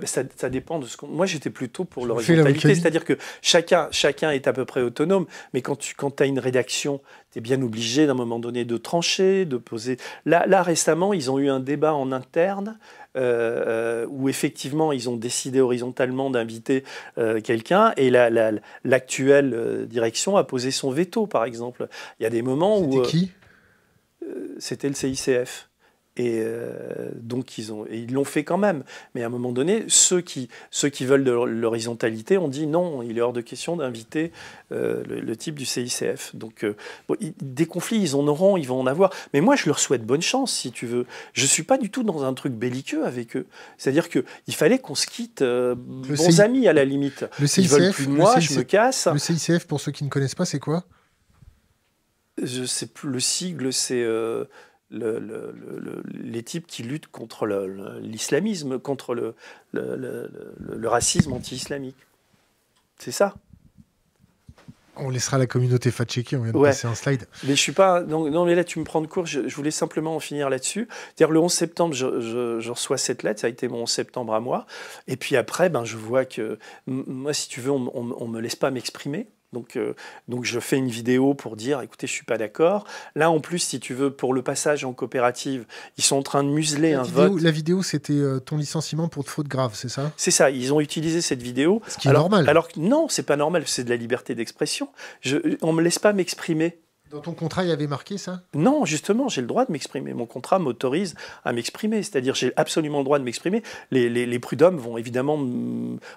ça, dépend de ce qu'on. Moi, j'étais plutôt pour l'horizontalité, c'est-à-dire que chacun, chacun est à peu près autonome, mais quand tu quand as une rédaction, tu es bien obligé d'un moment donné de trancher, de poser. Là, là, récemment, ils ont eu un débat en interne. Euh, euh, où effectivement ils ont décidé horizontalement d'inviter euh, quelqu'un et l'actuelle l'actuelle direction a posé son veto par exemple. Il y a des moments où... C'était qui C'était le CICF. Et euh, donc, ils ont, ils l'ont fait quand même. Mais à un moment donné, ceux qui, ceux qui veulent de l'horizontalité ont dit non, il est hors de question d'inviter euh, le, type du CICF. Donc, euh, des conflits, ils en auront, ils vont en avoir. Mais moi, je leur souhaite bonne chance, si tu veux. Je ne suis pas du tout dans un truc belliqueux avec eux. C'est-à-dire qu'il fallait qu'on se quitte bons amis, à la limite. Le CICF, veulent plus de moi, je me casse. Le CICF, pour ceux qui ne connaissent pas, c'est quoi je sais plus, le sigle, c'est le, les types qui luttent contre l'islamisme, contre le, racisme anti-islamique. C'est ça. On laissera la communauté fact on vient de passer un slide. Mais je suis pas. Non, non, mais là, tu me prends de court, je, voulais simplement en finir là-dessus. C'est-à-dire, le 11 septembre, je, reçois cette lettre, ça a été mon 11 septembre à moi. Et puis après, ben, je vois que, moi, si tu veux, on ne me laisse pas m'exprimer. Donc, euh, donc je fais une vidéo pour dire, écoutez, je suis pas d'accord. Là, en plus, si tu veux, pour le passage en coopérative, ils sont en train de museler un vote. La vidéo, c'était euh, ton licenciement pour de faute grave, c'est ça C'est ça. Ils ont utilisé cette vidéo. Ce qui alors, est normal. Alors que non, c'est pas normal. C'est de la liberté d'expression. on me laisse pas m'exprimer. Dans ton contrat, il y avait marqué ça Non, justement, j'ai le droit de m'exprimer. Mon contrat m'autorise à m'exprimer. C'est-à-dire, j'ai absolument le droit de m'exprimer. Les, les, les, prud'hommes vont évidemment.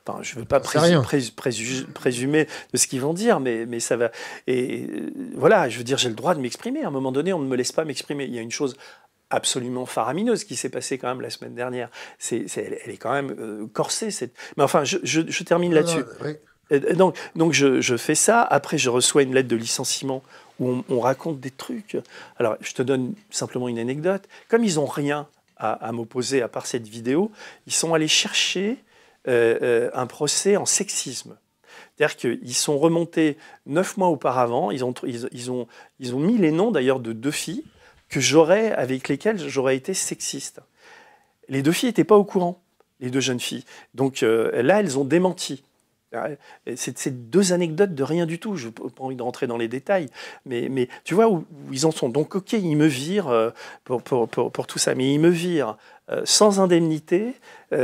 Enfin, je ne veux pas présumer de ce qu'ils vont dire, mais, mais ça va. Et euh, voilà, je veux dire, j'ai le droit de m'exprimer. À un moment donné, on ne me laisse pas m'exprimer. Il y a une chose absolument faramineuse qui s'est passée quand même la semaine dernière. C'est, elle, est quand même euh, corsée. Mais enfin, je, termine là-dessus. Euh, donc, donc je, je, fais ça. Après, je reçois une lettre de licenciement où on, raconte des trucs. Alors, je te donne simplement une anecdote. Comme ils n'ont rien à, m'opposer à part cette vidéo, ils sont allés chercher euh, euh, un procès en sexisme. C'est-à-dire qu'ils sont remontés neuf mois auparavant, ils ont, ont, ils ont mis les noms d'ailleurs de deux filles que j'aurais, avec lesquelles j'aurais été sexiste. Les deux filles n'étaient pas au courant, les deux jeunes filles. Donc euh, là, elles ont démenti. Euh, c'est deux anecdotes de rien du tout. Je n'ai pas envie de rentrer dans les détails. Mais, mais tu vois où, ils en sont. Donc, OK, ils me virent euh, pour, pour, pour, tout ça. Mais ils me virent euh, sans indemnité, sans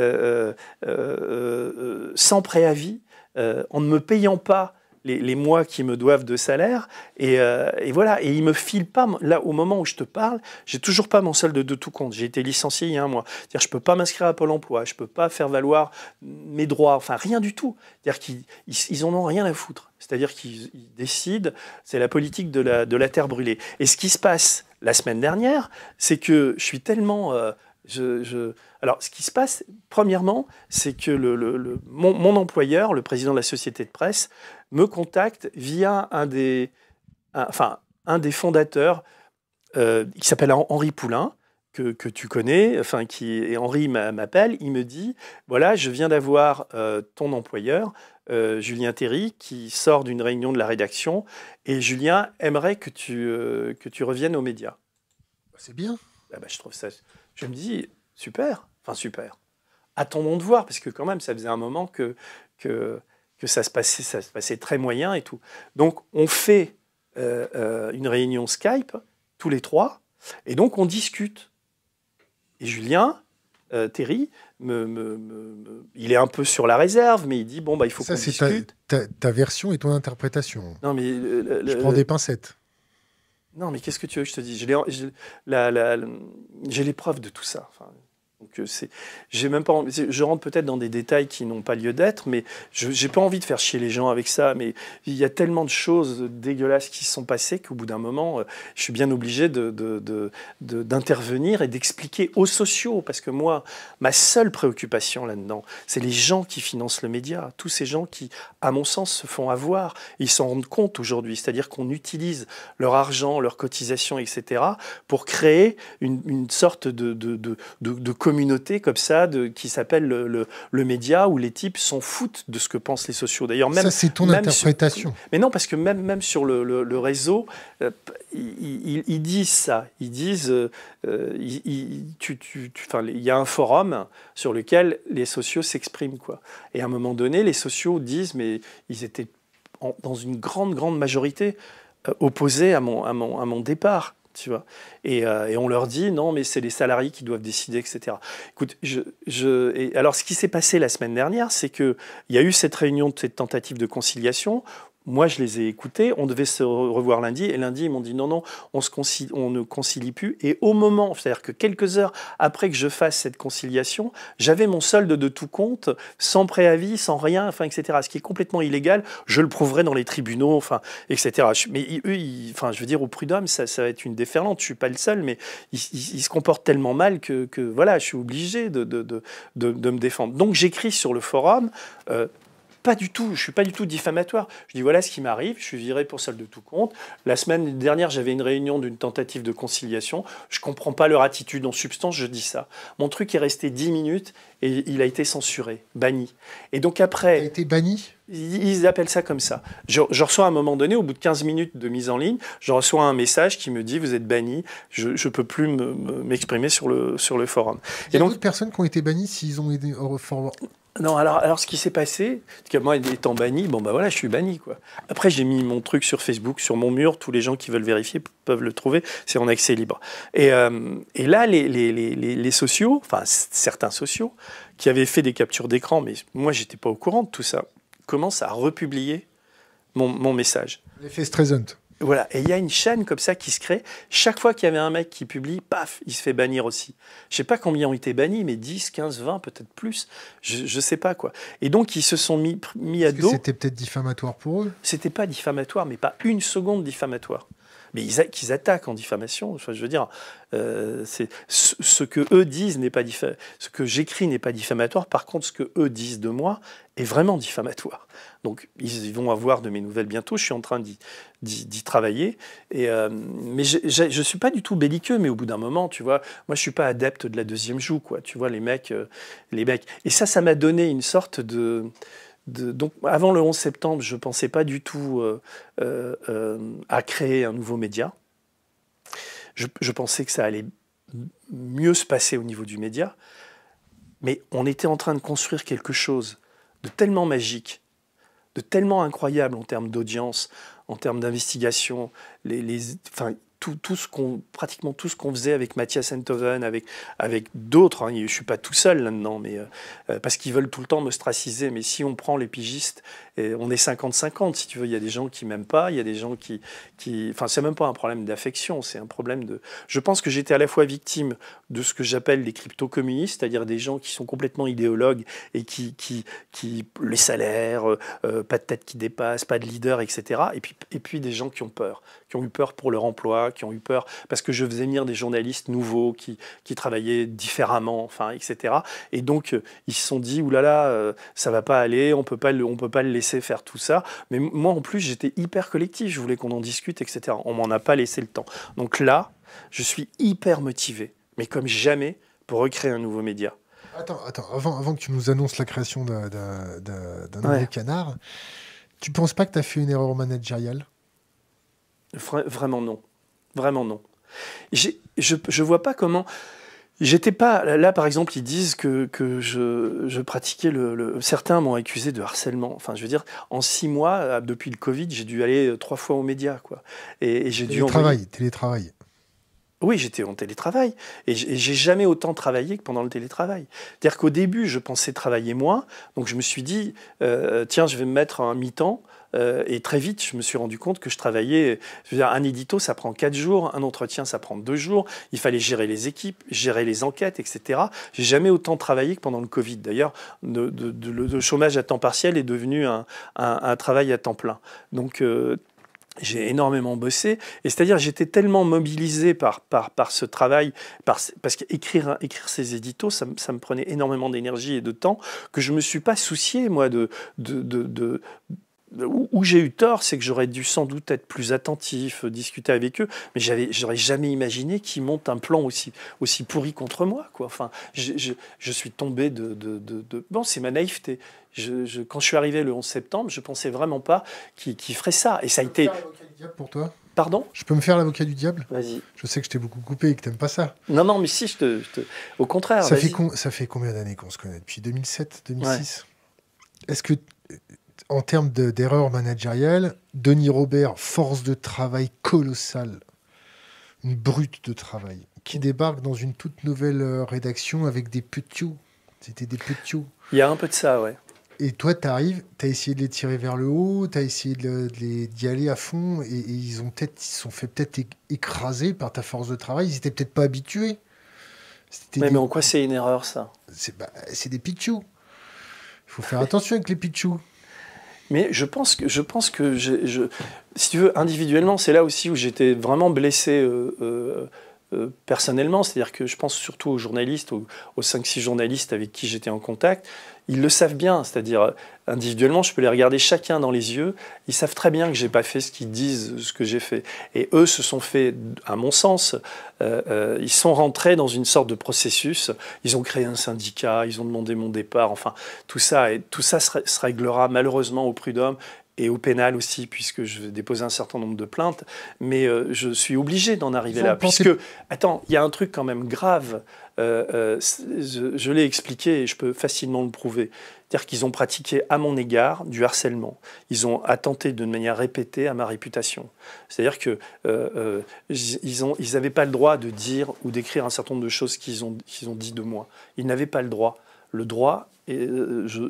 préavis, en ne me payant pas les, mois qui me doivent de salaire. Et, euh, voilà, et ils me filent pas, là, au moment où je te parle, j'ai toujours pas mon solde de tout compte. J'ai été licencié il y a un mois. cest à je peux pas m'inscrire à Pôle emploi, je ne peux pas faire valoir mes droits, enfin, rien du tout. C'est-à-dire qu'ils ils, ont rien à foutre. C'est-à-dire qu'ils décident, c'est la politique de la, de la terre brûlée. Et ce qui se passe la semaine dernière, c'est que je suis tellement. Euh, alors, ce qui se passe, premièrement, c'est que Mon, employeur, le président de la société de presse, me contacte via un des, enfin, un des fondateurs euh, qui s'appelle Henri Poulain, que, tu connais, enfin, qui, et Henri m'appelle, il me dit Voilà, je viens d'avoir euh, ton employeur, euh, Julien Théry, qui sort d'une réunion de la rédaction, et Julien aimerait que tu, que tu reviennes aux médias. C'est bien. Ah bah, je trouve ça je me dis, super, enfin super. Attendons de voir, parce que quand même, ça faisait un moment que, que, que ça, se passait, ça passait très moyen et tout. Donc, on fait euh, euh, une réunion Skype, tous les trois, et donc on discute. Et Julien, euh, Terry, il est un peu sur la réserve, mais il dit bon bah il faut qu'on discute. Ta, version et ton interprétation. Non mais je prends des pincettes. Non, mais qu'est-ce que tu veux que je te dise J'ai l'épreuve de tout ça. Donc euh, c'est, j'ai même pas, je rentre peut-être dans des détails qui n'ont pas lieu d'être, mais je j'ai pas envie de faire chier les gens avec ça. Mais il y a tellement de choses dégueulasses qui se sont passées qu'au bout d'un moment, euh, je suis bien obligé de, d'intervenir et d'expliquer aux sociaux, parce que moi, ma seule préoccupation là-dedans, c'est les gens qui financent le média, tous ces gens qui, à mon sens, se font avoir. ils s'en rendent compte aujourd'hui, c'est-à-dire qu'on utilise leur argent, leurs cotisations, etc., pour créer une, sorte de, de, de communauté comme ça qui s'appelle le, média où les types s'en foutent de ce que pensent les sociaux. D'ailleurs, même ça c'est ton interprétation. mais non, parce que même sur le, réseau, euh, ils, disent ça. Ils disent, euh, euh, tu, il y a un forum sur lequel les sociaux s'expriment quoi. Et à un moment donné, les sociaux disent, mais ils étaient dans une grande grande majorité opposés à mon départ. Euh, et, on leur dit non, mais c'est les salariés qui doivent décider, etc. Écoute, alors ce qui s'est passé la semaine dernière, c'est que il y a eu cette réunion, cette tentative de conciliation moi, je les ai écoutés. On devait se revoir lundi. Et lundi, ils m'ont dit non, non, on, ne concilie plus. Et au moment, c'est-à-dire que quelques heures après que je fasse cette conciliation, j'avais mon solde de tout compte, sans préavis, sans rien, enfin, etc. Ce qui est complètement illégal. Je le prouverai dans les tribunaux, enfin, etc. Mais eux, enfin, je veux dire, au prud'homme, ça, va être une déferlante. Je ne suis pas le seul, mais ils, se comportent tellement mal que, voilà, je suis obligé de, me défendre. Donc, j'écris sur le forum. Euh, pas du tout, je suis pas du tout diffamatoire. Je dis voilà ce qui m'arrive, je suis viré pour seul de tout compte. La semaine dernière, j'avais une réunion d'une tentative de conciliation. Je comprends pas leur attitude en substance, je dis ça. Mon truc est resté 10 minutes et il a été censuré, banni. Et donc après. Il a été banni ils appellent ça comme ça. Je, reçois à un moment donné, au bout de 15 minutes de mise en ligne, je reçois un message qui me dit Vous êtes banni, je ne peux plus m'exprimer sur, le, sur le forum. Il y a d'autres personnes qui ont été bannies s'ils ont aidé, non, alors, alors ce qui s'est passé, tout que moi étant banni, bon ben voilà, je suis banni quoi. Après j'ai mis mon truc sur Facebook, sur mon mur, tous les gens qui veulent vérifier peuvent le trouver, c'est en accès libre. Et, euh, là les, les, sociaux, enfin certains sociaux, qui avaient fait des captures d'écran, mais moi j'étais pas au courant de tout ça, commencent à republier mon, mon message. Voilà, et il y a une chaîne comme ça qui se crée. Chaque fois qu'il y avait un mec qui publie, paf, il se fait bannir aussi. Je sais pas combien ont été bannis, mais 10, 15, 20, peut-être plus. Je, ne sais pas quoi. Et donc ils se sont mis, mis à dos. C'était peut-être diffamatoire pour eux C'était pas diffamatoire, mais pas une seconde diffamatoire mais qu'ils attaquent en diffamation. je veux dire, euh, c'est ce, que eux disent n'est pas ce que j'écris n'est pas diffamatoire. Par contre, ce que eux disent de moi est vraiment diffamatoire. Donc, ils vont avoir de mes nouvelles bientôt. Je suis en train d'y travailler. Et, euh, mais je ne suis pas du tout belliqueux. Mais au bout d'un moment, tu vois, moi, je ne suis pas adepte de la deuxième joue, quoi. Tu vois, les mecs, euh, les mecs. Et ça, ça m'a donné une sorte de donc avant le 11 septembre, je ne pensais pas du tout euh, euh, euh, à créer un nouveau média. Je, pensais que ça allait mieux se passer au niveau du média, mais on était en train de construire quelque chose de tellement magique, de tellement incroyable en termes d'audience, en termes d'investigation. Les, tout, ce qu'on, pratiquement tout ce qu'on faisait avec Mathias Enthoven, avec, avec d'autres. Hein. je ne suis pas tout seul là-dedans, mais, euh, euh, parce qu'ils veulent tout le temps m'ostraciser. Mais si on prend les pigistes, on est 50-50, si tu veux. Il y a des gens qui m'aiment pas, il y a des gens qui. qui... Enfin, c'est même pas un problème d'affection, c'est un problème de. Je pense que j'étais à la fois victime de ce que j'appelle les crypto-communistes, c'est-à-dire des gens qui sont complètement idéologues et qui. qui, les salaires, euh, pas de tête qui dépasse, pas de leader, etc. Et puis, et puis des gens qui ont peur qui ont eu peur pour leur emploi, qui ont eu peur parce que je faisais venir des journalistes nouveaux qui, travaillaient différemment, enfin, etc. Et donc, ils se sont dit, oulala, euh, ça va pas aller, on peut pas on peut pas le laisser faire tout ça. Mais moi, en plus, j'étais hyper collectif, je voulais qu'on en discute, etc. On m'en a pas laissé le temps. Donc là, je suis hyper motivé, mais comme jamais, pour recréer un nouveau média. Attends, attends avant, que tu nous annonces la création d'un nouveau canard, tu penses pas que tu as fait une erreur managériale vraiment non. Vraiment non. Je ne vois pas comment... J'étais pas là, par exemple, ils disent que, que je, je, pratiquais le. certains m'ont accusé de harcèlement. Enfin, je veux dire, en six mois, euh, depuis le Covid, j'ai dû aller euh, trois fois aux médias, quoi. Et, j'ai dû. Télétravail, télétravail. Oui, j'étais en télétravail et j'ai jamais autant travaillé que pendant le télétravail. C'est-à-dire qu'au début, je pensais travailler moins, donc je me suis dit, euh, tiens, je vais me mettre un mi-temps euh, et très vite, je me suis rendu compte que je travaillais. Je dire, un édito, ça prend 4 jours, un entretien, ça prend 2 jours. Il fallait gérer les équipes, gérer les enquêtes, etc. J'ai jamais autant travaillé que pendant le Covid. D'ailleurs, le, chômage à temps partiel est devenu un, travail à temps plein. Donc, euh, j'ai énormément bossé, et c'est-à-dire j'étais tellement mobilisé par, par ce travail, parce qu'écrire écrire ces éditos, ça, me prenait énormément d'énergie et de temps, que je ne me suis pas soucié, moi, de, de, de où, j'ai eu tort, c'est que j'aurais dû sans doute être plus attentif, euh, discuter avec eux, mais j'aurais jamais imaginé qu'ils montent un plan aussi, aussi pourri contre moi. Quoi. Enfin, je, suis tombé de... de, de, Bon, c'est ma naïveté. je, quand je suis arrivé le 11 septembre, je pensais vraiment pas qu'ils feraient ça. Et ça a été... du diable pour toi Pardon Je peux me faire l'avocat du diable Vas-y. Je sais que je t'ai beaucoup coupé et que t'aimes pas ça. Non, non, mais si, je te... Au contraire, ça fait, ça fait combien d'années qu'on se connaît Depuis 2007, 2006 Est-ce que en termes d'erreur de, Denis Robert, force de travail colossale, une brute de travail, qui débarque dans une toute nouvelle euh, rédaction avec des petits. C'était des petits. Il y a un peu de ça, ouais. Et toi, tu arrives, tu as essayé de les tirer vers le haut, tu as essayé d'y de, les aller à fond, et, ils ont peut sont fait peut-être écraser par ta force de travail, ils n'étaient peut-être pas habitués. Mais, mais, en quoi c'est une erreur, ça bah, C'est des pitchous. Il faut faire attention avec les pitchous. Mais je pense que, je pense que je, si tu veux, individuellement, c'est là aussi où j'étais vraiment blessé. Euh, euh, euh, personnellement, c'est-à-dire que je pense surtout aux journalistes, aux, 5-6 journalistes avec qui j'étais en contact, ils le savent bien, c'est-à-dire euh, individuellement, je peux les regarder chacun dans les yeux, ils savent très bien que j'ai pas fait ce qu'ils disent, ce que j'ai fait. Et eux se sont fait, à mon sens, euh, ils sont rentrés dans une sorte de processus, ils ont créé un syndicat, ils ont demandé mon départ, enfin, tout ça, et tout ça se, se réglera malheureusement au prud'homme et au pénal aussi, puisque je vais déposer un certain nombre de plaintes, mais euh, je suis obligé d'en arriver là, puisque, attends, il y a un truc quand même grave, euh, euh, je, l'ai expliqué et je peux facilement le prouver. C'est-à-dire qu'ils ont pratiqué à mon égard du harcèlement. Ils ont attenté de manière répétée à ma réputation. C'est-à-dire que ils n'avaient pas le droit de dire ou d'écrire un certain nombre de choses qu'ils ont, qu'ils ont dit de moi. Ils n'avaient pas le droit. Le droit et euh, je,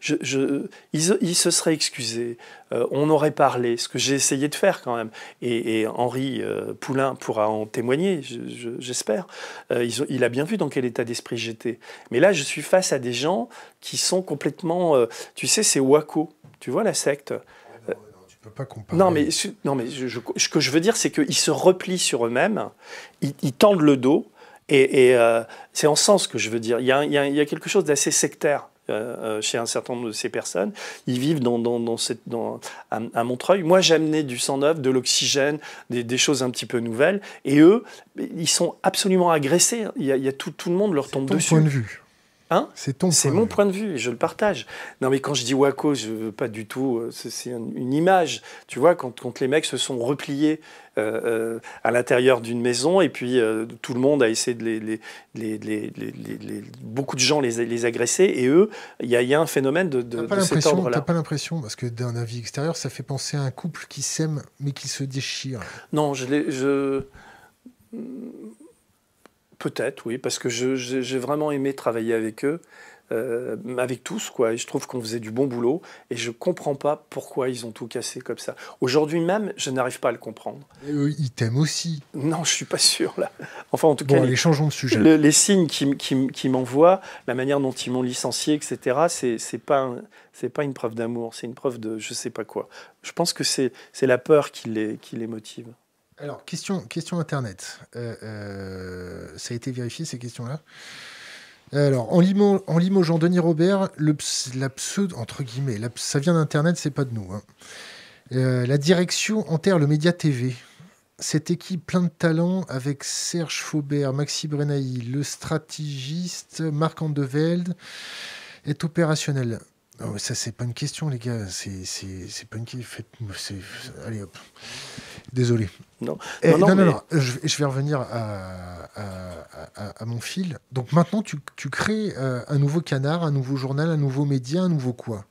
je, il, se serait excusé, euh, on aurait parlé, ce que j'ai essayé de faire quand même. Et, Henri euh, Poulain pourra en témoigner, j'espère. il, il, a bien vu dans quel état d'esprit j'étais. Mais là, je suis face à des gens qui sont complètement. tu sais, c'est Waco, tu vois la secte. Non, peux pas Non, mais, non, mais ce que je veux dire, c'est qu'ils se replient sur eux-mêmes, ils tendent le dos, et, euh, c'est en sens que je veux dire. Il y a, quelque chose d'assez sectaire. Euh, euh, chez un certain nombre de ces personnes. Ils vivent dans, à, Montreuil. Moi, j'amenais du sang neuf, de l'oxygène, des, choses un petit peu nouvelles. Et eux, ils sont absolument agressés. Il y a, tout, tout, le monde leur tombe ton point de vue. Hein c'est mon point de vue et je le partage. Non, mais quand je dis Waco, je veux pas du tout. C'est une image. Tu vois, quand les mecs se sont repliés euh, euh, à l'intérieur d'une maison. Et puis euh, tout le monde a essayé de les, beaucoup de gens les, agresser. Et eux, il y, a un phénomène de, de, cet ordre-là. pas l'impression, parce que d'un avis extérieur, ça fait penser à un couple qui s'aime mais qui se déchire. Non, je, je... Peut-être, oui, parce que j'ai vraiment aimé travailler avec eux. Euh, avec tous, quoi. Et je trouve qu'on faisait du bon boulot et je comprends pas pourquoi ils ont tout cassé comme ça. Aujourd'hui même, je n'arrive pas à le comprendre. ils t'aiment aussi. Non, je suis pas sûr là. Enfin, en tout cas, les, changeons de sujet. les signes qui, m'envoient, la manière dont ils m'ont licencié, etc. C'est pas pas une preuve d'amour, c'est une preuve de je sais pas quoi. Je pense que c'est la peur qui les qui les motive. Alors question question internet, euh, euh, ça a été vérifié ces questions là. Alors, en, limo, en Denis Robert, la pseudo, entre guillemets, ça vient d'Internet, c'est pas de nous. Hein. Euh, la direction enterre le Média TV. Cette équipe plein de talents avec Serge Faubert, Maxi Brenaï, le stratégiste Marc Andeveld est opérationnelle. Non, mais ça, c'est pas une question, les gars. C'est pas une question. Allez hop. Désolé. Non, eh, non, non, Je, vais revenir à, mon fil. Donc maintenant, tu, crées euh, un nouveau canard, un nouveau journal, un nouveau média, un nouveau quoi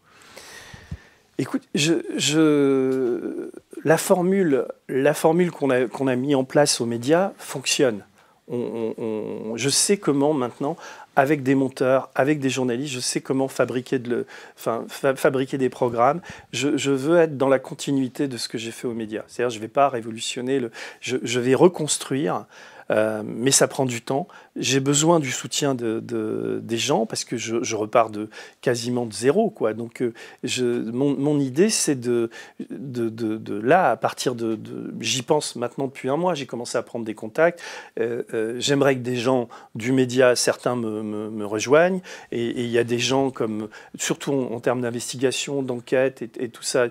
Écoute, je, la formule, la formule qu'on a, qu'on a mis en place aux médias fonctionne. je sais comment maintenant avec des monteurs, avec des journalistes. Je sais comment fabriquer, des programmes. Je, veux être dans la continuité de ce que j'ai fait aux médias. C'est-à-dire, je ne vais pas révolutionner, le, je, vais reconstruire, euh, mais ça prend du temps j'ai besoin du soutien de, des gens parce que je, repars de quasiment de zéro. Quoi. Donc, euh, je, mon, idée, c'est de, de, là, à partir de. J'y pense maintenant depuis un mois, j'ai commencé à prendre des contacts. Euh, euh, j'aimerais que des gens du média, certains me, rejoignent. Et il y a des gens comme, surtout en, termes d'investigation, d'enquête et, tout ça,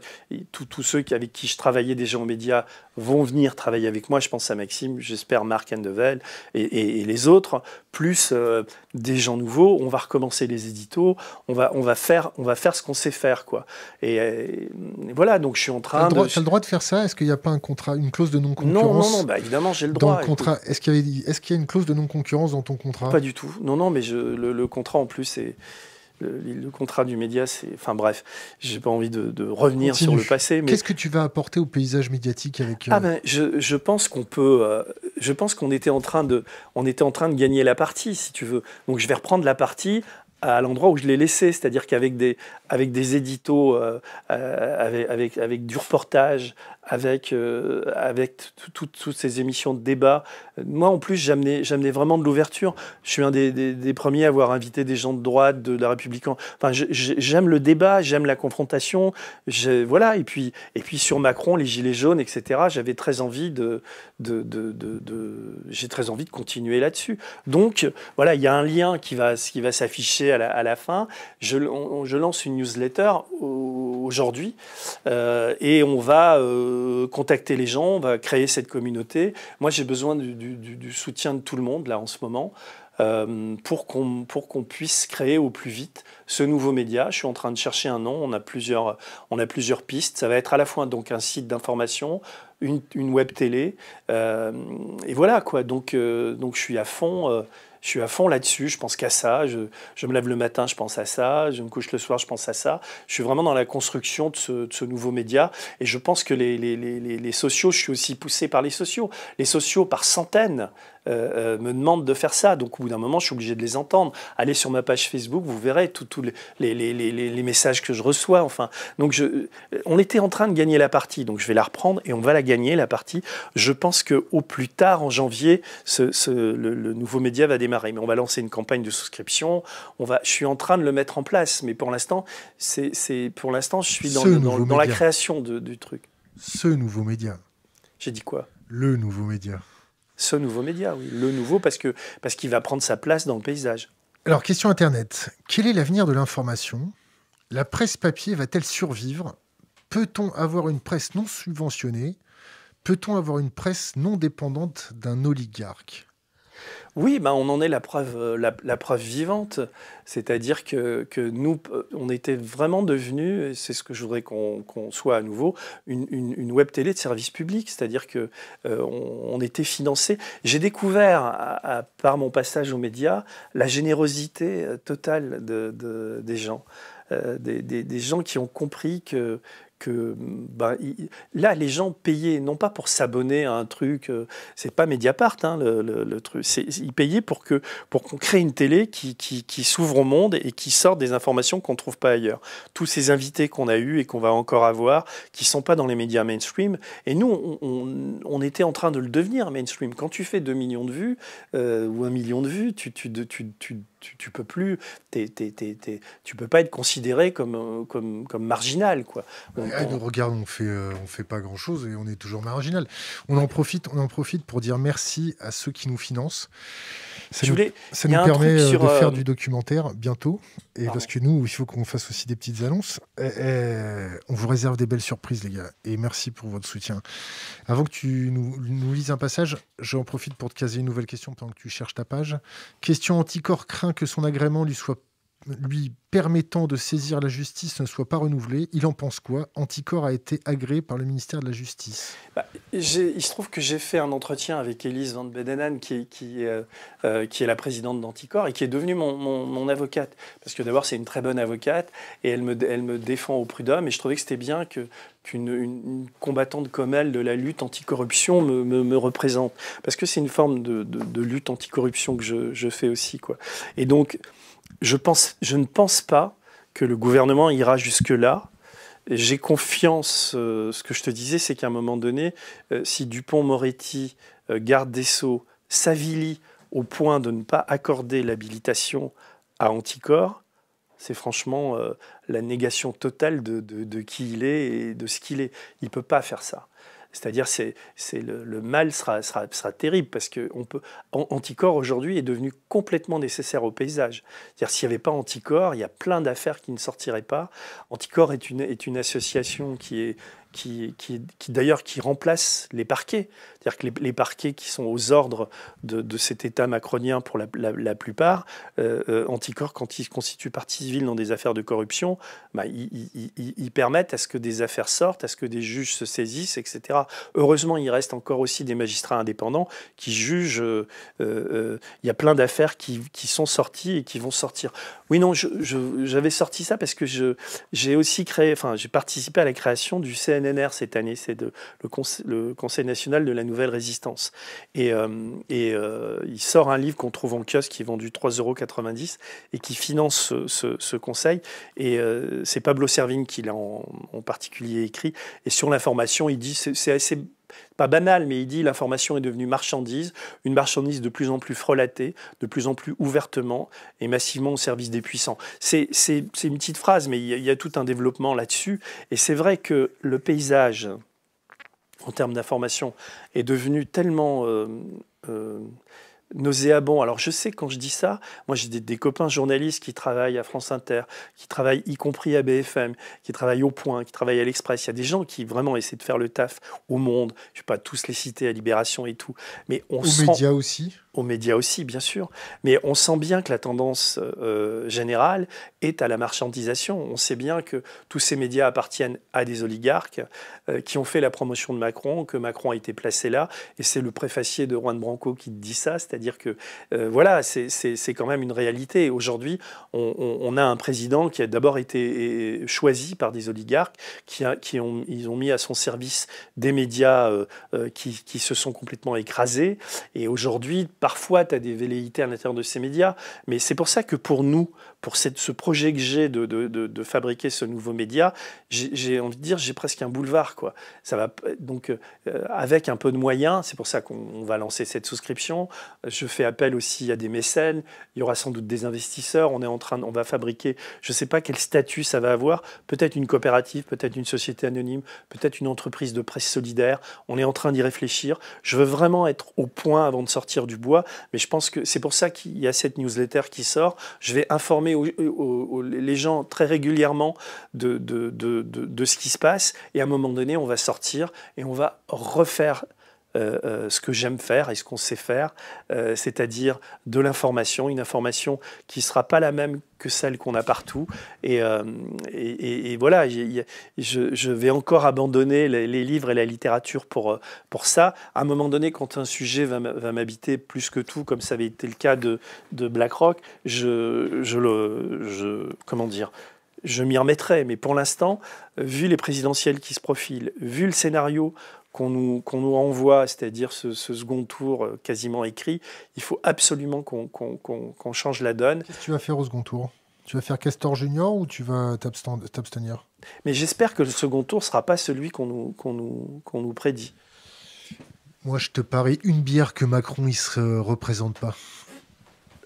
tous ceux qui, avec qui je travaillais déjà en média vont venir travailler avec moi. Je pense à Maxime, j'espère Marc Andevel et les autres plus euh, des gens nouveaux, on va recommencer les éditos, on va, on va, faire, on va faire ce qu'on sait faire. quoi. Et, euh, voilà, donc je suis en train Tu as, le droit de faire ça Est-ce qu'il n'y a pas un contrat, une clause de non-concurrence Non, non, non bah, évidemment, j'ai le droit. contrat, est-ce qu'il y, a une clause de non-concurrence dans ton contrat Pas du tout. Non, non, mais le, le contrat en plus est le, contrat du média, c'est. Enfin bref, j'ai pas envie de, revenir sur le passé. Qu'est-ce que tu vas apporter au paysage médiatique avec. Euh, ah ben, je, pense qu'on peut. Euh, je pense qu'on était en train de, on était en train de gagner la partie, si tu veux. Donc je vais reprendre la partie à l'endroit où je l'ai laissé, c'est-à-dire qu'avec des, avec des éditos, euh, euh, avec, avec, du reportage, avec, euh, avec toutes ces émissions de débat. Moi, en plus, j'amenais vraiment de l'ouverture. Je suis un des, des, premiers à avoir invité des gens de droite, de, la républicaine. Enfin, j'aime le débat, j'aime la confrontation. Voilà. Et puis, et puis sur Macron, les Gilets jaunes, etc., j'avais très envie de. de, de, de J'ai très envie de continuer là-dessus. Donc, voilà, il y a un lien qui va, qui va s'afficher à la, à la fin. Je, je lance une newsletter aujourd'hui euh, et on va euh, contacter les gens, on va créer cette communauté. Moi, j'ai besoin du, soutien de tout le monde là en ce moment. Euh, pour qu'on qu'on puisse créer au plus vite ce nouveau média. Je suis en train de chercher un nom, on a plusieurs, on a plusieurs pistes. Ça va être à la fois donc un site d'information, une, une, web télé. et voilà quoi, donc, donc je suis à fond je suis à fond là-dessus, je pense qu'à ça, je, me lève le matin, je pense à ça, je me couche le soir, je pense à ça. Je suis vraiment dans la construction de ce, nouveau média et je pense que les, sociaux, je suis aussi poussé par les sociaux. Les sociaux par centaines, euh, euh, me demandent de faire ça. Donc au bout d'un moment, je suis obligé de les entendre. Allez sur ma page Facebook, vous verrez tous les, messages que je reçois. Enfin, donc euh, on était en train de gagner la partie, donc je vais la reprendre et on va la gagner la partie. Je pense qu'au plus tard en janvier, le, nouveau média va démarrer. Mais on va lancer une campagne de souscription. On va, je suis en train de le mettre en place, mais pour l'instant, c'est pour l'instant, je suis dans, la création du truc. Ce nouveau média. J'ai dit quoi Le nouveau média ce nouveau média, oui. Le nouveau parce parce qu'il va prendre sa place dans le paysage. Alors, question Internet. Quel est l'avenir de l'information La presse papier va-t-elle survivre Peut-on avoir une presse non subventionnée Peut-on avoir une presse non dépendante d'un oligarque oui, ben, on en est la preuve, euh, la, preuve vivante. C'est-à-dire que, que, nous, euh, on était vraiment devenus, et c'est ce que je voudrais qu'on soit à nouveau, une, web télé de service public. C'est-à-dire que euh, on, était financé. J'ai découvert, par mon passage aux médias, la générosité totale des gens. des, gens qui ont compris que, que ben, là, les gens payaient non pas pour s'abonner à un truc, euh, c'est pas Mediapart, hein, le, le, le, truc, ils payaient pour que pour qu'on crée une télé qui, qui, s'ouvre au monde et qui sort des informations qu'on trouve pas ailleurs. Tous ces invités qu'on a eu et qu'on va encore avoir, qui sont pas dans les médias mainstream, et nous, on, était en train de le devenir mainstream. Quand tu fais 2 millions de vues euh, ou 1 million de vues, tu, tu, tu tu, tu peux plus, tu peux pas être considéré comme, euh, comme, marginal. Quoi. Bah, eh, on... Regarde, on fait, euh, on fait pas grand-chose et on est toujours marginal. On, en profite, on en profite pour dire merci à ceux qui nous financent. Ça nous, ça permet euh, de faire du documentaire bientôt. Et parce que nous, il faut qu'on fasse aussi des petites annonces. Eh, eh, on vous réserve des belles surprises, les gars. Et merci pour votre soutien. Avant que tu nous, nous lises un passage, j'en profite pour te caser une nouvelle question pendant que tu cherches ta page. Question anticorps craint que son agrément lui soit lui permettant de saisir la justice ne soit pas renouvelé, il en pense quoi Anticor a été agréé par le ministère de la Justice. Bah, il se trouve que j'ai fait un entretien avec Elise Van Bedenan, qui, qui, euh, euh, qui est la présidente d'Anticor et qui est devenue mon, avocate. Parce que d'abord, c'est une très bonne avocate et elle me, elle me défend au prud'homme. Et je trouvais que c'était bien que qu'une combattante comme elle de la lutte anticorruption me, représente. Parce que c'est une forme de, lutte anticorruption que je, je, fais aussi. Quoi. Et donc, je, ne pense pas que le gouvernement ira jusque-là. J'ai confiance, euh, ce que je te disais, c'est qu'à un moment donné, euh, si Dupont-Moretti, euh, garde des Sceaux, s'avilit au point de ne pas accorder l'habilitation à Anticor, c'est franchement la négation totale de, de, qui il est et de ce qu'il est. Il ne peut pas faire ça. C'est-à-dire, c'est, le, mal sera, sera, terrible parce que on peut, anticorps aujourd'hui est devenu complètement nécessaire au paysage. C'est-à-dire, s'il n'y avait pas anticorps il y a plein d'affaires qui ne sortiraient pas. anticorps est une, est une association qui est qui, qui, d'ailleurs qui remplace les parquets. C'est-à-dire que les, parquets qui sont aux ordres de, cet État macronien pour la, plupart, euh, euh, anticorps, quand ils constituent partie civile dans des affaires de corruption, bah, ils, permettent à ce que des affaires sortent, à ce que des juges se saisissent, etc. Heureusement, il reste encore aussi des magistrats indépendants qui jugent. Euh, il y a plein d'affaires qui, qui, sont sorties et qui vont sortir. Oui, non, j'avais sorti ça parce que j'ai aussi créé, enfin, j'ai participé à la création du CN cette année, c'est le, conseil, le Conseil national de la nouvelle résistance. Et, euh, et euh, il sort un livre qu'on trouve en kiosque qui est vendu 3,90 euros et qui finance ce, ce, conseil. Et euh, c'est Pablo Servigne qui l'a en, en, particulier écrit. Et sur l'information, il dit c'est assez pas banal, mais il dit l'information est devenue marchandise, une marchandise de plus en plus frelatée, de plus en plus ouvertement et massivement au service des puissants. C'est une petite phrase, mais il y, a, tout un développement là-dessus. Et c'est vrai que le paysage, en termes d'information, est devenu tellement... Euh, euh, nauséabond. Alors je sais quand je dis ça, moi j'ai des, copains journalistes qui travaillent à France Inter, qui travaillent y compris à BFM, qui travaillent au Point, qui travaillent à l'Express. Il y a des gens qui vraiment essaient de faire le taf au Monde. Je ne vais pas tous les citer à Libération et tout, mais on Aux médias aussi. Aux médias aussi, bien sûr. Mais on sent bien que la tendance euh, générale est à la marchandisation. On sait bien que tous ces médias appartiennent à des oligarques euh, qui ont fait la promotion de Macron, que Macron a été placé là, et c'est le préfacier de Juan Branco qui dit ça, c'est-à-dire c'est-à-dire que euh, voilà, c'est quand même une réalité. Aujourd'hui, on, a un président qui a d'abord été euh, choisi par des oligarques, qui, qui ont, ils ont mis à son service des médias euh, qui, qui, se sont complètement écrasés. Et aujourd'hui, parfois, tu as des velléités à l'intérieur de ces médias. Mais c'est pour ça que pour nous, pour ce projet que j'ai de, fabriquer ce nouveau média, j'ai envie de dire, j'ai presque un boulevard. Quoi. Ça va, donc, euh, euh, avec un peu de moyens, c'est pour ça qu'on va lancer cette souscription. Je fais appel aussi à des mécènes. Il y aura sans doute des investisseurs. On est en train, on va fabriquer, je ne sais pas quel statut ça va avoir. Peut-être une coopérative, peut-être une société anonyme, peut-être une entreprise de presse solidaire. On est en train d'y réfléchir. Je veux vraiment être au point avant de sortir du bois. Mais je pense que c'est pour ça qu'il y a cette newsletter qui sort. Je vais informer les gens très régulièrement de, de, de, ce qui se passe. Et à un moment donné, on va sortir et on va refaire euh, euh, ce que j'aime faire et ce qu'on sait faire, euh, c'est-à-dire de l'information, une information qui ne sera pas la même que celle qu'on a partout. Et, et, voilà, je, vais encore abandonner les, livres et la littérature pour, pour ça. À un moment donné, quand un sujet va m'habiter plus que tout, comme ça avait été le cas de, BlackRock, je, le... Je, comment dire je m'y remettrai, mais pour l'instant, vu les présidentielles qui se profilent, vu le scénario qu'on nous, qu'on renvoie, c'est-à-dire ce, second tour euh, quasiment écrit, il faut absolument qu'on change la donne. Qu'est-ce que tu vas faire au second tour Tu vas faire Castor Junior ou tu vas t'abstenir Mais j'espère que le second tour ne sera pas celui qu'on nous, nous, nous prédit. Moi, je te parie une bière que Macron, il se représente pas.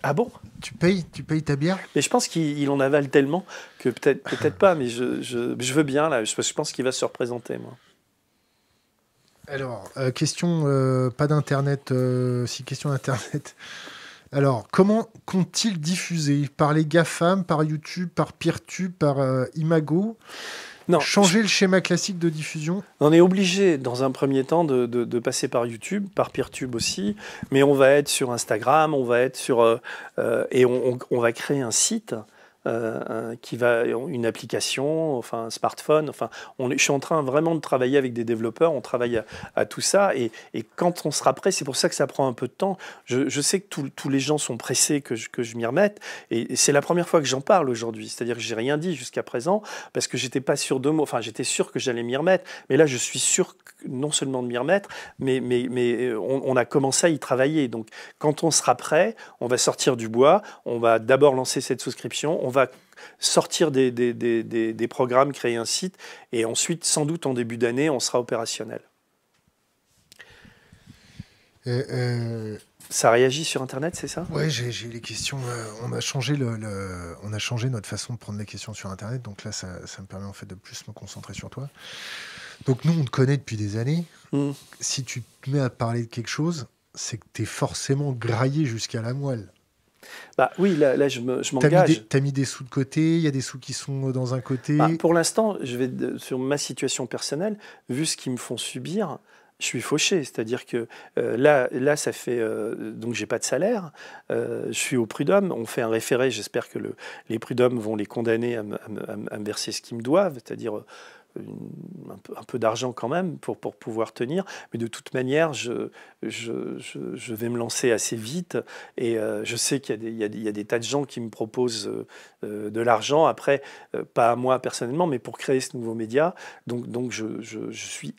Ah bon tu payes, tu payes ta bière Mais je pense qu'il en avale tellement que peut-être peut-être pas, mais je, je, je, veux bien, là, je, je pense qu'il va se représenter, moi. Alors, euh, question, euh, pas d'Internet, euh, si question d'Internet. Alors, comment comptent-ils diffuser Par les GAFAM, par YouTube, par PeerTube, par Imago Changer le schéma classique de diffusion On est obligé, dans un premier temps, de, passer par YouTube, par PeerTube aussi, mais on va être sur Instagram, on va être sur... et on, va créer un site euh, qui va une application, enfin un smartphone. Enfin, on, je suis en train vraiment de travailler avec des développeurs. On travaille à, tout ça et, quand on sera prêt, c'est pour ça que ça prend un peu de temps. Je, sais que tous les gens sont pressés que je, m'y remette et, c'est la première fois que j'en parle aujourd'hui. C'est-à-dire que j'ai rien dit jusqu'à présent parce que j'étais pas sûr de moi. Enfin, j'étais sûr que j'allais m'y remettre, mais là, je suis sûr non seulement de m'y remettre, mais mais mais euh, on, on a commencé à y travailler. Donc, quand on sera prêt, on va sortir du bois. On va d'abord lancer cette souscription. On va sortir des, des, programmes, créer un site, et ensuite, sans doute en début d'année, on sera opérationnel. Euh, euh, ça réagit sur Internet, c'est ça Oui, j'ai les questions. Euh, on, a changé le, on a changé notre façon de prendre les questions sur Internet, donc là, ça, me permet en fait de plus me concentrer sur toi. Donc nous, on te connaît depuis des années. Mm. Si tu te mets à parler de quelque chose, c'est que tu es forcément graillé jusqu'à la moelle. Bah oui, là, je m'engage. tu as, mis des sous de côté, il y a des sous qui sont euh, dans un côté. Bah, pour l'instant, je vais sur ma situation personnelle, vu ce qu'ils me font subir, je suis fauché, c'est-à-dire que euh, là, là, ça fait euh, donc j'ai pas de salaire, je suis au prud'homme, on fait un référé, j'espère que le, les prud'hommes vont les condamner à, me verser ce qu'ils me doivent, c'est-à-dire un peu, d'argent quand même pour, pour pouvoir tenir. Mais de toute manière, je, je, je, vais me lancer assez vite. Et euh, je sais qu'il y, y, y, a des tas de gens qui me proposent euh, euh, de l'argent. Après, pas à moi personnellement, mais pour créer ce nouveau média. Donc, donc je, je suis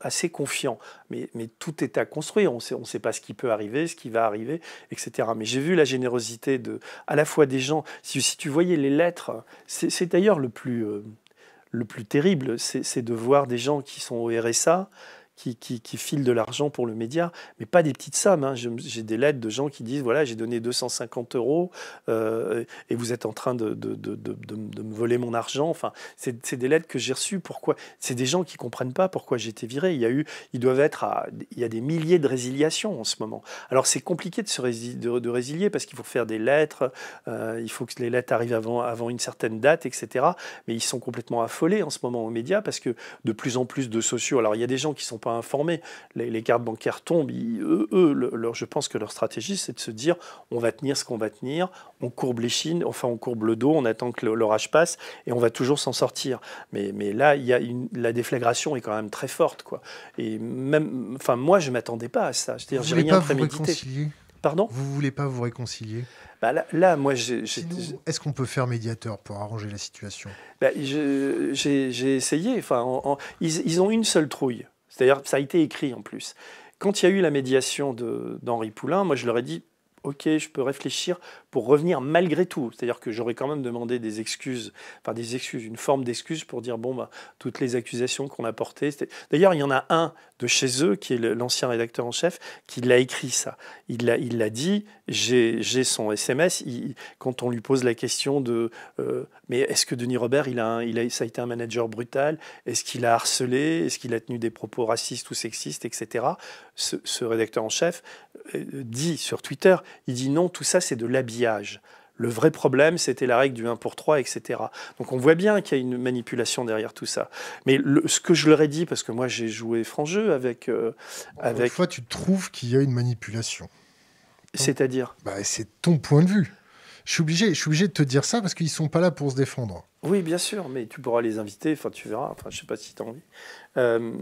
assez confiant. Mais, mais, tout est à construire. On ne on sait pas ce qui peut arriver, ce qui va arriver, etc. Mais j'ai vu la générosité de, à la fois des gens. Si, si tu voyais les lettres, c'est d'ailleurs le plus le plus terrible, c'est de voir des gens qui sont au RSA qui, filent de l'argent pour le média, mais pas des petites sommes. Hein. J'ai des lettres de gens qui disent voilà, j'ai donné 250 euros euh, et vous êtes en train de, me voler mon argent. Enfin, c'est des lettres que j'ai reçues. Pourquoi C'est des gens qui comprennent pas pourquoi j'ai été viré. Il y a eu, ils doivent être à, il y a des milliers de résiliations en ce moment. Alors c'est compliqué de se de, résilier parce qu'il faut faire des lettres, euh, il faut que les lettres arrivent avant, avant une certaine date, etc. Mais ils sont complètement affolés en ce moment aux médias parce que de plus en plus de sociaux. Alors il y a des gens qui sont pas informé informés. Les, les cartes bancaires tombent, eux, eux leur, je pense que leur stratégie, c'est de se dire on va tenir ce qu'on va tenir, on courbe les chines, enfin on courbe le dos, on attend que l'orage passe et on va toujours s'en sortir. Mais, mais là, il y a une, la déflagration est quand même très forte. Quoi. Et même, enfin, moi, je ne m'attendais pas à ça. Je n'ai rien prémédité. Vous Pardon Vous voulez pas vous réconcilier bah, là, moi, j'ai. Est-ce qu'on peut faire médiateur pour arranger la situation bah, J'ai essayé. Enfin, ils, ont une seule trouille. D'ailleurs, ça a été écrit en plus. Quand il y a eu la médiation d'Henri Poulain, moi je leur ai dit, ok, je peux réfléchir pour revenir malgré tout. C'est-à-dire que j'aurais quand même demandé des excuses, enfin des excuses, une forme d'excuse pour dire bon, bah, toutes les accusations qu'on a portées. D'ailleurs, il y en a un de chez eux, qui est l'ancien rédacteur en chef, qui l'a écrit ça. Il l'a il l'a dit, j'ai son SMS. quand on lui pose la question de euh, mais est-ce que Denis Robert, il a, il a, ça a été un manager brutal Est-ce qu'il a harcelé Est-ce qu'il a tenu des propos racistes ou sexistes, etc. Ce, rédacteur en chef euh, dit sur Twitter, il dit non, tout ça c'est de l'abîme le vrai problème, c'était la règle du 1 pour 3, etc. Donc on voit bien qu'il y a une manipulation derrière tout ça. Mais ce que je leur ai dit, parce que moi j'ai joué franc jeu avec... Euh, avec... fois, tu trouves qu'il y a une manipulation. C'est-à-dire bah, C'est ton point de vue. Je suis obligé, je suis obligé de te dire ça parce qu'ils sont pas là pour se défendre. Oui, bien sûr, mais tu pourras les inviter. Enfin, tu verras. Enfin, je sais pas si tu as envie. Euh,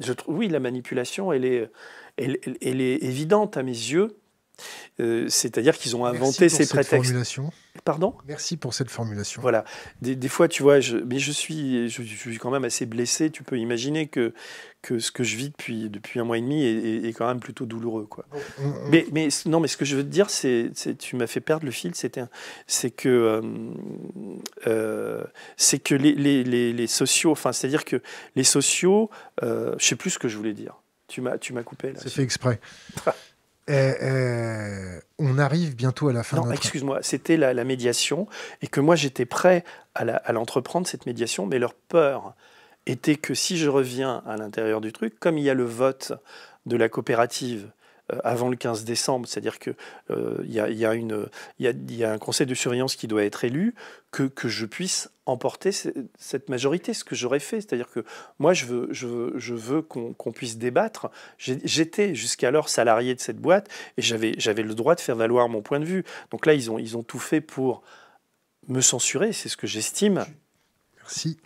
je, oui, la manipulation, elle est, elle, elle est évidente à mes yeux euh, c'est-à-dire qu'ils ont inventé ces prétextes. Pardon Merci pour cette formulation. Voilà. Des, fois, tu vois, je, mais je suis, je, suis quand même assez blessé. Tu peux imaginer que, que ce que je vis depuis, un mois et demi est, quand même plutôt douloureux. Quoi. Mais, non, mais ce que je veux te dire, c'est tu m'as fait perdre le fil, c'est que, euh, euh, c'est que les, sociaux, enfin, c'est-à-dire que les sociaux, je sais plus ce que je voulais dire. Tu m'as coupé là. C'est fait exprès. Eh, eh, on arrive bientôt à la fin. Non, excuse-moi, c'était la, médiation et que moi j'étais prêt à l'entreprendre cette médiation, mais leur peur était que si je reviens à l'intérieur du truc, comme il y a le vote de la coopérative euh, avant le 15 décembre. C'est-à-dire qu'il euh, y, a, y, a un conseil de surveillance qui doit être élu, que, que je puisse emporter cette majorité, ce que j'aurais fait. C'est-à-dire que moi, je veux, je veux, je veux qu'on puisse débattre. J'étais jusqu'alors salarié de cette boîte et j'avais le droit de faire valoir mon point de vue. Donc là, ils ont, ils ont tout fait pour me censurer, c'est ce que j'estime. Merci.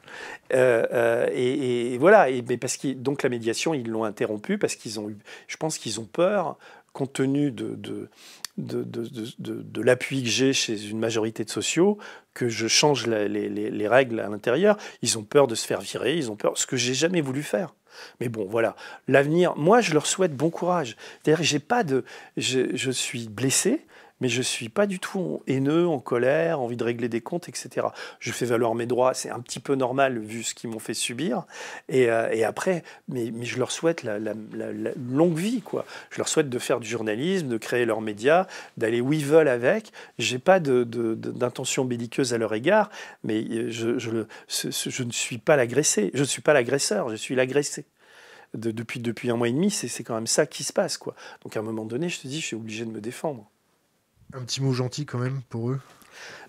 Euh, euh, et, voilà, et, parce que donc la médiation, ils l'ont interrompue parce qu'ils ont eu, je pense qu'ils ont peur, compte tenu de, de, l'appui que j'ai chez une majorité de sociaux, que je change les, règles à l'intérieur. Ils ont peur de se faire virer, ils ont peur, ce que j'ai jamais voulu faire. Mais bon, voilà. L'avenir, moi, je leur souhaite bon courage. C'est-à-dire, j'ai pas de, je, suis blessé, mais je ne suis pas du tout haineux, en colère, envie de régler des comptes, etc. Je fais valoir mes droits, c'est un petit peu normal vu ce qu'ils m'ont fait subir. Et, euh, après, mais, mais, je leur souhaite la, longue vie, quoi. Je leur souhaite de faire du journalisme, de créer leurs médias, d'aller où ils veulent avec. J'ai pas d'intention de, belliqueuse à leur égard, mais euh, je, le, je ne suis pas l'agressé, je suis pas l'agresseur, je suis l'agressé. depuis, depuis un mois et demi, c'est quand même ça qui se passe. Quoi. Donc à un moment donné, je te dis, je suis obligé de me défendre. Un petit mot gentil quand même pour eux.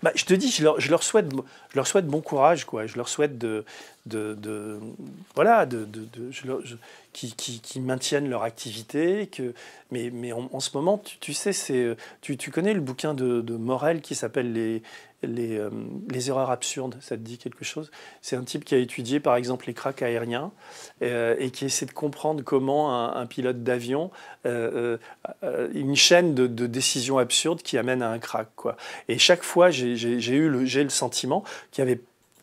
Bah, je te dis, je leur, souhaite, je leur souhaite bon courage, quoi. Je leur souhaite de, de, voilà, de, qui, maintiennent leur activité. Que, mais, mais en, ce moment, tu, sais, c'est, tu, connais le bouquin de, Morel qui s'appelle les, euh, les, erreurs absurdes. Ça te dit quelque chose C'est un type qui a étudié, par exemple, les cracks aériens euh, et qui essaie de comprendre comment un, pilote d'avion, euh, une chaîne de, décisions absurdes qui amène à un crack, quoi. Et chaque fois, j'ai j'ai eu le, le sentiment qu'il y avait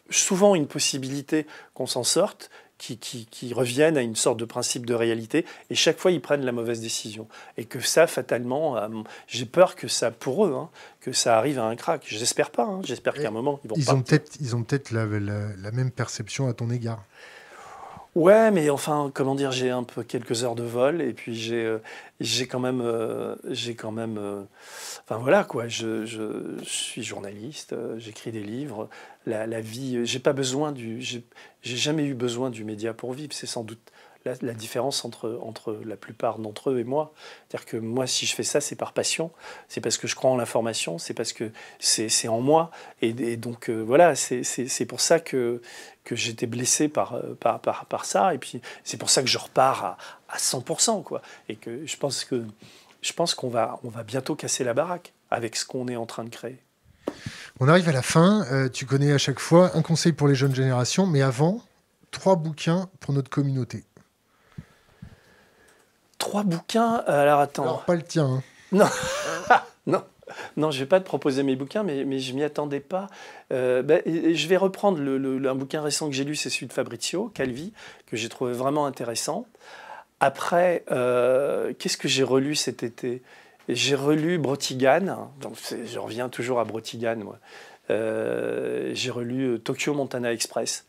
souvent une possibilité qu'on s'en sorte, qui, qui, reviennent à une sorte de principe de réalité, et chaque fois ils prennent la mauvaise décision. Et que ça, fatalement, euh, j'ai peur que ça, pour eux, hein, que ça arrive à un crack. J'espère pas, hein. j'espère qu'à un moment, ils vont ils Ont peut-être, ils ont peut-être la, même perception à ton égard. Ouais, mais enfin, comment dire, j'ai un peu quelques heures de vol et puis j'ai euh, j'ai quand même euh, j'ai quand même euh, enfin voilà quoi. Je, suis journaliste, j'écris des livres. La, la vie, j'ai pas besoin du j'ai jamais eu besoin du média pour vivre. C'est sans doute la, différence entre, entre la plupart d'entre eux et moi. C'est-à-dire que moi, si je fais ça, c'est par passion, c'est parce que je crois en l'information, c'est parce que c'est en moi. Et, donc euh, voilà, c'est pour ça que, que j'étais blessé par, euh, par, par, par, ça. Et puis c'est pour ça que je repars à, à 100%. Quoi. Et que je pense que je pense qu'on va, on va bientôt casser la baraque avec ce qu'on est en train de créer. On arrive à la fin. Euh, tu connais à chaque fois un conseil pour les jeunes générations, mais avant, trois bouquins pour notre communauté trois bouquins. Euh, alors attends. Alors, pas le tien. Hein. Non. non. Non, je ne vais pas te proposer mes bouquins, mais, mais je m'y attendais pas. Euh, ben, je vais reprendre le, un bouquin récent que j'ai lu, c'est celui de Fabrizio Calvi, que j'ai trouvé vraiment intéressant. Après, euh, qu'est-ce que j'ai relu cet été J'ai relu Brotigan, donc je reviens toujours à Brotigan, j'ai relu Tokyo Montana Express.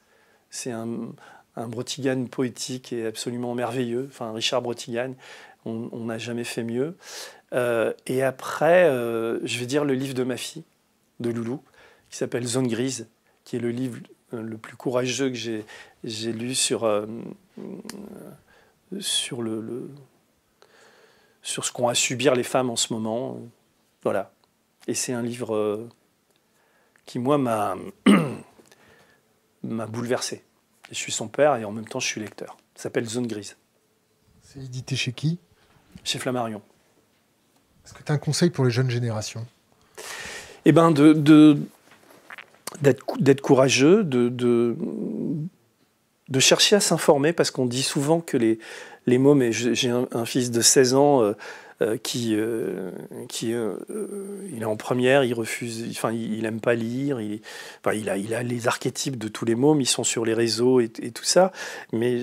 C'est un, un Brotigan poétique et absolument merveilleux, enfin Richard Brotigan, on n'a jamais fait mieux. Euh, et après, euh, je vais dire le livre de ma fille, de Loulou, qui s'appelle Zone Grise, qui est le livre euh, le plus courageux que j'ai lu sur, sur, le, sur ce qu'ont à subir les femmes en ce moment. Voilà. Et c'est un livre qui, moi, m'a bouleversé. Je suis son père et en même temps, je suis lecteur. Ça s'appelle Zone Grise. C'est édité chez qui Chez Flammarion. Est-ce que tu as un conseil pour les jeunes générations Eh bien, d'être de, d'être courageux, de, de, chercher à s'informer, parce qu'on dit souvent que les, les mots, mais j'ai un, fils de 16 ans, euh, euh, qui, euh, qui euh, il est en première, il refuse, enfin il, aime pas lire, il, il, a, il a les archétypes de tous les mômes, ils sont sur les réseaux et tout ça, mais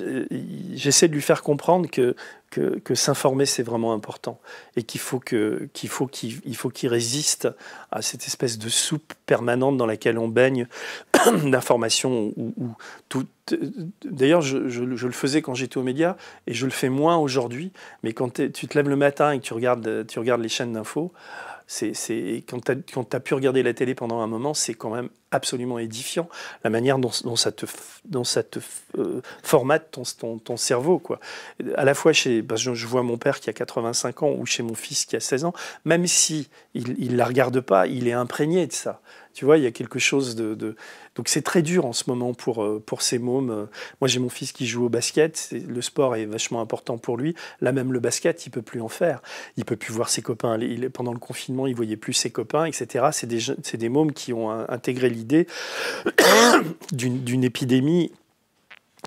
j'essaie de lui faire comprendre que que, s'informer, c'est vraiment important et qu'il faut qu'il faut qu'il faut qu'il résiste à cette espèce de soupe permanente dans laquelle on baigne d'informations ou, tout. D'ailleurs, je, le faisais quand j'étais aux médias et je le fais moins aujourd'hui. Mais quand tu te lèves le matin et que tu regardes, tu regardes les chaînes d'infos, c'est, quand tu as pu regarder la télé pendant un moment, c'est quand même absolument édifiant la manière dont, ça te, euh, formate ton, cerveau. Quoi. À la fois chez, je vois mon père qui a 85 ans ou chez mon fils qui a 16 ans, même si il ne la regarde pas, il est imprégné de ça. Tu vois, il y a quelque chose de. Donc c'est très dur en ce moment pour, euh, pour ces mômes. Moi, j'ai mon fils qui joue au basket. Le sport est vachement important pour lui. Là, même le basket, il peut plus en faire. Il peut plus voir ses copains. pendant le confinement, il voyait plus ses copains, etc. C'est des, c'est des mômes qui ont intégré l'idée d'une épidémie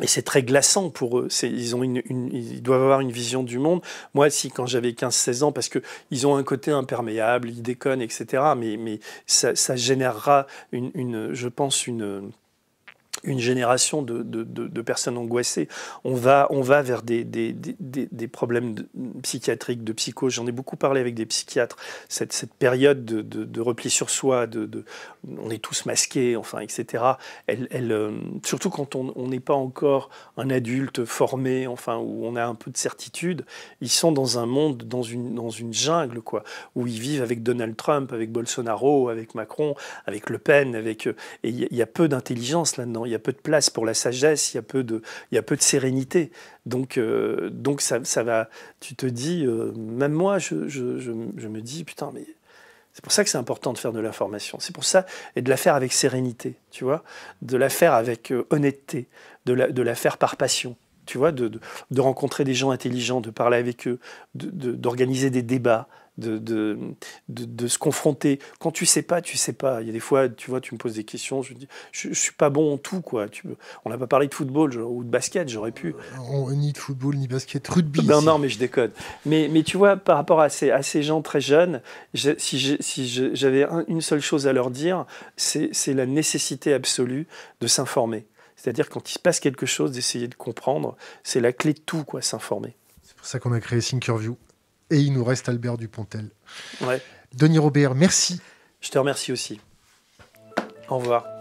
et c'est très glaçant pour eux. Ils, ont une, ils doivent avoir une vision du monde. Moi, si, quand j'avais 15-16 ans, parce qu'ils ont un côté imperméable, ils déconnent, etc. Mais, ça, générera, une, je pense, une une génération de, personnes angoissées. On va, on va vers des, problèmes psychiatriques, de psycho. J'en ai beaucoup parlé avec des psychiatres. Cette, cette période de, repli sur soi, de, on est tous masqués, enfin, etc. Elle, euh, surtout quand on n'est pas encore un adulte formé, enfin, où on a un peu de certitude, ils sont dans un monde, dans une, dans une jungle, quoi, où ils vivent avec Donald Trump, avec Bolsonaro, avec Macron, avec Le Pen, avec... Euh, et il y a peu d'intelligence là-dedans Hein. Il y a peu de place pour la sagesse, il y a peu de, il y peu de sérénité. Donc, euh, donc ça, va. Tu te dis, euh, même moi, je, me dis, putain, mais c'est pour ça que c'est important de faire de l'information. C'est pour ça et de la faire avec sérénité, tu vois, de la faire avec euh, honnêteté, de la, de la faire par passion tu vois, de, rencontrer des gens intelligents, de parler avec eux, d'organiser des débats, de, de, se confronter. Quand tu sais pas, tu sais pas. Il y a des fois, tu vois, tu me poses des questions, je dis, je, suis pas bon en tout, quoi. Tu, on n'a pas parlé de football ou de basket, j'aurais pu. Euh, ni de football, ni basket, rugby. Non, ben non, mais je déconne. Mais, mais tu vois, par rapport à ces, ces gens très jeunes, si, j'avais une seule chose à leur dire, c'est la nécessité absolue de s'informer. C'est-à-dire quand il se passe quelque chose, d'essayer de comprendre, c'est la clé de tout, quoi, s'informer. C'est pour ça qu'on a créé Thinkerview et il nous reste Albert Dupontel. Denis Robert, merci. Je te remercie aussi. Au revoir.